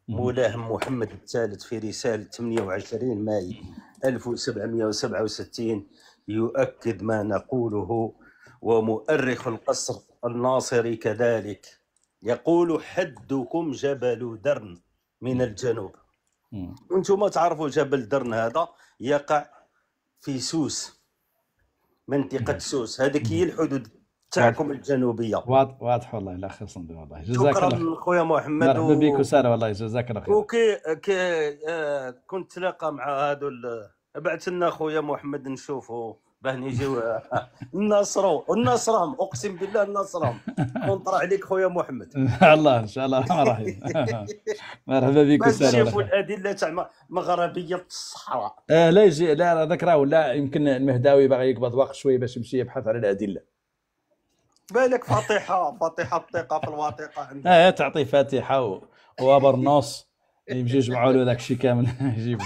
مولاه محمد الثالث في رسالة 28 ماي 1767 يؤكد ما نقوله ومؤرخ القصر الناصري كذلك يقول حدكم جبل درن من الجنوب وانتم تعرفوا جبل درن هذا يقع في سوس منطقة نعم. سوس هذيك هي الحدود تاعكم الجنوبيه واضح واضح والله لا خصنا والله جزاك الله شكرا خويا محمد مرحبا بك وسهلا والله جزاك الله خير وكي كي آه، كنت تلاقى مع هادو بعث لنا خويا محمد نشوفوا باه نجيو نصروا آه، <laughs> النصرهم اقسم بالله نصرهم ونطرح <laughs> عليك خويا محمد <laughs> الله ان شاء الله الرحمن الرحيم مرحبا بك وسهلا نشوفوا الادله تاع مغربيه الصحراء آه لا يجي لا هذاك راه ولا يمكن المهداوي باغي يقبض وقت شويه باش يمشي يبحث على الادله بالك فاتحه فاتحه الثقه في الواطيقه عندك ايه تعطيه فاتحه وابرنوس يمشي يجمعوا له ذاك الشيء كامل <laughs> يجيبه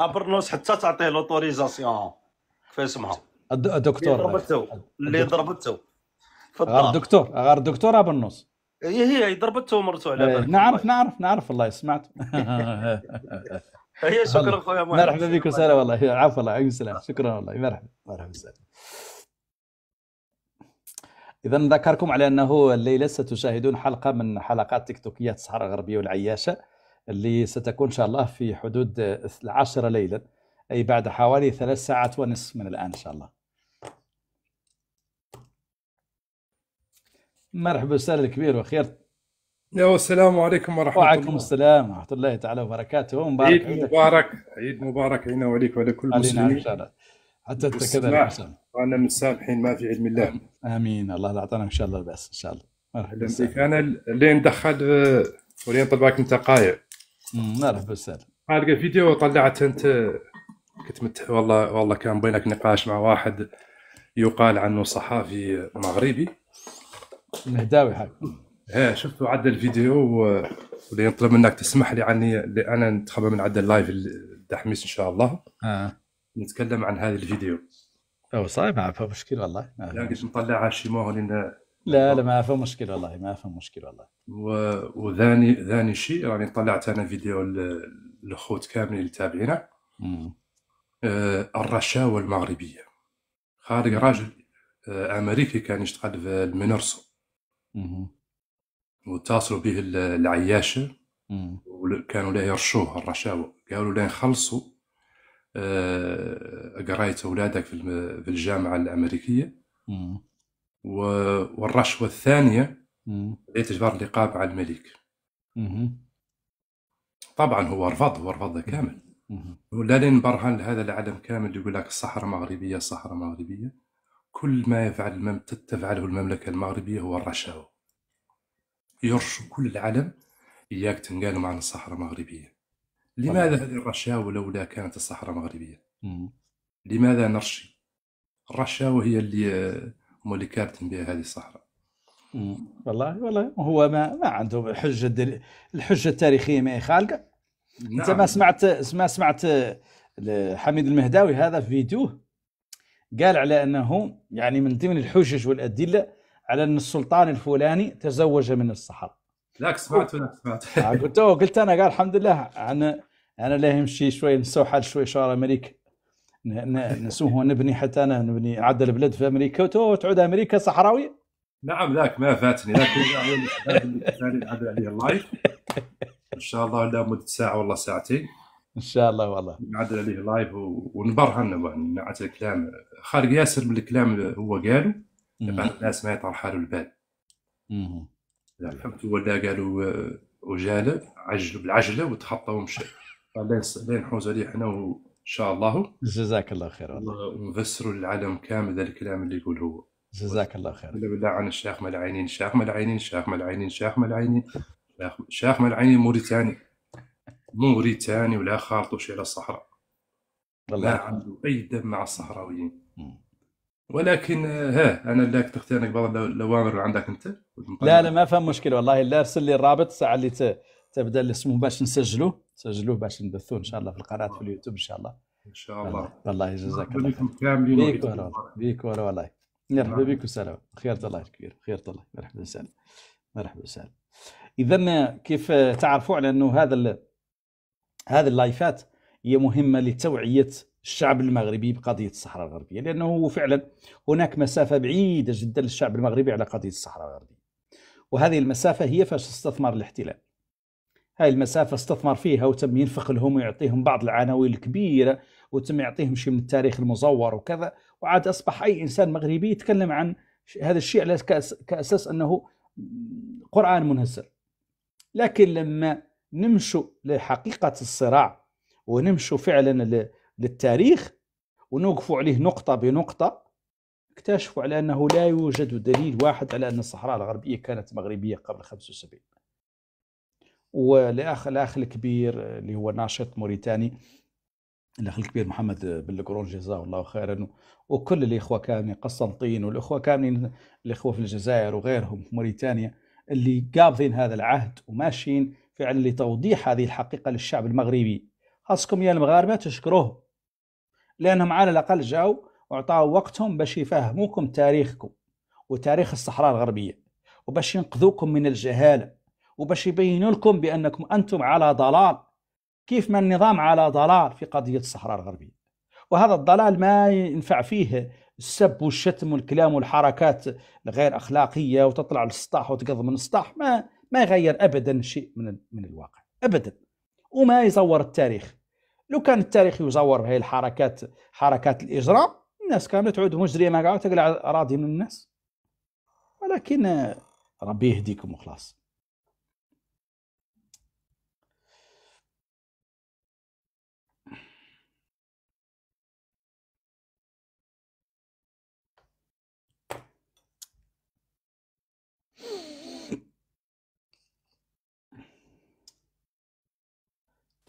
ابرنوس حتى تعطيه لوتوريزاسيون كيف اسمها الدكتور اللي ضربته اللي ضربته غير الدكتور غير الدكتور ابرنوس إيه، هي هي ضربته ومرته على إيه، بالك نعرف طيب. نعرف نعرف والله سمعت <laughs> هي شكرا خويا مرحبا بك وسهلا والله عفوا الله يعطيك السلام شكرا والله مرحبا مرحبا وسهلا اذا نذكركم على انه الليله ستشاهدون حلقه من حلقات تيك توكيات الصحراء الغربيه والعياشه اللي ستكون ان شاء الله في حدود العاشره ليلا اي بعد حوالي ثلاث ساعات ونصف من الان ان شاء الله مرحبا وسهلا الكبير وخير يا السلام عليكم ورحمه وعليكم الله وعليكم السلام ورحمه الله تعالى وبركاته مبارك عيد مبارك عيد مبارك علينا وعليك وعلى كل المسلمين حتى انت كذا وانا من السامحين ما في علم الله امين الله لا اعطانا ان شاء الله الباس ان شاء الله مرحبا بك انا اللي ندخل آه، ولين طلبك انت قايع مرحبا بالسالم هذا الفيديو طلعت انت كنت مت... والله والله كان بينك نقاش مع واحد يقال عنه صحافي مغربي مهداوي حق ايه شفت عدى الفيديو و... ولين طلب منك تسمح لي عني اللي انا نتخبى من عدى اللايف الدحميس ان شاء الله آه. نتكلم عن هذا الفيديو او صعب ما عرفها مشكل والله ما لا قلت نطلعها شي مو لا لا ما عرفها مشكل والله ما عرفها مشكل والله و... وذاني ذاني شيء راني يعني طلعت انا فيديو للخوت كامل اللي تابعينه آه الرشاوى المغربيه خارج راجل آه امريكي كان يشتغل في المنرسو واتصلوا به العياشه وكانوا لا يرشوه الرشاوى قالوا لا نخلصوا آه، قرايت اولادك في الجامعه الامريكيه والرشوه الثانيه لإتجبار اللقاء مع الملك طبعا هو رفض هو رفض كامل لين برهن لهذا العالم كامل يقول لك الصحراء المغربيه الصحراء المغربيه كل ما يفعل المم... تفعله المملكه المغربيه هو الرشاوه يرشو كل العالم اياك تنقالوا معنا الصحراء المغربيه لماذا هذه الرشاوى لولا كانت الصحراء مغربيه؟ لماذا نرشي؟ الرشاوى هي اللي هم اللي كارتين بها هذه الصحراء والله والله هو ما ما عنده حجه دل... الحجه التاريخيه ما هي خالقه نعم. انت ما سمعت ما سمعت حميد المهداوي هذا في فيديوه قال على انه يعني من ضمن الحجج والادله على ان السلطان الفلاني تزوج من الصحراء ذاك سمعت وذاك سمعت آه، <laughs> قلت قلت انا قال الحمد لله انا انا لا يمشي شوي نسوي حال شوي شهر امريكا نسوه نبني حتى انا نبني عدل البلد في امريكا وتعود امريكا صحراوي نعم ذاك ما فاتني ذاك نعدل عليه اللايف <laughs> ان شاء الله لمده ساعه والله ساعتين ان شاء الله والله نعدل عليه لايف ونبرهن نعت الكلام خارج ياسر من الكلام هو قاله بعض الناس ما يطرح حاله البال الحمد ولا قالوا آه، وجاله عجلوا بالعجله وتحطوا ومشى لا نحوز عليه حنا وان شاء الله جزاك الله خير ونفسروا للعالم كامل ذا الكلام اللي يقول هو جزاك الله خير لا بالله عن الشيخ ملعينين شيخ ملعينين شيخ ملعينين شيخ ملعينين شيخ ملعينين موريتاني موريتاني ولا خالطوا على الصحراء ما عنده اي دم مع الصحراويين ولكن آه، ها انا تختار انك بعض الاوامر عندك انت لا لا ما فهم مشكل والله الا ارسل لي الرابط الساعه اللي تبدا الاسم باش نسجلوه نسجلوه باش نبثوه ان شاء الله في القناه في اليوتيوب ان شاء الله ان شاء الله والله يجزاك الله بكم كاملين بيك والله بيك ولا والله مرحبا نعم. بك وسلام خيرة الله الكبير خيرة الله مرحبا وسهلا مرحبا وسهلا اذا كيف تعرفوا على انه هذا هذه اللايفات هي مهمه لتوعيه الشعب المغربي بقضية الصحراء الغربية لأنه فعلا هناك مسافة بعيدة جدا للشعب المغربي على قضية الصحراء الغربية وهذه المسافة هي فاش استثمر الاحتلال هاي المسافة استثمر فيها وتم ينفق لهم ويعطيهم بعض العناوين الكبيرة وتم يعطيهم شيء من التاريخ المزور وكذا وعاد أصبح أي إنسان مغربي يتكلم عن هذا الشيء على كأساس أنه قرآن منهزل لكن لما نمشوا لحقيقة الصراع ونمشوا فعلا للتاريخ ونوقفوا عليه نقطة بنقطة اكتشفوا على أنه لا يوجد دليل واحد على أن الصحراء الغربية كانت مغربية قبل 75 والأخ الأخ الكبير اللي هو ناشط موريتاني الاخ الكبير محمد بلقرون جزاه الله خيرا وكل الاخوه كاملين قسنطين والاخوه كاملين الاخوه في الجزائر وغيرهم في موريتانيا اللي قابضين هذا العهد وماشيين فعلا لتوضيح هذه الحقيقه للشعب المغربي خاصكم يا المغاربه تشكروه لانهم على الاقل جاوا وعطاو وقتهم باش يفهموكم تاريخكم وتاريخ الصحراء الغربيه وباش ينقذوكم من الجهاله وباش يبينوا لكم بانكم انتم على ضلال كيف ما النظام على ضلال في قضيه الصحراء الغربيه وهذا الضلال ما ينفع فيه السب والشتم والكلام والحركات الغير اخلاقيه وتطلع للسطح وتقض من السطح ما ما يغير ابدا شيء من من الواقع ابدا وما يزور التاريخ لو كان التاريخ يزور بهي الحركات حركات الاجرام الناس كانت تعود مجرمه كاع وتقلع اراضي من الناس ولكن ربي يهديكم وخلاص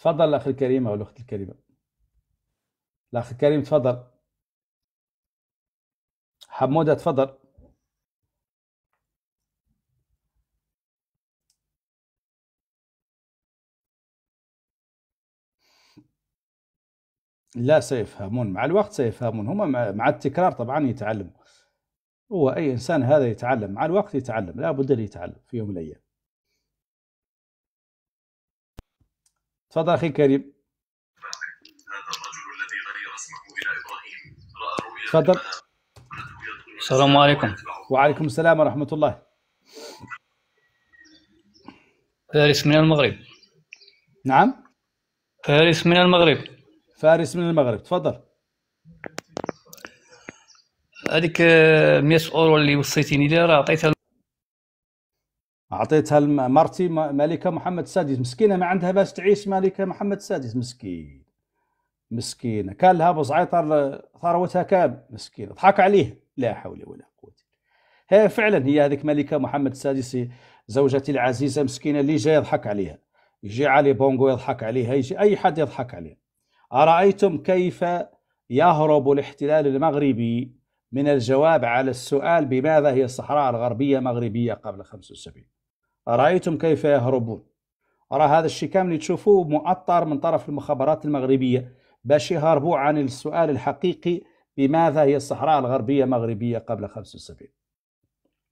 تفضل الاخ الكريم او الاخت الكريمه الاخ الكريم تفضل حموده تفضل لا سيفهمون مع الوقت سيفهمون هم مع التكرار طبعا يتعلموا هو اي انسان هذا يتعلم مع الوقت يتعلم لا بد ان يتعلم في يوم من الايام تفضل اخي كريم هذا الرجل الذي غير اسمه الى ابراهيم راى رؤيا تفضل السلام عليكم وعليكم السلام ورحمه الله فارس من المغرب نعم فارس من المغرب فارس من المغرب تفضل هذيك 100 آه، اورو اللي وصيتيني ليها راه عطيتها اعطيتها مرتي ملكه محمد السادس مسكينه ما عندها باس تعيش ملكه محمد السادس مسكين مسكينه كان لها بزعيطر ثروتها كاب مسكينه ضحك عليه لا حول ولا قوه هي فعلا هي هذيك ملكه محمد السادس زوجتي العزيزه مسكينه اللي جاي يضحك عليها يجي علي بونغو يضحك عليها يجي اي حد يضحك عليها ارايتم كيف يهرب الاحتلال المغربي من الجواب على السؤال بماذا هي الصحراء الغربيه مغربيه قبل 75 رأيتم كيف يهربون أرى هذا الشيء كامل تشوفوه مؤطر من طرف المخابرات المغربية باش يهربوا عن السؤال الحقيقي بماذا هي الصحراء الغربية المغربية قبل 75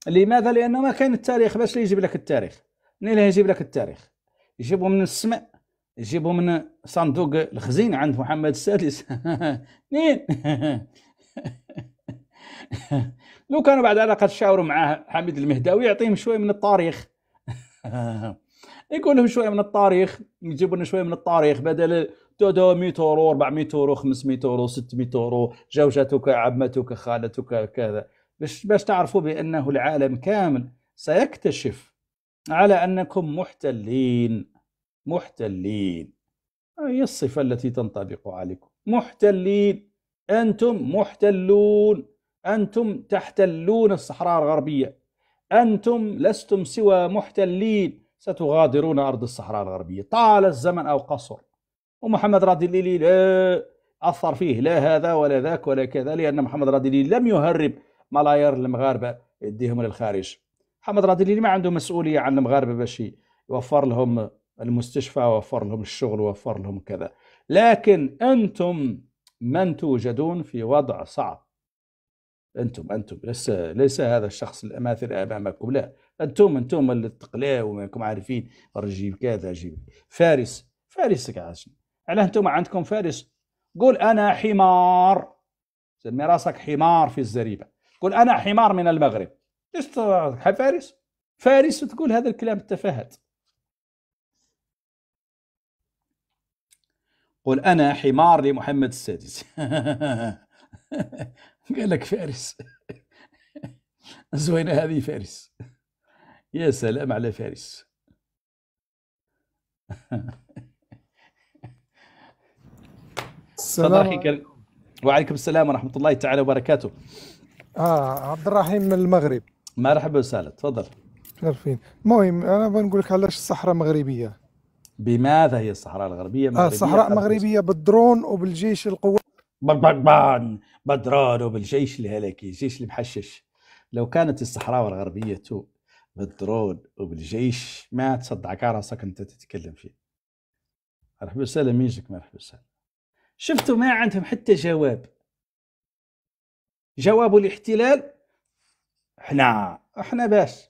لماذا؟ لأنه ما كان التاريخ باش يجيب لك التاريخ منين يجيب لك التاريخ يجيبه من السماء يجيبه من صندوق الخزين عند محمد السادس <laughs> منين <laughs> لو كانوا بعد علاقة شاوروا مع حميد المهداوي يعطيهم شوية من التاريخ <laughs> يقول لهم شويه من التاريخ يجيبوا لنا شويه من التاريخ بدل 100 اورو 400 اورو 500 اورو 600 اورو زوجتك عمتك خالتك كذا باش باش تعرفوا بانه العالم كامل سيكتشف على انكم محتلين محتلين هي الصفه التي تنطبق عليكم محتلين انتم محتلون انتم تحتلون الصحراء الغربيه أنتم لستم سوى محتلين ستغادرون أرض الصحراء الغربية طال الزمن أو قصر ومحمد راد الليلي لا أثر فيه لا هذا ولا ذاك ولا كذا لأن محمد راد الليلي لم يهرب ملايير المغاربة يديهم للخارج محمد راد الليلي ما عنده مسؤولية عن المغاربة باش يوفر لهم المستشفى ووفر لهم الشغل ووفر لهم كذا لكن أنتم من توجدون في وضع صعب انتم انتم ليس ليس هذا الشخص الماثل امامكم لا انتم انتم اللي تقلاو وانكم عارفين نجيب كذا جيب فارس فارسك عاشني علاه انتم عندكم فارس قول انا حمار سمي راسك حمار في الزريبه قول انا حمار من المغرب ايش فارس فارس تقول هذا الكلام التفاهات قل انا حمار لمحمد السادس <laughs> قال لك فارس <laughs> زوينة هذه فارس يا سلام على فارس السلام وعليكم السلام ورحمة الله تعالى وبركاته آه عبد الرحيم من المغرب مرحبا وسهلا تفضل عارفين المهم أنا بنقول لك علاش الصحراء مغربية بماذا هي الصحراء الغربية؟ آه الصحراء مغربية بالدرون وبالجيش القوات بدران وبالجيش الهلكي الجيش اللي لو كانت الصحراء الغربية بالدرون وبالجيش ما تصدعك على راسك انت تتكلم فيه مرحبا وسهلا ميزك مرحبا وسهلا شفتوا ما عندهم حتى جواب جواب الاحتلال احنا احنا باش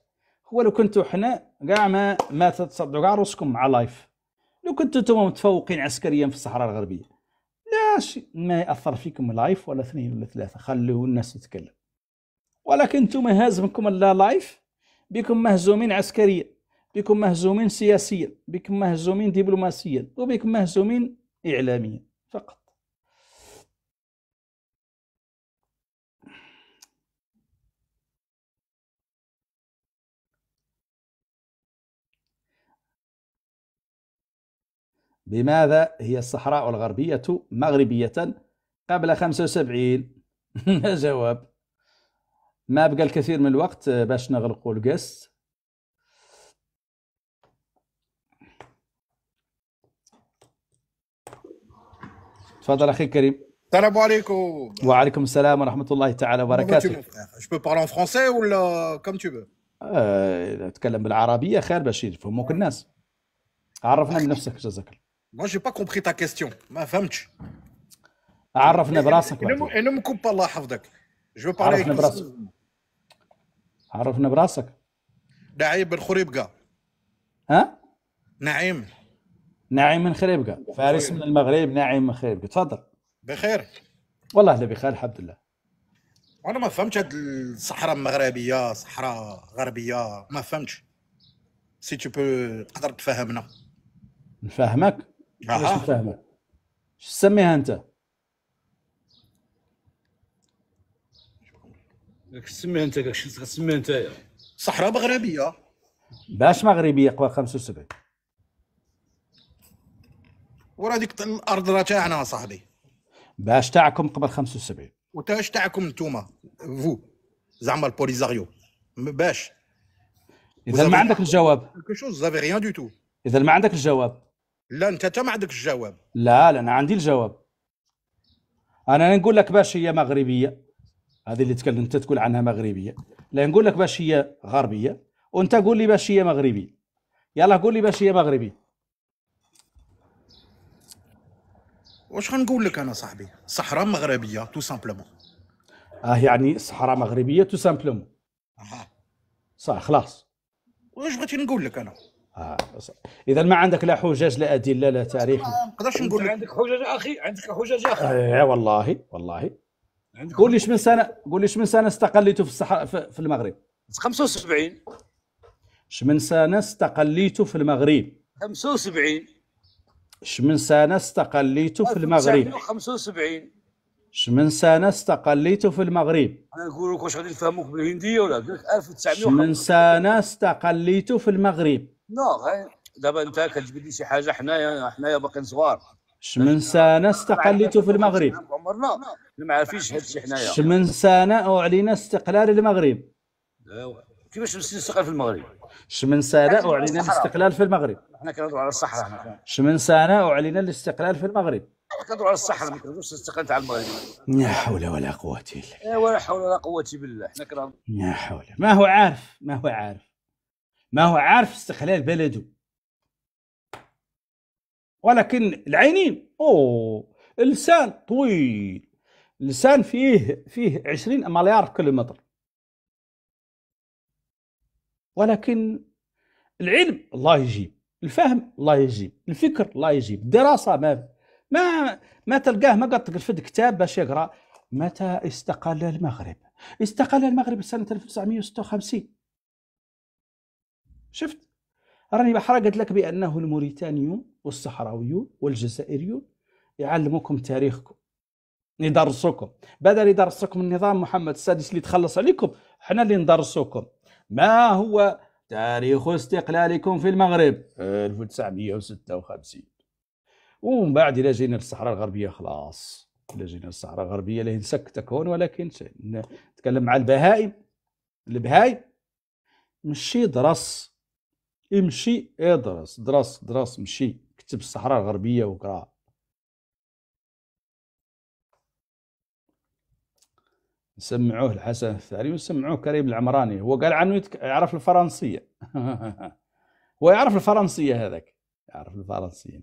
هو لو كنتوا احنا كاع ما ما تتصدعوا كاع راسكم مع لايف لو كنتوا انتم متفوقين عسكريا في الصحراء الغربيه علاش ما ياثر فيكم لايف ولا اثنين ولا ثلاثه خلوا الناس تتكلم ولكن انتم هازمكم لا لايف بكم مهزومين عسكريا بكم مهزومين سياسيا بكم مهزومين دبلوماسيا وبكم مهزومين اعلاميا فقط بماذا هي الصحراء الغربية مغربية قبل 75 <laughs> جواب ما بقى الكثير من الوقت باش نغلقوا القس تفضل اخي كريم السلام عليكم وعليكم السلام ورحمه الله تعالى وبركاته je peux parler en français ou comme tu veux آه، تكلم بالعربيه خير باش يفهموك الناس عرفنا من نفسك جزاك الله Moi, جي با compris تا question. ما فهمتش. عرفنا براسك. انا مكب الله يحفظك. جو بارلي عرفنا براسك. عرفنا براسك. نعيم بن خريبقة. ها؟ نعيم. نعيم من خريبقة، فارس من المغرب، نعيم من خريبقة، تفضل. بخير. والله لا بخير الحمد لله. انا ما فهمتش هاد الصحراء المغربيه صحراء غربية، ما فهمتش. سي تو بو تقدر تفهمنا. نفهمك؟ باش نفهمك شو تسميها انت؟ تسميها انت تسميها انت صحراء مغربيه باش مغربيه قبل 75 ورا ديك الارض راه تاعنا صاحبي باش تاعكم قبل 75 وتاش تاعكم نتوما فو زعما البوليزاريو باش اذا ما عندك الجواب كشوز زافي ريان دو تو اذا ما عندك الجواب لا انت انت ما عندك الجواب لا لا انا عندي الجواب انا نقول لك باش هي مغربيه هذه اللي تكلم انت تقول عنها مغربيه لا نقول لك باش هي غربيه وانت قول لي باش هي مغربيه يلا قول لي باش هي مغربيه واش غنقول لك انا صاحبي صحراء مغربيه تو سامبلومون اه يعني صحراء مغربيه تو سامبلومون صح خلاص واش بغيتي نقول لك انا آه. اذا ما عندك لا حجج لا ادله لا تاريخ ما نقدرش نقول لك عندك حجج اخي عندك حجج اخي آه والله والله قول لي من سنه قول لي من سنه استقليتوا في الصحراء في المغرب 75 شمن سنه استقليتوا في المغرب 75 شمن سنه استقليتوا في المغرب 75 شمن سنه استقليتوا في المغرب انا نقول لك واش غادي نفهموك بالهنديه ولا 1900 شمن سنه استقليتوا في المغرب نو نعم، دابا انت كتجبد لي شي حاجه حنايا حنايا باقيين صغار شمن سنه استقلتوا في المغرب نعم، عمرنا نعم. ما عارفينش هادشي حنايا شمن سنه اعلن استقلال المغرب كيفاش نستقل في المغرب شمن سنه اعلن الاستقلال في المغرب حنا كنهضروا على الصحراء حنا شمن سنه اعلن الاستقلال في المغرب كنهضروا على الصحراء ما كنهضروش الاستقلال تاع المغرب لا حول ولا قوه الا بالله لا حول ولا قوه بالله حنا كنهضروا لا حول ما هو عارف ما هو عارف ما هو عارف استقلال بلده ولكن العينين اوه اللسان طويل اللسان فيه فيه 20 مليار كيلومتر ولكن العلم الله يجيب الفهم الله يجيب الفكر الله يجيب الدراسة ما ما ما تلقاه ما قد تقرفد كتاب باش يقرا متى استقل المغرب استقل المغرب سنة 1956 شفت راني بحرا قلت لك بانه الموريتانيون والصحراويون والجزائريون يعلموكم تاريخكم يدرسوكم بدل يدرسوكم النظام محمد السادس اللي تخلص عليكم حنا اللي ندرسوكم ما هو تاريخ استقلالكم في المغرب 1956 ومن بعد الى جينا للصحراء الغربيه خلاص الى جينا للصحراء الغربيه لا نسكتك هون ولكن نتكلم مع البهائم البهائم مشي درس امشي ادرس درس درس مشي كتب الصحراء الغربية وقرا سمعوه الحسن الثاني وسمعوه كريم العمراني هو قال عنه يعرف الفرنسية <laughs> هو يعرف الفرنسية هذاك يعرف الفرنسية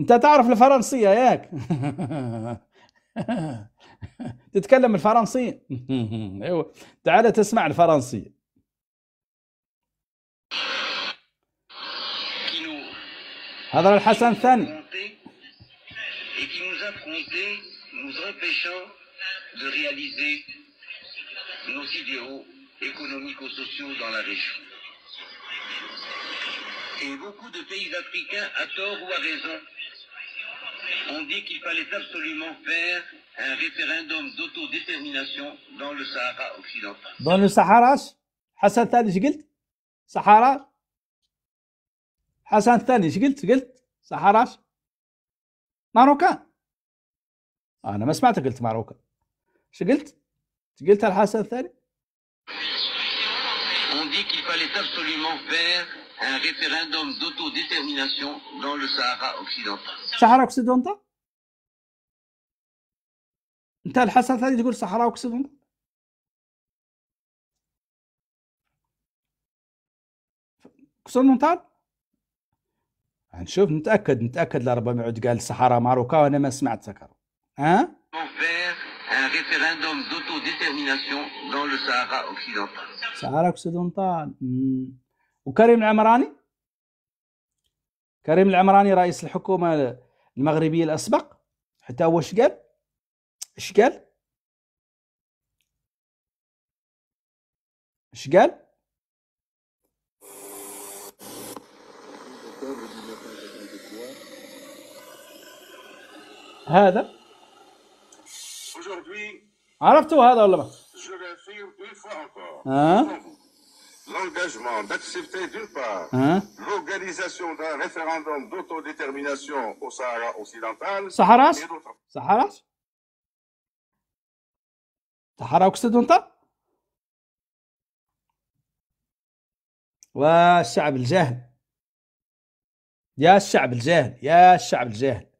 انت تعرف الفرنسية ياك <laughs> تتكلم الفرنسية <laughs> أيوة. تعال تسمع الفرنسية et qui nous a nous empêchant de réaliser nos idéaux économico-sociaux dans la région. Et beaucoup de pays africains, à tort ou à raison, ont dit qu'il fallait absolument faire un référendum d'autodétermination dans le Sahara occidental. Dans le Sahara, Hassan Sahara حسن الثاني ايش قلت؟ قلت سحراش ماروكا انا ما سمعت قلت ماروكا ايش قلت؟ ايش قلت الحسن الثاني؟ On dit qu'il fallait absolument faire un référendum d'autodétermination dans le Sahara occidental. Sahara اوكسيدونتال؟ انت الحسن الثاني تقول صحراء اوكسيدونتال؟ اوكسيدونتال؟ هنشوف يعني نتاكد نتاكد لربما يعود قال صحراء ماروكا وانا ما سمعت سكر ها صحراء اوكسيدونتال وكريم العمراني كريم العمراني رئيس الحكومه المغربيه الاسبق حتى هو اش قال؟ اش قال؟ اش قال؟ هذا عرفتوا هذا ولا ما؟ ها L'engagement d'accepter d'une part hein? l'organisation d'un référendum d'autodétermination au Sahara occidental Sahara Sahara Sahara occidental والشعب الجاهل يا الشعب الجاهل يا الشعب الجاهل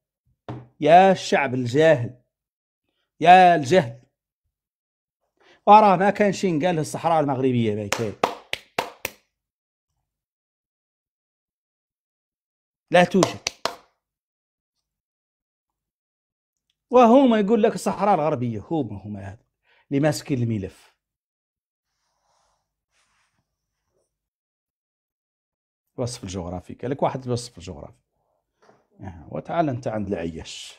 يا الشعب الجاهل يا الجهل وراه ما كان شي قال الصحراء المغربية باكي لا توجد وهما يقول لك الصحراء الغربية هما هما هذا اللي ماسكين الملف وصف الجغرافي قال لك واحد وصف الجغرافي آه، وتعال انت عند العياش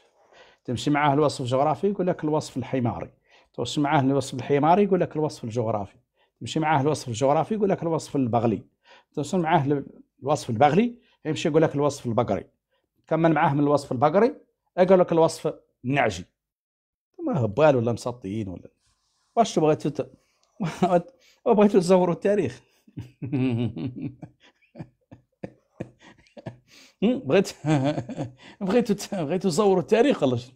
تمشي معاه الوصف الجغرافي يقول لك الوصف الحماري تمشي معاه الوصف الحماري يقول لك الوصف الجغرافي تمشي معاه الوصف الجغرافي يقول لك الوصف البغلي توصل معاه الوصف البغلي يمشي يقول لك الوصف البقري كمل معاه من الوصف البقري يقول لك الوصف النعجي ما هبال ولا مسطيين ولا واش بغيتوا <laughs> وبغيتوا تزوروا التاريخ <laughs> بغيت <laughs> بغيت بغيت تصوروا التاريخ خلاص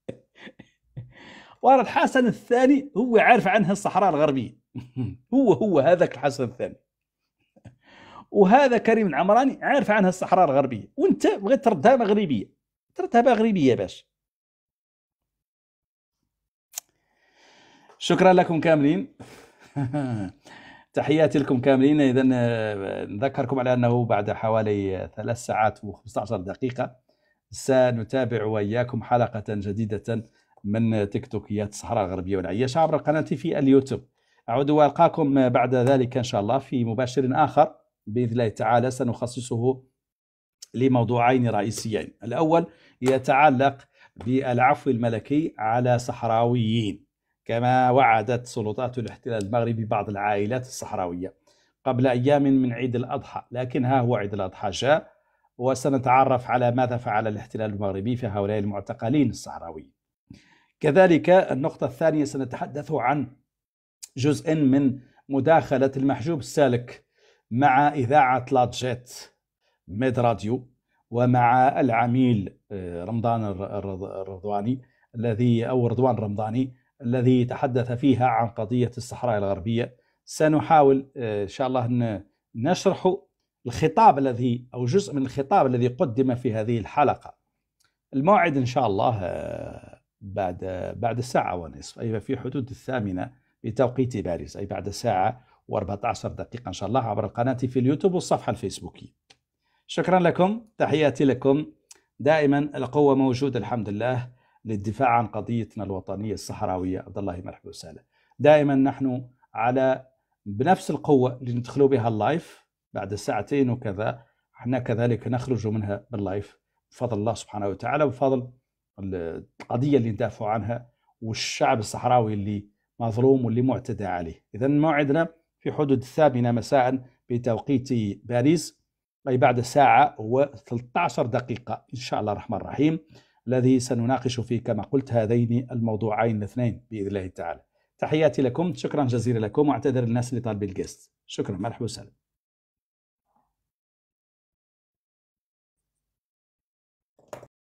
<laughs> ورا الحسن الثاني هو عارف عنها الصحراء الغربية <laughs> هو هو هذاك الحسن الثاني وهذا كريم العمراني عارف عنها الصحراء الغربية وانت بغيت تردها مغربية تردها مغربية باش شكرا لكم كاملين تحياتي لكم كاملين اذا آه، نذكركم على انه بعد حوالي ثلاث ساعات و15 دقيقه سنتابع واياكم حلقه جديده من تيك توكيات الصحراء الغربيه والعيشه عبر قناتي في اليوتيوب اعود والقاكم بعد ذلك ان شاء الله في مباشر اخر باذن الله تعالى سنخصصه لموضوعين رئيسيين الاول يتعلق بالعفو الملكي على صحراويين كما وعدت سلطات الاحتلال المغربي بعض العائلات الصحراوية قبل أيام من عيد الأضحى لكن ها هو عيد الأضحى جاء وسنتعرف على ماذا فعل الاحتلال المغربي في هؤلاء المعتقلين الصحراويين كذلك النقطة الثانية سنتحدث عن جزء من مداخلة المحجوب السالك مع إذاعة لاتجيت ميد راديو ومع العميل آه، رمضان الرضواني الذي أو رضوان رمضاني الذي تحدث فيها عن قضية الصحراء الغربية سنحاول آه، إن شاء الله أن نشرح الخطاب الذي أو جزء من الخطاب الذي قدم في هذه الحلقة الموعد إن شاء الله آه، بعد بعد الساعة ونصف أي في حدود الثامنة بتوقيت باريس أي بعد ساعة و14 دقيقة إن شاء الله عبر القناة في اليوتيوب والصفحة الفيسبوكية شكرا لكم تحياتي لكم دائما القوة موجودة الحمد لله للدفاع عن قضيتنا الوطنية الصحراوية عبد الله مرحبا وسهلا دائما نحن على بنفس القوة اللي ندخلوا بها اللايف بعد ساعتين وكذا احنا كذلك نخرج منها باللايف بفضل الله سبحانه وتعالى وبفضل القضية اللي ندافع عنها والشعب الصحراوي اللي مظلوم واللي معتدى عليه إذا موعدنا في حدود الثامنة مساء بتوقيت باريس أي بعد ساعة و13 دقيقة إن شاء الله الرحمن الرحيم الذي سنناقش فيه كما قلت هذين الموضوعين الاثنين باذن الله تعالى. تحياتي لكم، شكرا جزيلا لكم واعتذر للناس اللي طالبين الجيست. شكرا مرحبا وسهلا.